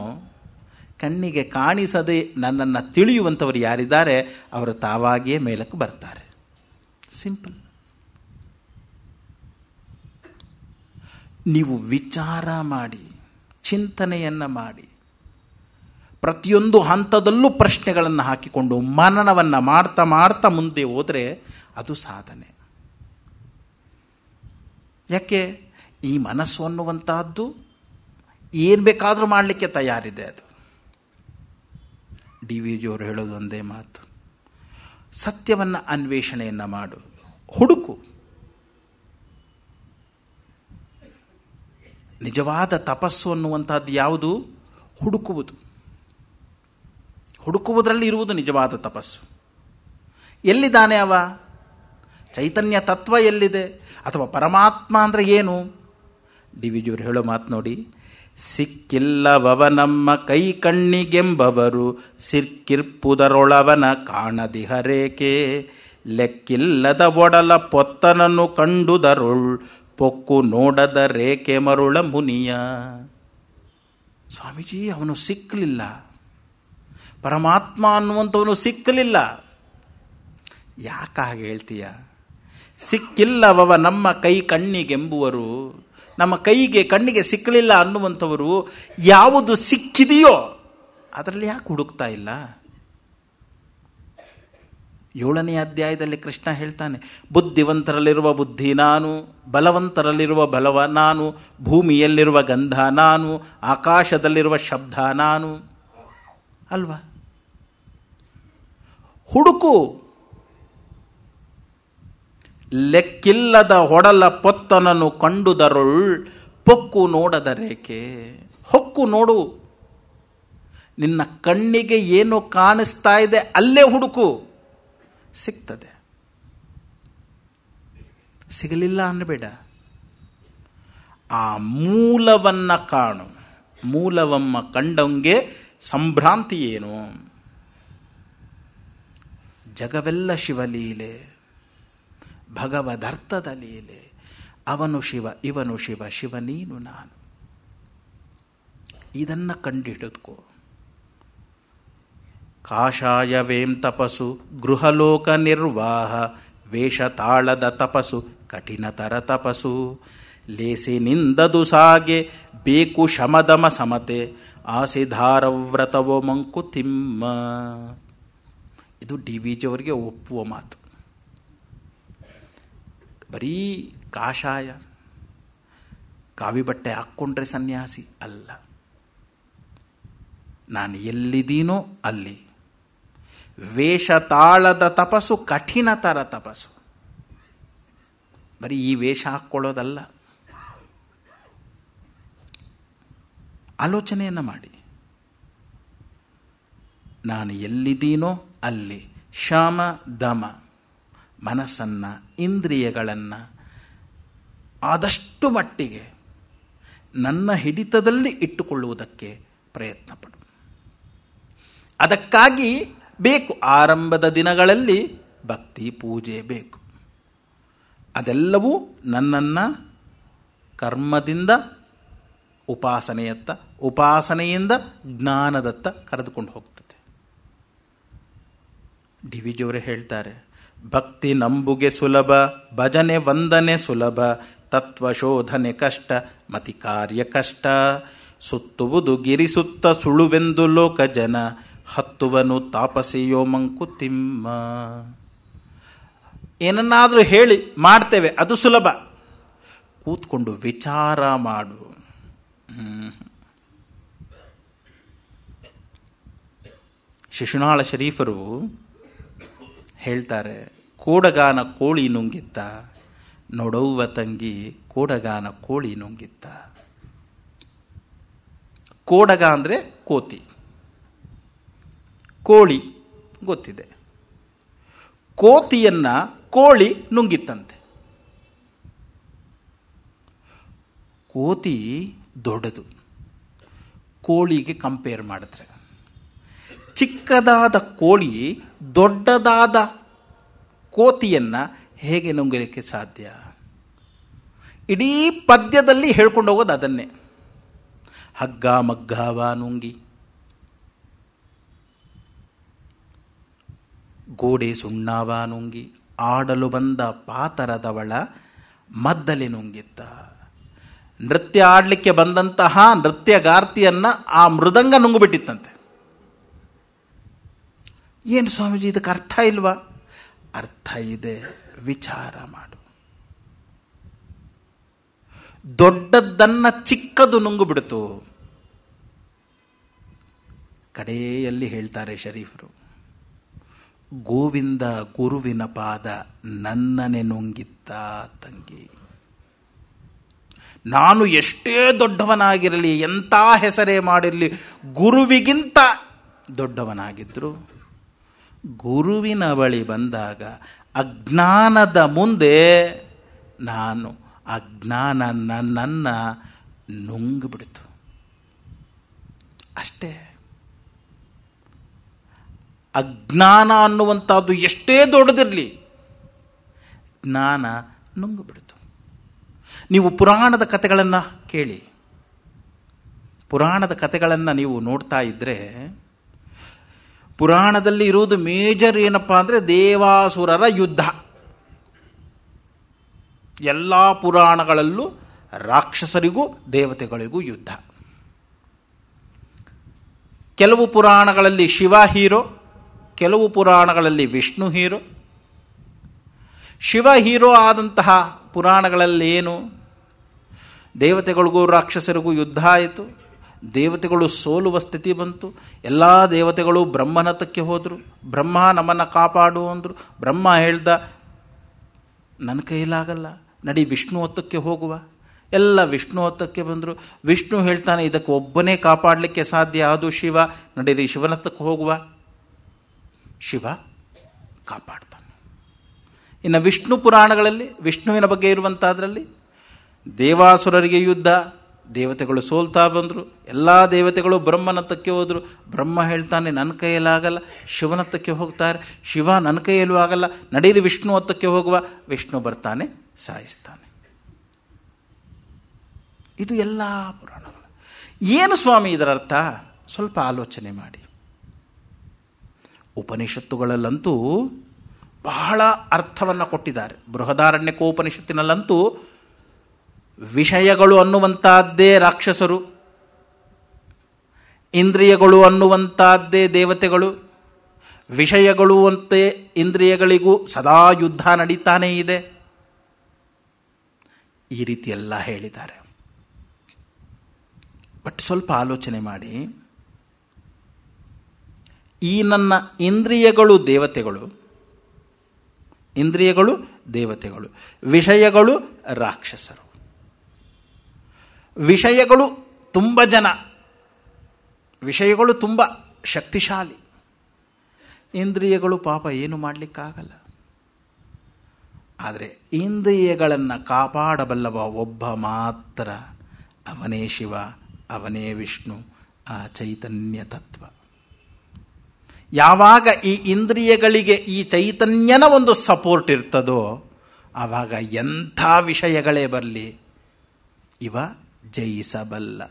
ಕಣ್ಣಿಗೆ ಕಾಣಿಸದೆ ನನ್ನನ್ನು ತಿಳಿಯುವಂಥವರು ಯಾರಿದ್ದಾರೆ ಅವರು ತಾವಾಗಿಯೇ ಮೇಲಕ್ಕೆ ಬರ್ತಾರೆ ಸಿಂಪಲ್ ನೀವು ವಿಚಾರ ಮಾಡಿ ಚಿಂತನೆಯನ್ನು ಮಾಡಿ ಪ್ರತಿಯೊಂದು ಹಂತದಲ್ಲೂ ಪ್ರಶ್ನೆಗಳನ್ನು ಹಾಕಿಕೊಂಡು ಮನನವನ್ನು ಮಾಡ್ತಾ ಮಾಡ್ತಾ ಮುಂದೆ ಹೋದರೆ ಅದು ಸಾಧನೆ ಯಾಕೆ ಈ ಮನಸ್ಸು ಅನ್ನುವಂತಹದ್ದು ಏನು ಬೇಕಾದರೂ ಮಾಡಲಿಕ್ಕೆ ತಯಾರಿದೆ ಅದು ಡಿ ವಿ ಜಿಯವರು ಹೇಳೋದು ಒಂದೇ ಮಾತು ಸತ್ಯವನ್ನು ಅನ್ವೇಷಣೆಯನ್ನು ಮಾಡು ಹುಡುಕು ನಿಜವಾದ ತಪಸ್ಸು ಅನ್ನುವಂಥದ್ದು ಯಾವುದು ಹುಡುಕುವುದು ಹುಡುಕುವುದರಲ್ಲಿ ಇರುವುದು ನಿಜವಾದ ತಪಸ್ಸು ಎಲ್ಲಿದ್ದಾನೆ ಅವ ಚೈತನ್ಯ ತತ್ವ ಎಲ್ಲಿದೆ ಅಥವಾ ಪರಮಾತ್ಮ ಅಂದರೆ ಏನು ಡಿ ಜಿಯವರು ಹೇಳೋ ಮಾತು ನೋಡಿ ಸಿಕ್ಕಿಲ್ಲವವ ನಮ್ಮ ಕೈ ಕಣ್ಣಿಗೆಂಬವರು ಸಿಕ್ಕಿರ್ಪುದರೊಳವನ ಕಾಣದಿಹರೇಕೆ ಲೆಕ್ಕಿಲ್ಲದ ಒಡಲ ಪೊತ್ತನನ್ನು ಕಂಡುದರುಳ್ ಪೊಕ್ಕು ನೋಡದ ರೇಖೆ ಮರುಳ ಮುನಿಯ ಸ್ವಾಮೀಜಿ ಅವನು ಸಿಕ್ಕಲಿಲ್ಲ ಪರಮಾತ್ಮ ಅನ್ನುವಂಥವನು ಸಿಕ್ಕಲಿಲ್ಲ ಯಾಕ ಹಾಗೆ ಹೇಳ್ತೀಯ ಸಿಕ್ಕಿಲ್ಲವವ ನಮ್ಮ ಕೈ ಕಣ್ಣಿಗೆಂಬುವರು ನಮ್ಮ ಕೈಗೆ ಕಣ್ಣಿಗೆ ಸಿಕ್ಕಲಿಲ್ಲ ಅನ್ನುವಂಥವರು ಯಾವುದು ಸಿಕ್ಕಿದೆಯೋ ಅದರಲ್ಲಿ ಯಾಕೆ ಹುಡುಕ್ತಾ ಇಲ್ಲ ಏಳನೇ ಅಧ್ಯಾಯದಲ್ಲಿ ಕೃಷ್ಣ ಹೇಳ್ತಾನೆ ಬುದ್ಧಿವಂತರಲ್ಲಿರುವ ಬುದ್ಧಿ ನಾನು ಬಲವಂತರಲ್ಲಿರುವ ಬಲವ ನಾನು ಭೂಮಿಯಲ್ಲಿರುವ ಗಂಧ ನಾನು ಆಕಾಶದಲ್ಲಿರುವ ಶಬ್ದ ನಾನು ಅಲ್ವಾ ಹುಡುಕು ಲೆಕ್ಕಿಲ್ಲದ ಹೊಡಲ ಪೊತ್ತನನು ಕಂಡುದರುಳ್ ಪೊಕ್ಕು ನೋಡದ ರೇಖೆ ಹೊಕ್ಕು ನೋಡು ನಿನ್ನ ಕಣ್ಣಿಗೆ ಏನು ಕಾಣಿಸ್ತಾ ಇದೆ ಅಲ್ಲೇ ಹುಡುಕು ಸಿಗ್ತದೆ ಸಿಗಲಿಲ್ಲ ಅನ್ನಬೇಡ ಆ ಮೂಲವನ್ನ ಕಾಣು ಮೂಲವಮ್ಮ ಕಂಡಂಗೆ ಸಂಭ್ರಾಂತಿ ಏನು ಜಗವೆಲ್ಲ ಶಿವಲೀಲೆ ಭಗವದರ್ಥದ ಲೀಲೆ ಅವನು ಶಿವ ಇವನು ಶಿವ ಶಿವ ನೀನು ನಾನು ಇದನ್ನು ಕಂಡುಹಿಡಿದುಕೋ ಕಾಷಾಯವೇಂ ತಪಸ್ಸು ಗೃಹಲೋಕ ನಿರ್ವಾಹ ವೇಷ ವೇಷತಾಳದ ತಪಸ್ಸು ಕಠಿಣತರ ತಪಸ್ಸು ಲೇಸಿನಿಂದದು ಸಾಗೆ ಬೇಕು ಶಮದಮ ಸಮತೆ ಆಸಿಧಾರವ್ರತವೋ ಮಂಕುತಿಮ್ಮ ಇದು ಡಿ ಬಿ ಜಿಯವರಿಗೆ ಒಪ್ಪುವ ಮಾತು ಬರೀ ಕಾಷಾಯ ಕಾವಿ ಬಟ್ಟೆ ಹಾಕ್ಕೊಂಡ್ರೆ ಸನ್ಯಾಸಿ ಅಲ್ಲ ನಾನು ಎಲ್ಲಿದ್ದೀನೋ ಅಲ್ಲಿ ವೇಷ ತಾಳದ ತಪಸ್ಸು ಕಠಿಣತರ ತಪಸ್ಸು ಬರೀ ಈ ವೇಷ ಹಾಕ್ಕೊಳ್ಳೋದಲ್ಲ ಆಲೋಚನೆಯನ್ನು ಮಾಡಿ ನಾನು ಎಲ್ಲಿದ್ದೀನೋ ಅಲ್ಲಿ ಶಮ ದಮ ಮನಸ್ಸನ್ನು ಇಂದ್ರಿಯಗಳನ್ನು ಆದಷ್ಟು ಮಟ್ಟಿಗೆ ನನ್ನ ಹಿಡಿತದಲ್ಲಿ ಇಟ್ಟುಕೊಳ್ಳುವುದಕ್ಕೆ ಪ್ರಯತ್ನ ಪಡು ಅದಕ್ಕಾಗಿ ಬೇಕು ಆರಂಭದ ದಿನಗಳಲ್ಲಿ ಭಕ್ತಿ ಪೂಜೆ ಬೇಕು ಅದೆಲ್ಲವೂ ನನ್ನನ್ನು ಕರ್ಮದಿಂದ ಉಪಾಸನೆಯತ್ತ ಉಪಾಸನೆಯಿಂದ ಜ್ಞಾನದತ್ತ ಕರೆದುಕೊಂಡು ಹೋಗ್ತದೆ ಡಿ ಹೇಳ್ತಾರೆ ಭಕ್ತಿ ನಂಬುಗೆ ಸುಲಭ ಭಜನೆ ವಂದನೆ ಸುಲಭ ತತ್ವ ಶೋಧನೆ ಕಷ್ಟ ಮತಿ ಕಾರ್ಯ ಕಷ್ಟ ಸುತ್ತುವುದು ಗಿರಿಸುತ್ತ ಸುಳುವೆಂದು ಲೋಕ ಜನ ಹತ್ತುವನು ತಾಪಸಿಯೋ ಮಂಕುತಿಮ್ಮ ಏನನ್ನಾದರೂ ಹೇಳಿ ಮಾಡ್ತೇವೆ ಅದು ಸುಲಭ ಕೂತ್ಕೊಂಡು ವಿಚಾರ ಮಾಡು ಶಿಶುನಾಳ ಶರೀಫರು ಹೇಳ್ತಾರೆ ಕೋಡಗಾನ ಕೋಳಿ ನುಂಗಿತ್ತ ನೋಡುವ ತಂಗಿ ಕೋಡಗಾನ ಕೋಳಿ ನುಂಗಿತ್ತ ಕೋಡಗ ಅಂದರೆ ಕೋತಿ ಕೋಳಿ ಗೊತ್ತಿದೆ ಕೋತಿಯನ್ನ ಕೋಳಿ ನುಂಗಿತ್ತಂತೆ ಕೋತಿ ದೊಡ್ಡದು ಕೋಳಿಗೆ ಕಂಪೇರ್ ಮಾಡಿದ್ರೆ ಚಿಕ್ಕದಾದ ಕೋಳಿ ದೊಡ್ಡದಾದ ಕೋತಿಯನ್ನು ಹೇಗೆ ನುಂಗಲಿಕ್ಕೆ ಸಾಧ್ಯ ಇಡೀ ಪದ್ಯದಲ್ಲಿ ಹೇಳ್ಕೊಂಡು ಹೋಗೋದು ಅದನ್ನೇ ಹಗ್ಗ ಮಗ್ಗಾವ ನುಂಗಿ ಗೋಡೆ ಸುಣ್ಣಾವ ನುಂಗಿ ಆಡಲು ಬಂದ ಪಾತರದವಳ ಮದ್ದಲೆ ನುಂಗಿತ್ತ ನೃತ್ಯ ಆಡಲಿಕ್ಕೆ ಬಂದಂತಹ ನೃತ್ಯಗಾರ್ತಿಯನ್ನು ಆ ಮೃದಂಗ ನುಂಗುಬಿಟ್ಟಿತ್ತಂತೆ ಏನು ಸ್ವಾಮೀಜಿ ಇದಕ್ಕೆ ಅರ್ಥ ಇಲ್ವಾ ಅರ್ಥ ಇದೆ ವಿಚಾರ ಮಾಡು ದೊಡ್ಡದ್ದನ್ನು ಚಿಕ್ಕದು ನುಂಗುಬಿಡ್ತು ಕಡೆಯಲ್ಲಿ ಹೇಳ್ತಾರೆ ಶರೀಫರು ಗೋವಿಂದ ಗುರುವಿನ ಪಾದ ನನ್ನನೆ ನುಂಗಿತ್ತ ತಂಗಿ ನಾನು ಎಷ್ಟೇ ದೊಡ್ಡವನಾಗಿರಲಿ ಎಂಥ ಹೆಸರೇ ಮಾಡಿರಲಿ ಗುರುವಿಗಿಂತ ದೊಡ್ಡವನಾಗಿದ್ದರು ಗುರುವಿನ ಬಳಿ ಬಂದಾಗ ಅಜ್ಞಾನದ ಮುಂದೆ ನಾನು ಅಜ್ಞಾನ ನನ್ನನ್ನು ನುಂಗ್ಬಿಡ್ತು ಅಷ್ಟೇ ಅಜ್ಞಾನ ಅನ್ನುವಂಥದ್ದು ಎಷ್ಟೇ ದೊಡ್ಡದಿರಲಿ ಜ್ಞಾನ ನುಂಗ್ಬಿಡ್ತು ನೀವು ಪುರಾಣದ ಕಥೆಗಳನ್ನು ಕೇಳಿ ಪುರಾಣದ ಕಥೆಗಳನ್ನು ನೀವು ನೋಡ್ತಾ ಇದ್ದರೆ ಪುರಾಣದಲ್ಲಿ ಇರುವುದು ಮೇಜರ್ ಏನಪ್ಪ ಅಂದರೆ ದೇವಾಸುರರ ಯುದ್ಧ ಎಲ್ಲ ಪುರಾಣಗಳಲ್ಲೂ ರಾಕ್ಷಸರಿಗೂ ದೇವತೆಗಳಿಗೂ ಯುದ್ಧ ಕೆಲವು ಪುರಾಣಗಳಲ್ಲಿ ಶಿವ ಹೀರೋ ಕೆಲವು ಪುರಾಣಗಳಲ್ಲಿ ವಿಷ್ಣು ಹೀರೋ ಶಿವ ಹೀರೋ ಆದಂತಹ ಪುರಾಣಗಳಲ್ಲಿ ಏನು ದೇವತೆಗಳಿಗೂ ರಾಕ್ಷಸರಿಗೂ ಯುದ್ಧ ಆಯಿತು ದೇವತೆಗಳು ಸೋಲುವ ಸ್ಥಿತಿ ಬಂತು ಎಲ್ಲ ದೇವತೆಗಳು ಬ್ರಹ್ಮನತಕ್ಕೆ ಹೋದರು ಬ್ರಹ್ಮ ನಮ್ಮನ್ನು ಕಾಪಾಡು ಅಂದರು ಬ್ರಹ್ಮ ಹೇಳ್ದ ನನ್ನ ಕೈಲಾಗಲ್ಲ ನಡಿ ವಿಷ್ಣು ಹೊತ್ತಕ್ಕೆ ಹೋಗುವ ಎಲ್ಲ ವಿಷ್ಣು ಹೊತ್ತಕ್ಕೆ ಬಂದರು ವಿಷ್ಣು ಹೇಳ್ತಾನೆ ಇದಕ್ಕೆ ಒಬ್ಬನೇ ಕಾಪಾಡಲಿಕ್ಕೆ ಸಾಧ್ಯ ಅದು ಶಿವ ನಡೀರಿ ಶಿವನತ್ತಕ್ಕೆ ಹೋಗುವ ಶಿವ ಕಾಪಾಡ್ತಾನೆ ಇನ್ನು ವಿಷ್ಣು ಪುರಾಣಗಳಲ್ಲಿ ವಿಷ್ಣುವಿನ ಬಗ್ಗೆ ಇರುವಂಥದ್ರಲ್ಲಿ ದೇವಾಸುರರಿಗೆ ಯುದ್ಧ ದೇವತೆಗಳು ಸೋಲ್ತಾ ಬಂದರು ಎಲ್ಲ ದೇವತೆಗಳು ಬ್ರಹ್ಮನ ಹತ್ತಕ್ಕೆ ಹೋದರು ಬ್ರಹ್ಮ ಹೇಳ್ತಾನೆ ನನ್ನ ಕೈಯಲ್ಲಾಗಲ್ಲ ಶಿವನ ಶಿವನತ್ತಕ್ಕೆ ಹೋಗ್ತಾರೆ ಶಿವ ನನ್ನ ಕೈಯಲ್ಲೂ ಆಗಲ್ಲ ನಡೀಲಿ ವಿಷ್ಣು ಹತ್ತಕ್ಕೆ ಹೋಗುವ ವಿಷ್ಣು ಬರ್ತಾನೆ ಸಾಯಿಸ್ತಾನೆ ಇದು ಎಲ್ಲ ಪುರಾಣಗಳು ಏನು ಸ್ವಾಮಿ ಇದರ ಅರ್ಥ ಸ್ವಲ್ಪ ಆಲೋಚನೆ ಮಾಡಿ ಉಪನಿಷತ್ತುಗಳಲ್ಲಂತೂ ಬಹಳ ಅರ್ಥವನ್ನು ಕೊಟ್ಟಿದ್ದಾರೆ ಬೃಹದಾರಣ್ಯಕೋಪನಿಷತ್ತಿನಲ್ಲಂತೂ ವಿಷಯಗಳು ಅನ್ನುವಂತಾದ್ದೇ ರಾಕ್ಷಸರು ಇಂದ್ರಿಯಗಳು ಅನ್ನುವಂತಾದ್ದೇ ದೇವತೆಗಳು ವಿಷಯಗಳು ಅಂತೆ ಇಂದ್ರಿಯಗಳಿಗೂ ಸದಾ ಯುದ್ಧ ನಡೀತಾನೇ ಇದೆ ಈ ರೀತಿ ಎಲ್ಲ ಹೇಳಿದ್ದಾರೆ ಬಟ್ ಸ್ವಲ್ಪ ಆಲೋಚನೆ ಮಾಡಿ ಈ ನನ್ನ ಇಂದ್ರಿಯಗಳು ದೇವತೆಗಳು ಇಂದ್ರಿಯಗಳು ದೇವತೆಗಳು ವಿಷಯಗಳು ರಾಕ್ಷಸರು ವಿಷಯಗಳು ತುಂಬ ಜನ ವಿಷಯಗಳು ತುಂಬ ಶಕ್ತಿಶಾಲಿ ಇಂದ್ರಿಯಗಳು ಪಾಪ ಏನು ಮಾಡಲಿಕ್ಕಾಗಲ್ಲ ಆದರೆ ಇಂದ್ರಿಯಗಳನ್ನು ಕಾಪಾಡಬಲ್ಲವ ಒಬ್ಬ ಮಾತ್ರ ಅವನೇ ಶಿವ ಅವನೇ ವಿಷ್ಣು ಆ ಚೈತನ್ಯ ತತ್ವ ಯಾವಾಗ ಈ ಇಂದ್ರಿಯಗಳಿಗೆ ಈ ಚೈತನ್ಯನ ಒಂದು ಸಪೋರ್ಟ್ ಇರ್ತದೋ ಆವಾಗ ಎಂಥ ವಿಷಯಗಳೇ ಬರಲಿ ಇವ ಜಯಿಸಬಲ್ಲ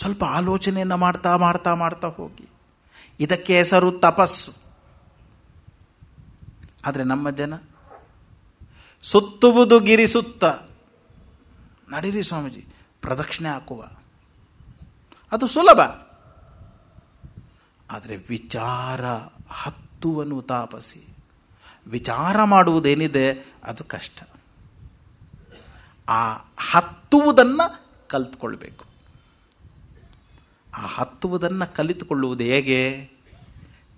ಸ್ವಲ್ಪ ಆಲೋಚನೆಯನ್ನು ಮಾಡ್ತಾ ಮಾಡ್ತಾ ಮಾಡ್ತಾ ಹೋಗಿ ಇದಕ್ಕೆ ಹೆಸರು ತಪಸ್ಸು ಆದರೆ ನಮ್ಮ ಜನ ಸುತ್ತುವುದು ಗಿರಿಸುತ್ತ ನಡೀರಿ ಸ್ವಾಮೀಜಿ ಪ್ರದಕ್ಷಿಣೆ ಹಾಕುವ ಅದು ಸುಲಭ ಆದರೆ ವಿಚಾರ ಹತ್ತುವನು ತಾಪಸಿ ವಿಚಾರ ಮಾಡುವುದೇನಿದೆ ಅದು ಕಷ್ಟ ಆ ಹತ್ತುವುದನ್ನು ಕಲಿತ್ಕೊಳ್ಬೇಕು ಆ ಹತ್ತುವುದನ್ನು ಕಲಿತುಕೊಳ್ಳುವುದು ಹೇಗೆ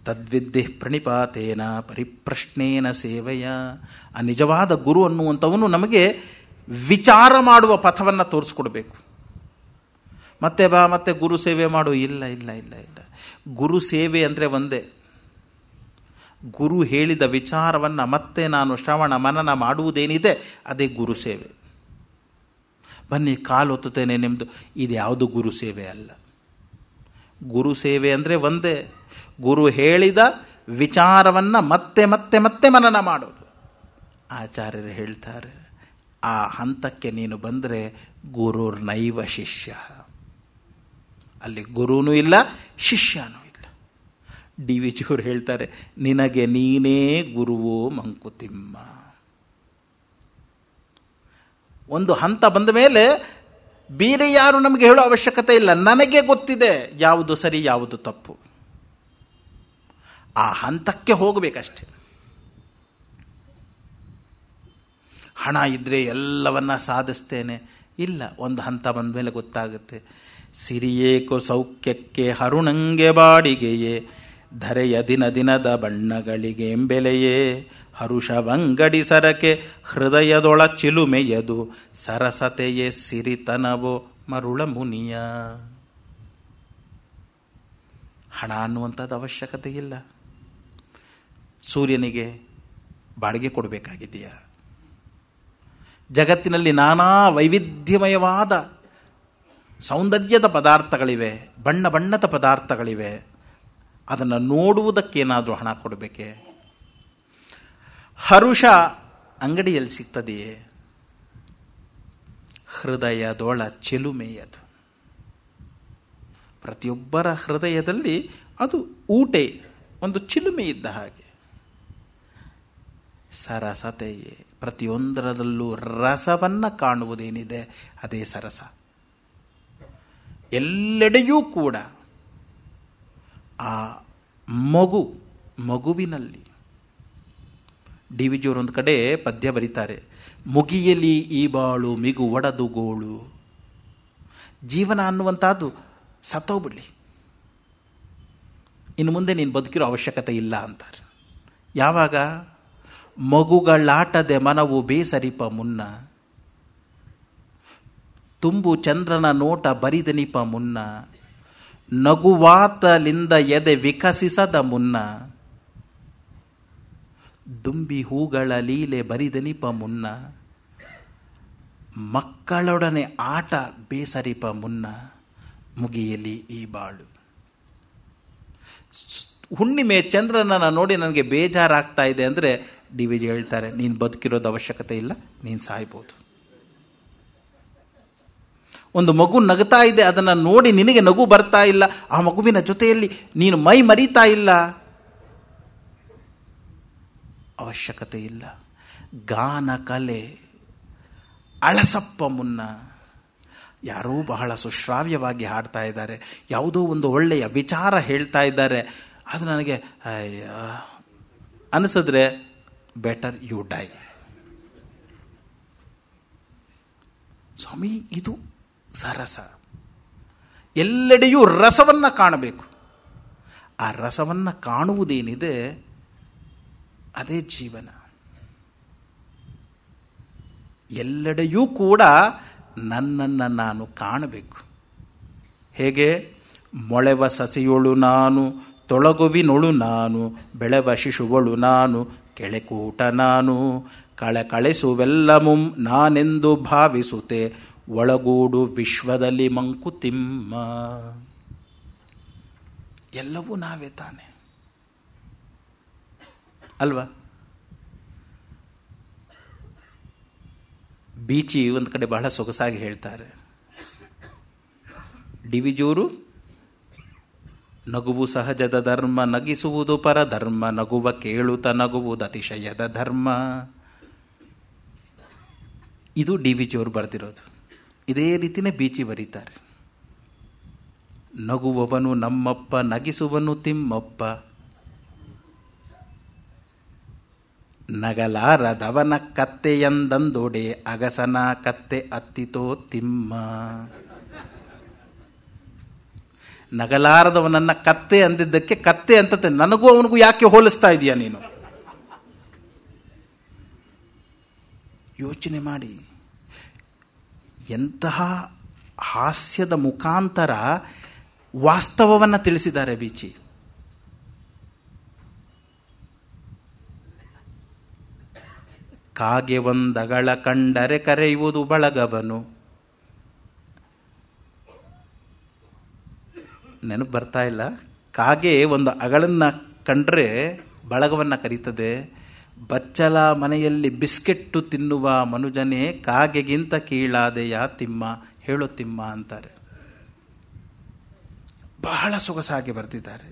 ತದ್ವಿದ್ದೆ ಪ್ರಣಿಪಾತೇನ ಪರಿಪ್ರಶ್ನೇನ ಸೇವೆಯ ಆ ನಿಜವಾದ ಗುರು ಅನ್ನುವಂಥವನು ನಮಗೆ ವಿಚಾರ ಮಾಡುವ ಪಥವನ್ನು ತೋರಿಸ್ಕೊಡ್ಬೇಕು ಮತ್ತೆ ಬಾ ಮತ್ತೆ ಗುರು ಸೇವೆ ಮಾಡು ಇಲ್ಲ ಇಲ್ಲ ಇಲ್ಲ ಇಲ್ಲ ಗುರು ಸೇವೆ ಅಂದರೆ ಒಂದೇ ಗುರು ಹೇಳಿದ ವಿಚಾರವನ್ನು ಮತ್ತೆ ನಾನು ಶ್ರವಣ ಮನನ ಮಾಡುವುದೇನಿದೆ ಅದೇ ಗುರು ಸೇವೆ ಬನ್ನಿ ಕಾಲು ಒತ್ತುತ್ತೇನೆ ನಿಮ್ಮದು ಇದು ಯಾವುದು ಗುರು ಸೇವೆ ಅಲ್ಲ ಗುರು ಸೇವೆ ಅಂದರೆ ಒಂದೇ ಗುರು ಹೇಳಿದ ವಿಚಾರವನ್ನು ಮತ್ತೆ ಮತ್ತೆ ಮತ್ತೆ ಮನನ ಮಾಡೋದು ಆಚಾರ್ಯರು ಹೇಳ್ತಾರೆ ಆ ಹಂತಕ್ಕೆ ನೀನು ಬಂದರೆ ಗುರುರ್ ನೈವ ಶಿಷ್ಯ ಅಲ್ಲಿ ಗುರುನೂ ಇಲ್ಲ ಶಿಷ್ಯನೂ ಇಲ್ಲ ಡಿ ವಿ ಹೇಳ್ತಾರೆ ನಿನಗೆ ನೀನೇ ಗುರುವೋ ಮಂಕುತಿಮ್ಮ ಒಂದು ಹಂತ ಬಂದ ಮೇಲೆ ಬೇರೆ ಯಾರು ನಮಗೆ ಹೇಳೋ ಅವಶ್ಯಕತೆ ಇಲ್ಲ ನನಗೆ ಗೊತ್ತಿದೆ ಯಾವುದು ಸರಿ ಯಾವುದು ತಪ್ಪು ಆ ಹಂತಕ್ಕೆ ಹೋಗಬೇಕಷ್ಟೆ ಹಣ ಇದ್ದರೆ ಎಲ್ಲವನ್ನ ಸಾಧಿಸ್ತೇನೆ ಇಲ್ಲ ಒಂದು ಹಂತ ಬಂದ ಮೇಲೆ ಗೊತ್ತಾಗುತ್ತೆ ಸಿರಿಯೇಕೋ ಸೌಖ್ಯಕ್ಕೆ ಹರುಣಂಗೆ ಬಾಡಿಗೆಯೇ ಧರೆಯ ದಿನ ದಿನದ ಬಣ್ಣಗಳಿಗೆ ಎಂಬೆಲೆಯೇ ಹರುಷವಂಗಡಿ ಸರಕೆ ಹೃದಯದೊಳ ಚಿಲುಮೆಯದು ಸರಸತೆಯೇ ಸಿರಿತನವೋ ಮರುಳ ಮುನಿಯ ಹಣ ಅನ್ನುವಂಥದ್ದು ಅವಶ್ಯಕತೆ ಇಲ್ಲ ಸೂರ್ಯನಿಗೆ ಬಾಡಿಗೆ ಕೊಡಬೇಕಾಗಿದೆಯಾ ಜಗತ್ತಿನಲ್ಲಿ ನಾನಾ ವೈವಿಧ್ಯಮಯವಾದ ಸೌಂದರ್ಯದ ಪದಾರ್ಥಗಳಿವೆ ಬಣ್ಣ ಬಣ್ಣದ ಪದಾರ್ಥಗಳಿವೆ ಅದನ್ನು ನೋಡುವುದಕ್ಕೇನಾದರೂ ಹಣ ಕೊಡಬೇಕೆ ಹರುಷ ಅಂಗಡಿಯಲ್ಲಿ ಸಿಗ್ತದೆಯೇ ಹೃದಯದೊಳ ಚೆಲುಮೆಯದು ಪ್ರತಿಯೊಬ್ಬರ ಹೃದಯದಲ್ಲಿ ಅದು ಊಟೆ ಒಂದು ಚಿಲುಮೆ ಇದ್ದ ಹಾಗೆ ಸರಸತೆಯೇ ಪ್ರತಿಯೊಂದರದಲ್ಲೂ ರಸವನ್ನು ಕಾಣುವುದೇನಿದೆ ಅದೇ ಸರಸ ಎಲ್ಲೆಡೆಯೂ ಕೂಡ ಆ ಮಗು ಮಗುವಿನಲ್ಲಿ ಡಿ ವಿ ಜಿಯವರೊಂದು ಕಡೆ ಪದ್ಯ ಬರೀತಾರೆ ಮುಗಿಯಲಿ ಈ ಬಾಳು ಮಿಗು ಒಡದು ಗೋಳು ಜೀವನ ಅನ್ನುವಂಥದ್ದು ಸತ್ತೋಗ್ಬಿಡ್ಲಿ ಇನ್ನು ಮುಂದೆ ನೀನು ಬದುಕಿರೋ ಅವಶ್ಯಕತೆ ಇಲ್ಲ ಅಂತಾರೆ ಯಾವಾಗ ಮಗುಗಳಾಟದೆ ಮನವು ಬೇಸರಿಪ ಮುನ್ನ ತುಂಬು ಚಂದ್ರನ ನೋಟ ಬರಿದನಿಪ ಮುನ್ನ ನಗುವಾತಲಿಂದ ಎದೆ ವಿಕಸಿಸದ ಮುನ್ನ ದುಂಬಿ ಹೂಗಳ ಲೀಲೆ ಬರಿದನಿಪ ಮುನ್ನ ಮಕ್ಕಳೊಡನೆ ಆಟ ಬೇಸರಿಪ ಮುನ್ನ ಮುಗಿಯಲಿ ಈ ಬಾಳು ಹುಣ್ಣಿಮೆ ಚಂದ್ರನನ್ನು ನೋಡಿ ನನಗೆ ಬೇಜಾರಾಗ್ತಾ ಇದೆ ಅಂದರೆ ಡಿ ವಿ ಜಿ ಹೇಳ್ತಾರೆ ನೀನು ಬದುಕಿರೋದು ಅವಶ್ಯಕತೆ ಇಲ್ಲ ನೀನು ಸಾಯ್ಬೋದು ಒಂದು ಮಗು ನಗ್ತಾ ಇದೆ ಅದನ್ನು ನೋಡಿ ನಿನಗೆ ನಗು ಬರ್ತಾ ಇಲ್ಲ ಆ ಮಗುವಿನ ಜೊತೆಯಲ್ಲಿ ನೀನು ಮೈ ಮರಿತಾ ಇಲ್ಲ ಅವಶ್ಯಕತೆ ಇಲ್ಲ ಗಾನ ಕಲೆ ಅಳಸಪ್ಪ ಮುನ್ನ ಯಾರೂ ಬಹಳ ಸುಶ್ರಾವ್ಯವಾಗಿ ಹಾಡ್ತಾ ಇದ್ದಾರೆ ಯಾವುದೋ ಒಂದು ಒಳ್ಳೆಯ ವಿಚಾರ ಹೇಳ್ತಾ ಇದ್ದಾರೆ ಅದು ನನಗೆ ಅನಿಸಿದ್ರೆ ಬೆಟರ್ ಯು ಡೈ ಸ್ವಾಮಿ ಇದು ಸರಸ ಎಲ್ಲೆಡೆಯೂ ರಸವನ್ನು ಕಾಣಬೇಕು ಆ ರಸವನ್ನು ಕಾಣುವುದೇನಿದೆ ಅದೇ ಜೀವನ ಎಲ್ಲೆಡೆಯೂ ಕೂಡ ನನ್ನನ್ನು ನಾನು ಕಾಣಬೇಕು ಹೇಗೆ ಮೊಳೆವ ಸಸಿಯೊಳು ನಾನು ತೊಳಗುವಿನೊಳು ನಾನು ಬೆಳೆವ ಶಿಶುವಳು ನಾನು ಕೆಳೆಕೂಟ ನಾನು ಕಳೆ ಮುಂ ನಾನೆಂದು ಭಾವಿಸುತ್ತೆ ಒಳಗೂಡು ವಿಶ್ವದಲ್ಲಿ ಮಂಕುತಿಮ್ಮ ಎಲ್ಲವೂ ನಾವೇ ತಾನೆ ಅಲ್ವಾ ಬೀಚಿ ಒಂದು ಕಡೆ ಬಹಳ ಸೊಗಸಾಗಿ ಹೇಳ್ತಾರೆ ಡಿವಿಜೂರು ನಗುವು ಸಹಜದ ಧರ್ಮ ನಗಿಸುವುದು ಪರ ಧರ್ಮ ನಗುವ ಕೇಳುತ್ತ ನಗುವುದು ಅತಿಶಯದ ಧರ್ಮ ಇದು ಡಿ ಜೋರು ಬರೆದಿರೋದು ಇದೇ ರೀತಿಯೇ ಬೀಚಿ ಬರೀತಾರೆ ನಗುವವನು ನಮ್ಮಪ್ಪ ನಗಿಸುವನು ತಿಮ್ಮಪ್ಪ ನಗಲಾರದವನ ಕತ್ತೆಯಂದಂದೊಡೆ ಅಗಸನ ಕತ್ತೆ ಅತ್ತಿತೋ ತಿಮ್ಮ ನಗಲಾರದವನನ್ನ ಕತ್ತೆ ಅಂದಿದ್ದಕ್ಕೆ ಕತ್ತೆ ಅಂತ ನನಗೂ ಅವನಿಗೂ ಯಾಕೆ ಹೋಲಿಸ್ತಾ ಇದೀಯ ನೀನು ಯೋಚನೆ ಮಾಡಿ ಎಂತಹ ಹಾಸ್ಯದ ಮುಖಾಂತರ ವಾಸ್ತವವನ್ನು ತಿಳಿಸಿದ್ದಾರೆ ಬೀಚಿ ಕಾಗೆ ಒಂದಗಳ ಕಂಡರೆ ಕರೆಯುವುದು ಬಳಗವನು ನೆನಪು ಬರ್ತಾ ಇಲ್ಲ ಕಾಗೆ ಒಂದು ಅಗಳನ್ನ ಕಂಡ್ರೆ ಬಳಗವನ್ನು ಕರೀತದೆ ಬಚ್ಚಲ ಮನೆಯಲ್ಲಿ ಬಿಸ್ಕೆಟ್ಟು ತಿನ್ನುವ ಮನುಜನೇ ಕಾಗೆಗಿಂತ ಕೀಳಾದೆಯಾ ತಿಮ್ಮ ಹೇಳೋ ತಿಮ್ಮ ಅಂತಾರೆ ಬಹಳ ಸೊಗಸಾಗಿ ಬರ್ತಿದ್ದಾರೆ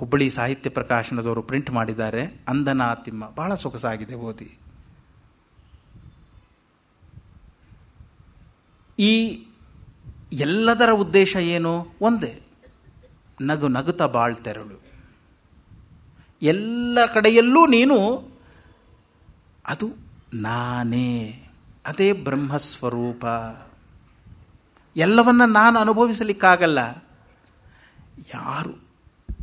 ಹುಬ್ಬಳ್ಳಿ ಸಾಹಿತ್ಯ ಪ್ರಕಾಶನದವರು ಪ್ರಿಂಟ್ ಮಾಡಿದ್ದಾರೆ ಅಂದನಾ ತಿಮ್ಮ ಬಹಳ ಸೊಗಸಾಗಿದೆ ಓದಿ ಈ ಎಲ್ಲದರ ಉದ್ದೇಶ ಏನು ಒಂದೇ ನಗು ನಗುತ ಬಾಳ್ತೆರಳು ಎಲ್ಲ ಕಡೆಯಲ್ಲೂ ನೀನು ಅದು ನಾನೇ ಅದೇ ಬ್ರಹ್ಮಸ್ವರೂಪ ಎಲ್ಲವನ್ನ ನಾನು ಅನುಭವಿಸಲಿಕ್ಕಾಗಲ್ಲ ಯಾರು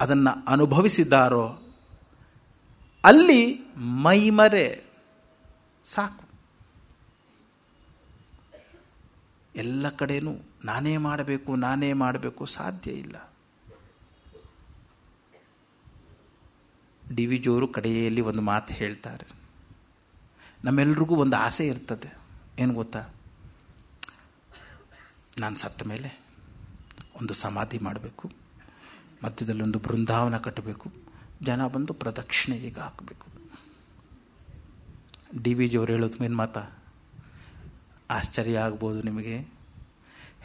ಅದನ್ನು ಅನುಭವಿಸಿದ್ದಾರೋ ಅಲ್ಲಿ ಮೈಮರೆ ಸಾಕು ಎಲ್ಲ ಕಡೆಯೂ ನಾನೇ ಮಾಡಬೇಕು ನಾನೇ ಮಾಡಬೇಕು ಸಾಧ್ಯ ಇಲ್ಲ ಡಿ ವಿ ಜೋರು ಕಡೆಯಲ್ಲಿ ಒಂದು ಮಾತು ಹೇಳ್ತಾರೆ ನಮ್ಮೆಲ್ರಿಗೂ ಒಂದು ಆಸೆ ಇರ್ತದೆ ಏನು ಗೊತ್ತಾ ನಾನು ಸತ್ತ ಮೇಲೆ ಒಂದು ಸಮಾಧಿ ಮಾಡಬೇಕು ಮಧ್ಯದಲ್ಲಿ ಒಂದು ಬೃಂದಾವನ ಕಟ್ಟಬೇಕು ಜನ ಬಂದು ಪ್ರದಕ್ಷಿಣೆ ಈಗ ಹಾಕಬೇಕು ಡಿ ವಿ ಜಿಯವರು ಹೇಳೋದು ಮೇನ್ ಮಾತಾ ಆಶ್ಚರ್ಯ ಆಗ್ಬೋದು ನಿಮಗೆ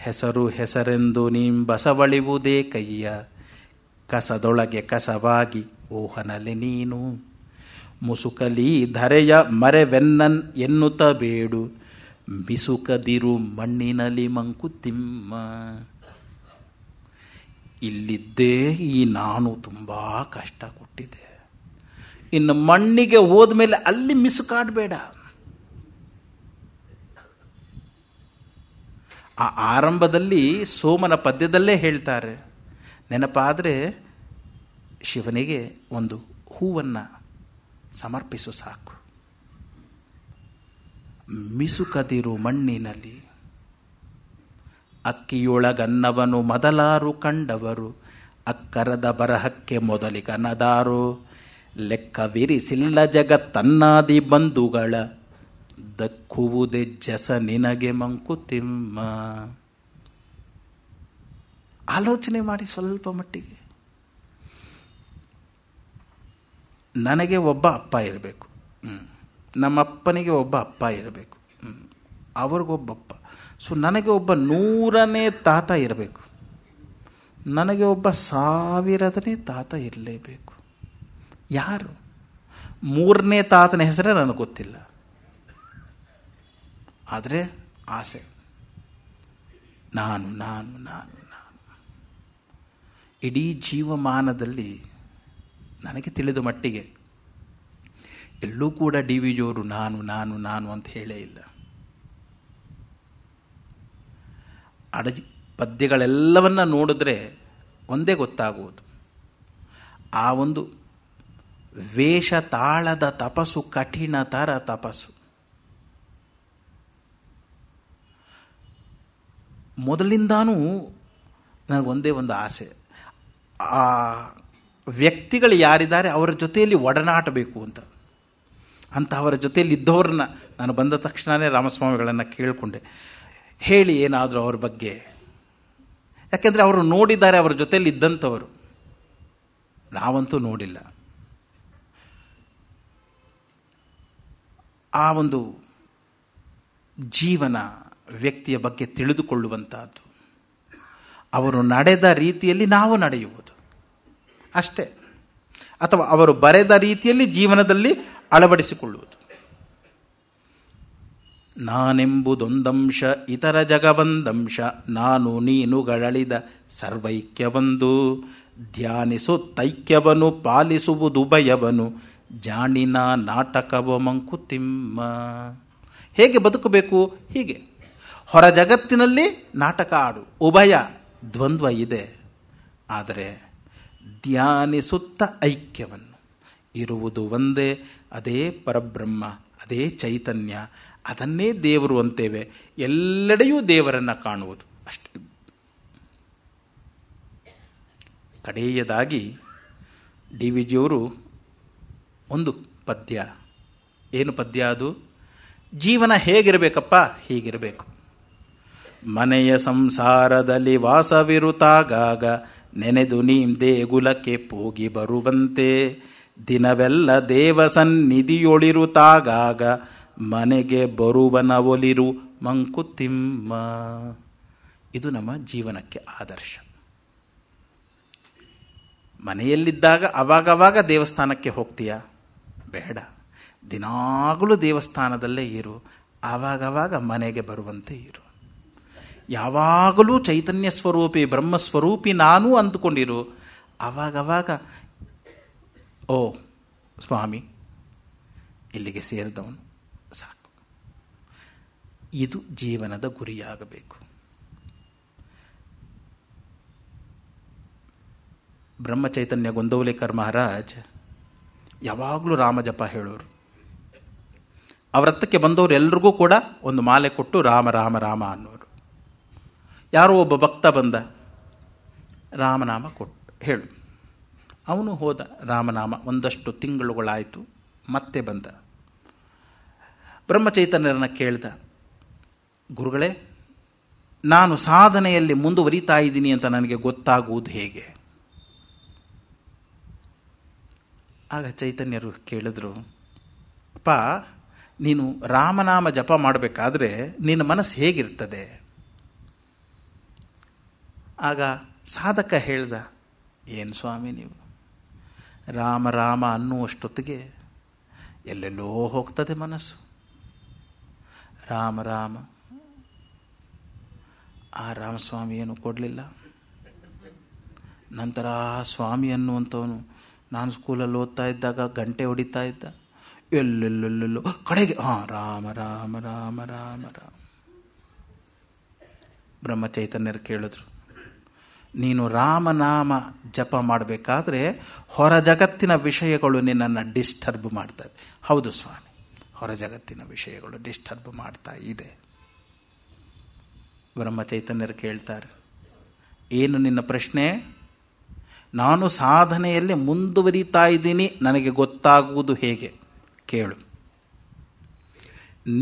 ಹೆಸರು ಹೆಸರೆಂದು ನೀಂ ಬಸವಳಿವುದೇ ಕೈಯ ಕಸದೊಳಗೆ ಕಸವಾಗಿ ಓಹನಲೆ ನೀನು ಮುಸುಕಲಿ ಧರೆಯ ಮರೆವೆನ್ನನ್ ಎನ್ನುತ್ತ ಬೇಡು ಬಿಸುಕದಿರು ಮಣ್ಣಿನಲ್ಲಿ ಮಂಕುತಿಮ್ಮ ಇಲ್ಲಿದ್ದೇ ಈ ನಾನು ತುಂಬ ಕಷ್ಟ ಕೊಟ್ಟಿದ್ದೆ ಇನ್ನು ಮಣ್ಣಿಗೆ ಹೋದ ಮೇಲೆ ಅಲ್ಲಿ ಮಿಸುಕಾಡಬೇಡ ಆ ಆರಂಭದಲ್ಲಿ ಸೋಮನ ಪದ್ಯದಲ್ಲೇ ಹೇಳ್ತಾರೆ ನೆನಪಾದರೆ ಶಿವನಿಗೆ ಒಂದು ಹೂವನ್ನು ಸಮರ್ಪಿಸು ಸಾಕು ಮಿಸುಕದಿರು ಮಣ್ಣಿನಲ್ಲಿ ಅಕ್ಕಿಯೊಳಗನ್ನವನು ಮೊದಲಾರು ಕಂಡವರು ಅಕ್ಕರದ ಬರಹಕ್ಕೆ ಮೊದಲಿಗನದಾರು ಲೆಕ್ಕವಿರಿಸಿಲ್ಲ ಜಗತ್ತನ್ನಾದಿ ಬಂಧುಗಳ ದಕ್ಕುವುದೇ ಜಸ ನಿನಗೆ ಮಂಕುತಿಮ್ಮ ಆಲೋಚನೆ ಮಾಡಿ ಸ್ವಲ್ಪ ಮಟ್ಟಿಗೆ ನನಗೆ ಒಬ್ಬ ಅಪ್ಪ ಇರಬೇಕು ನಮ್ಮಪ್ಪನಿಗೆ ಒಬ್ಬ ಅಪ್ಪ ಇರಬೇಕು ಅವ್ರಿಗೊಬ್ಬಪ್ಪ ಸೊ ನನಗೆ ಒಬ್ಬ ನೂರನೇ ತಾತ ಇರಬೇಕು ನನಗೆ ಒಬ್ಬ ಸಾವಿರದನೇ ತಾತ ಇರಲೇಬೇಕು ಯಾರು ಮೂರನೇ ತಾತನ ಹೆಸರೇ ನನಗೆ ಗೊತ್ತಿಲ್ಲ ಆದರೆ ಆಸೆ ನಾನು ನಾನು ನಾನು ನಾನು ಇಡೀ ಜೀವಮಾನದಲ್ಲಿ ನನಗೆ ತಿಳಿದ ಮಟ್ಟಿಗೆ ಎಲ್ಲೂ ಕೂಡ ಡಿ ವಿ ಜೋರು ನಾನು ನಾನು ನಾನು ಅಂತ ಹೇಳೇ ಇಲ್ಲ ಅಡ ಪದ್ಯಗಳೆಲ್ಲವನ್ನು ನೋಡಿದ್ರೆ ಒಂದೇ ಗೊತ್ತಾಗುವುದು ಆ ಒಂದು ವೇಷ ತಾಳದ ತಪಸ್ಸು ಕಠಿಣ ತರ ತಪಸ್ಸು ಮೊದಲಿಂದಾನೂ ನನಗೊಂದೇ ಒಂದು ಆಸೆ ಆ ವ್ಯಕ್ತಿಗಳು ಯಾರಿದ್ದಾರೆ ಅವರ ಜೊತೆಯಲ್ಲಿ ಒಡನಾಟಬೇಕು ಅಂತ ಅಂತಹವರ ಜೊತೆಯಲ್ಲಿ ಇದ್ದವ್ರನ್ನ ನಾನು ಬಂದ ತಕ್ಷಣವೇ ರಾಮಸ್ವಾಮಿಗಳನ್ನು ಕೇಳಿಕೊಂಡೆ ಹೇಳಿ ಏನಾದರೂ ಅವ್ರ ಬಗ್ಗೆ ಯಾಕೆಂದರೆ ಅವರು ನೋಡಿದ್ದಾರೆ ಅವರ ಜೊತೆಯಲ್ಲಿ ಇದ್ದಂಥವರು ನಾವಂತೂ ನೋಡಿಲ್ಲ ಆ ಒಂದು ಜೀವನ ವ್ಯಕ್ತಿಯ ಬಗ್ಗೆ ತಿಳಿದುಕೊಳ್ಳುವಂತಹದ್ದು ಅವರು ನಡೆದ ರೀತಿಯಲ್ಲಿ ನಾವು ನಡೆಯುವುದು ಅಷ್ಟೇ ಅಥವಾ ಅವರು ಬರೆದ ರೀತಿಯಲ್ಲಿ ಜೀವನದಲ್ಲಿ ಅಳವಡಿಸಿಕೊಳ್ಳುವುದು ನಾನೆಂಬುದೊಂದಂಶ ಇತರ ಜಗವಂದಂಶ ನಾನು ಸರ್ವೈಕ್ಯವೊಂದು ಸರ್ವೈಕ್ಯವಂದು ತೈಕ್ಯವನು ಪಾಲಿಸುವುದು ಭಯವನು ಜಾಣಿನ ನಾಟಕವ ಮಂಕುತಿಮ್ಮ ಹೇಗೆ ಬದುಕಬೇಕು ಹೀಗೆ ಹೊರ ಜಗತ್ತಿನಲ್ಲಿ ನಾಟಕ ಆಡು ಉಭಯ ದ್ವಂದ್ವ ಇದೆ ಆದರೆ ಧ್ಯಾನಿಸುತ್ತ ಐಕ್ಯವನ್ನು ಇರುವುದು ಒಂದೇ ಅದೇ ಪರಬ್ರಹ್ಮ ಅದೇ ಚೈತನ್ಯ ಅದನ್ನೇ ದೇವರು ಅಂತೇವೆ ಎಲ್ಲೆಡೆಯೂ ದೇವರನ್ನು ಕಾಣುವುದು ಅಷ್ಟು ಕಡೆಯದಾಗಿ ಡಿ ವಿ ಜಿಯವರು ಒಂದು ಪದ್ಯ ಏನು ಪದ್ಯ ಅದು ಜೀವನ ಹೇಗಿರಬೇಕಪ್ಪ ಹೀಗಿರಬೇಕು ಮನೆಯ ಸಂಸಾರದಲ್ಲಿ ವಾಸವಿರುತ್ತಾಗಾಗ ನೆನೆದು ನೀಂ ದೇಗುಲಕ್ಕೆ ಪೋಗಿ ಬರುವಂತೆ ದಿನವೆಲ್ಲ ದೇವಸನ್ನಿಧಿಯೊಳಿರುತ್ತಾಗಾಗ ಮನೆಗೆ ಒಲಿರು ಮಂಕುತಿಮ್ಮ ಇದು ನಮ್ಮ ಜೀವನಕ್ಕೆ ಆದರ್ಶ ಮನೆಯಲ್ಲಿದ್ದಾಗ ಅವಾಗವಾಗ ದೇವಸ್ಥಾನಕ್ಕೆ ಹೋಗ್ತೀಯ ಬೇಡ ದಿನಾಗಲೂ ದೇವಸ್ಥಾನದಲ್ಲೇ ಇರು ಆವಾಗವಾಗ ಮನೆಗೆ ಬರುವಂತೆ ಇರು ಯಾವಾಗಲೂ ಚೈತನ್ಯ ಸ್ವರೂಪಿ ಬ್ರಹ್ಮಸ್ವರೂಪಿ ನಾನು ಅಂದುಕೊಂಡಿರು ಆವಾಗವಾಗ ಓ ಸ್ವಾಮಿ ಇಲ್ಲಿಗೆ ಸೇರಿದವನು ಇದು ಜೀವನದ ಗುರಿಯಾಗಬೇಕು ಬ್ರಹ್ಮಚೈತನ್ಯ ಗೊಂದವಲೇಕರ್ ಮಹಾರಾಜ್ ಯಾವಾಗಲೂ ರಾಮ ಜಪ ಹೇಳೋರು ಅವರತ್ತಕ್ಕೆ ಬಂದವರು ಎಲ್ರಿಗೂ ಕೂಡ ಒಂದು ಮಾಲೆ ಕೊಟ್ಟು ರಾಮ ರಾಮ ರಾಮ ಅನ್ನೋರು ಯಾರೋ ಒಬ್ಬ ಭಕ್ತ ಬಂದ ರಾಮನಾಮ ಕೊಟ್ಟು ಹೇಳು ಅವನು ಹೋದ ರಾಮನಾಮ ಒಂದಷ್ಟು ತಿಂಗಳುಗಳಾಯಿತು ಮತ್ತೆ ಬಂದ ಬ್ರಹ್ಮಚೈತನ್ಯರನ್ನ ಕೇಳ್ದ ಗುರುಗಳೇ ನಾನು ಸಾಧನೆಯಲ್ಲಿ ಮುಂದುವರಿತಾ ಇದ್ದೀನಿ ಅಂತ ನನಗೆ ಗೊತ್ತಾಗುವುದು ಹೇಗೆ ಆಗ ಚೈತನ್ಯರು ಕೇಳಿದ್ರು ಅಪ್ಪ ನೀನು ರಾಮನಾಮ ಜಪ ಮಾಡಬೇಕಾದ್ರೆ ನಿನ್ನ ಮನಸ್ಸು ಹೇಗಿರ್ತದೆ ಆಗ ಸಾಧಕ ಹೇಳ್ದ ಏನು ಸ್ವಾಮಿ ನೀವು ರಾಮ ರಾಮ ಅನ್ನುವಷ್ಟೊತ್ತಿಗೆ ಎಲ್ಲೆಲ್ಲೋ ಹೋಗ್ತದೆ ಮನಸ್ಸು ರಾಮ ರಾಮ ಆ ರಾಮಸ್ವಾಮಿಯನ್ನು ಕೊಡಲಿಲ್ಲ ನಂತರ ಆ ಸ್ವಾಮಿ ಅನ್ನುವಂಥವನು ನಾನು ಸ್ಕೂಲಲ್ಲಿ ಓದ್ತಾ ಇದ್ದಾಗ ಗಂಟೆ ಹೊಡಿತಾ ಇದ್ದ ಎಲ್ಲೆಲ್ಲೆಲ್ಲೆಲ್ಲೋ ಕಡೆಗೆ ಹಾಂ ರಾಮ ರಾಮ ರಾಮ ರಾಮ ರಾಮ ಬ್ರಹ್ಮಚೈತನ್ಯರು ಕೇಳಿದ್ರು ನೀನು ರಾಮನಾಮ ಜಪ ಮಾಡಬೇಕಾದ್ರೆ ಹೊರ ಜಗತ್ತಿನ ವಿಷಯಗಳು ನಿನ್ನನ್ನು ಡಿಸ್ಟರ್ಬ್ ಮಾಡ್ತದೆ ಹೌದು ಸ್ವಾಮಿ ಹೊರ ಜಗತ್ತಿನ ವಿಷಯಗಳು ಡಿಸ್ಟರ್ಬ್ ಮಾಡ್ತಾ ಇದೆ ಬ್ರಹ್ಮ ಚೈತನ್ಯರು ಕೇಳ್ತಾರೆ ಏನು ನಿನ್ನ ಪ್ರಶ್ನೆ ನಾನು ಸಾಧನೆಯಲ್ಲಿ ಮುಂದುವರಿತಾ ಇದ್ದೀನಿ ನನಗೆ ಗೊತ್ತಾಗುವುದು ಹೇಗೆ ಕೇಳು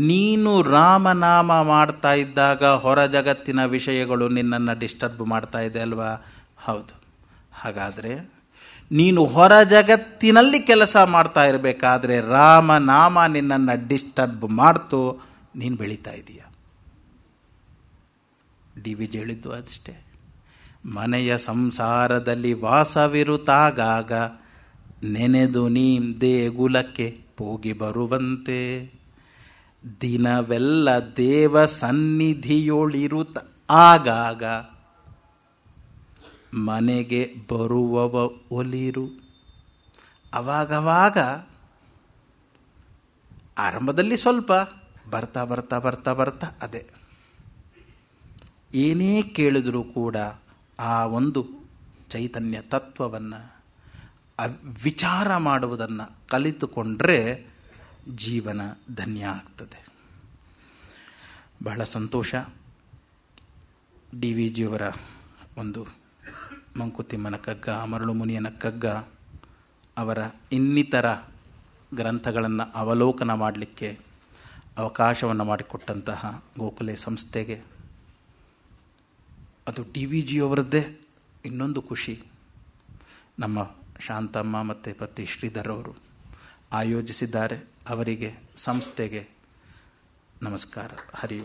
ನೀನು ರಾಮನಾಮ ಮಾಡ್ತಾ ಇದ್ದಾಗ ಹೊರ ಜಗತ್ತಿನ ವಿಷಯಗಳು ನಿನ್ನನ್ನು ಡಿಸ್ಟರ್ಬ್ ಮಾಡ್ತಾ ಇದೆ ಅಲ್ವಾ ಹೌದು ಹಾಗಾದರೆ ನೀನು ಹೊರ ಜಗತ್ತಿನಲ್ಲಿ ಕೆಲಸ ಮಾಡ್ತಾ ಇರಬೇಕಾದ್ರೆ ರಾಮನಾಮ ನಿನ್ನನ್ನು ಡಿಸ್ಟರ್ಬ್ ಮಾಡ್ತು ನೀನು ಬೆಳೀತಾ ಇದೀಯ ಡಿ ವಿಜ್ ಹೇಳಿದ್ದು ಅಷ್ಟೇ ಮನೆಯ ಸಂಸಾರದಲ್ಲಿ ವಾಸವಿರುತ್ತಾಗಾಗ ನೆನೆದು ನೀಂ ದೇಗುಲಕ್ಕೆ ಹೋಗಿ ಬರುವಂತೆ ದಿನವೆಲ್ಲ ದೇವ ಸನ್ನಿಧಿಯೊಳಿರುತ್ತ ಆಗಾಗ ಮನೆಗೆ ಬರುವವ ಒಲಿರು ಅವಾಗವಾಗ ಆರಂಭದಲ್ಲಿ ಸ್ವಲ್ಪ ಬರ್ತಾ ಬರ್ತಾ ಬರ್ತಾ ಬರ್ತಾ ಅದೇ ಏನೇ ಕೇಳಿದರೂ ಕೂಡ ಆ ಒಂದು ಚೈತನ್ಯ ತತ್ವವನ್ನು ವಿಚಾರ ಮಾಡುವುದನ್ನು ಕಲಿತುಕೊಂಡ್ರೆ ಜೀವನ ಧನ್ಯ ಆಗ್ತದೆ ಬಹಳ ಸಂತೋಷ ಡಿ ವಿ ಜಿಯವರ ಒಂದು ಮಂಕುತಿಮ್ಮನ ಕಗ್ಗ ಅಮರಳು ಮುನಿಯನ ಕಗ್ಗ ಅವರ ಇನ್ನಿತರ ಗ್ರಂಥಗಳನ್ನು ಅವಲೋಕನ ಮಾಡಲಿಕ್ಕೆ ಅವಕಾಶವನ್ನು ಮಾಡಿಕೊಟ್ಟಂತಹ ಗೋಖಲೆ ಸಂಸ್ಥೆಗೆ ಅದು ಟಿ ವಿ ಜಿಯವರದ್ದೇ ಇನ್ನೊಂದು ಖುಷಿ ನಮ್ಮ ಶಾಂತಮ್ಮ ಮತ್ತು ಪತಿ ಶ್ರೀಧರ್ ಅವರು ಆಯೋಜಿಸಿದ್ದಾರೆ ಅವರಿಗೆ ಸಂಸ್ಥೆಗೆ ನಮಸ್ಕಾರ ಹರಿ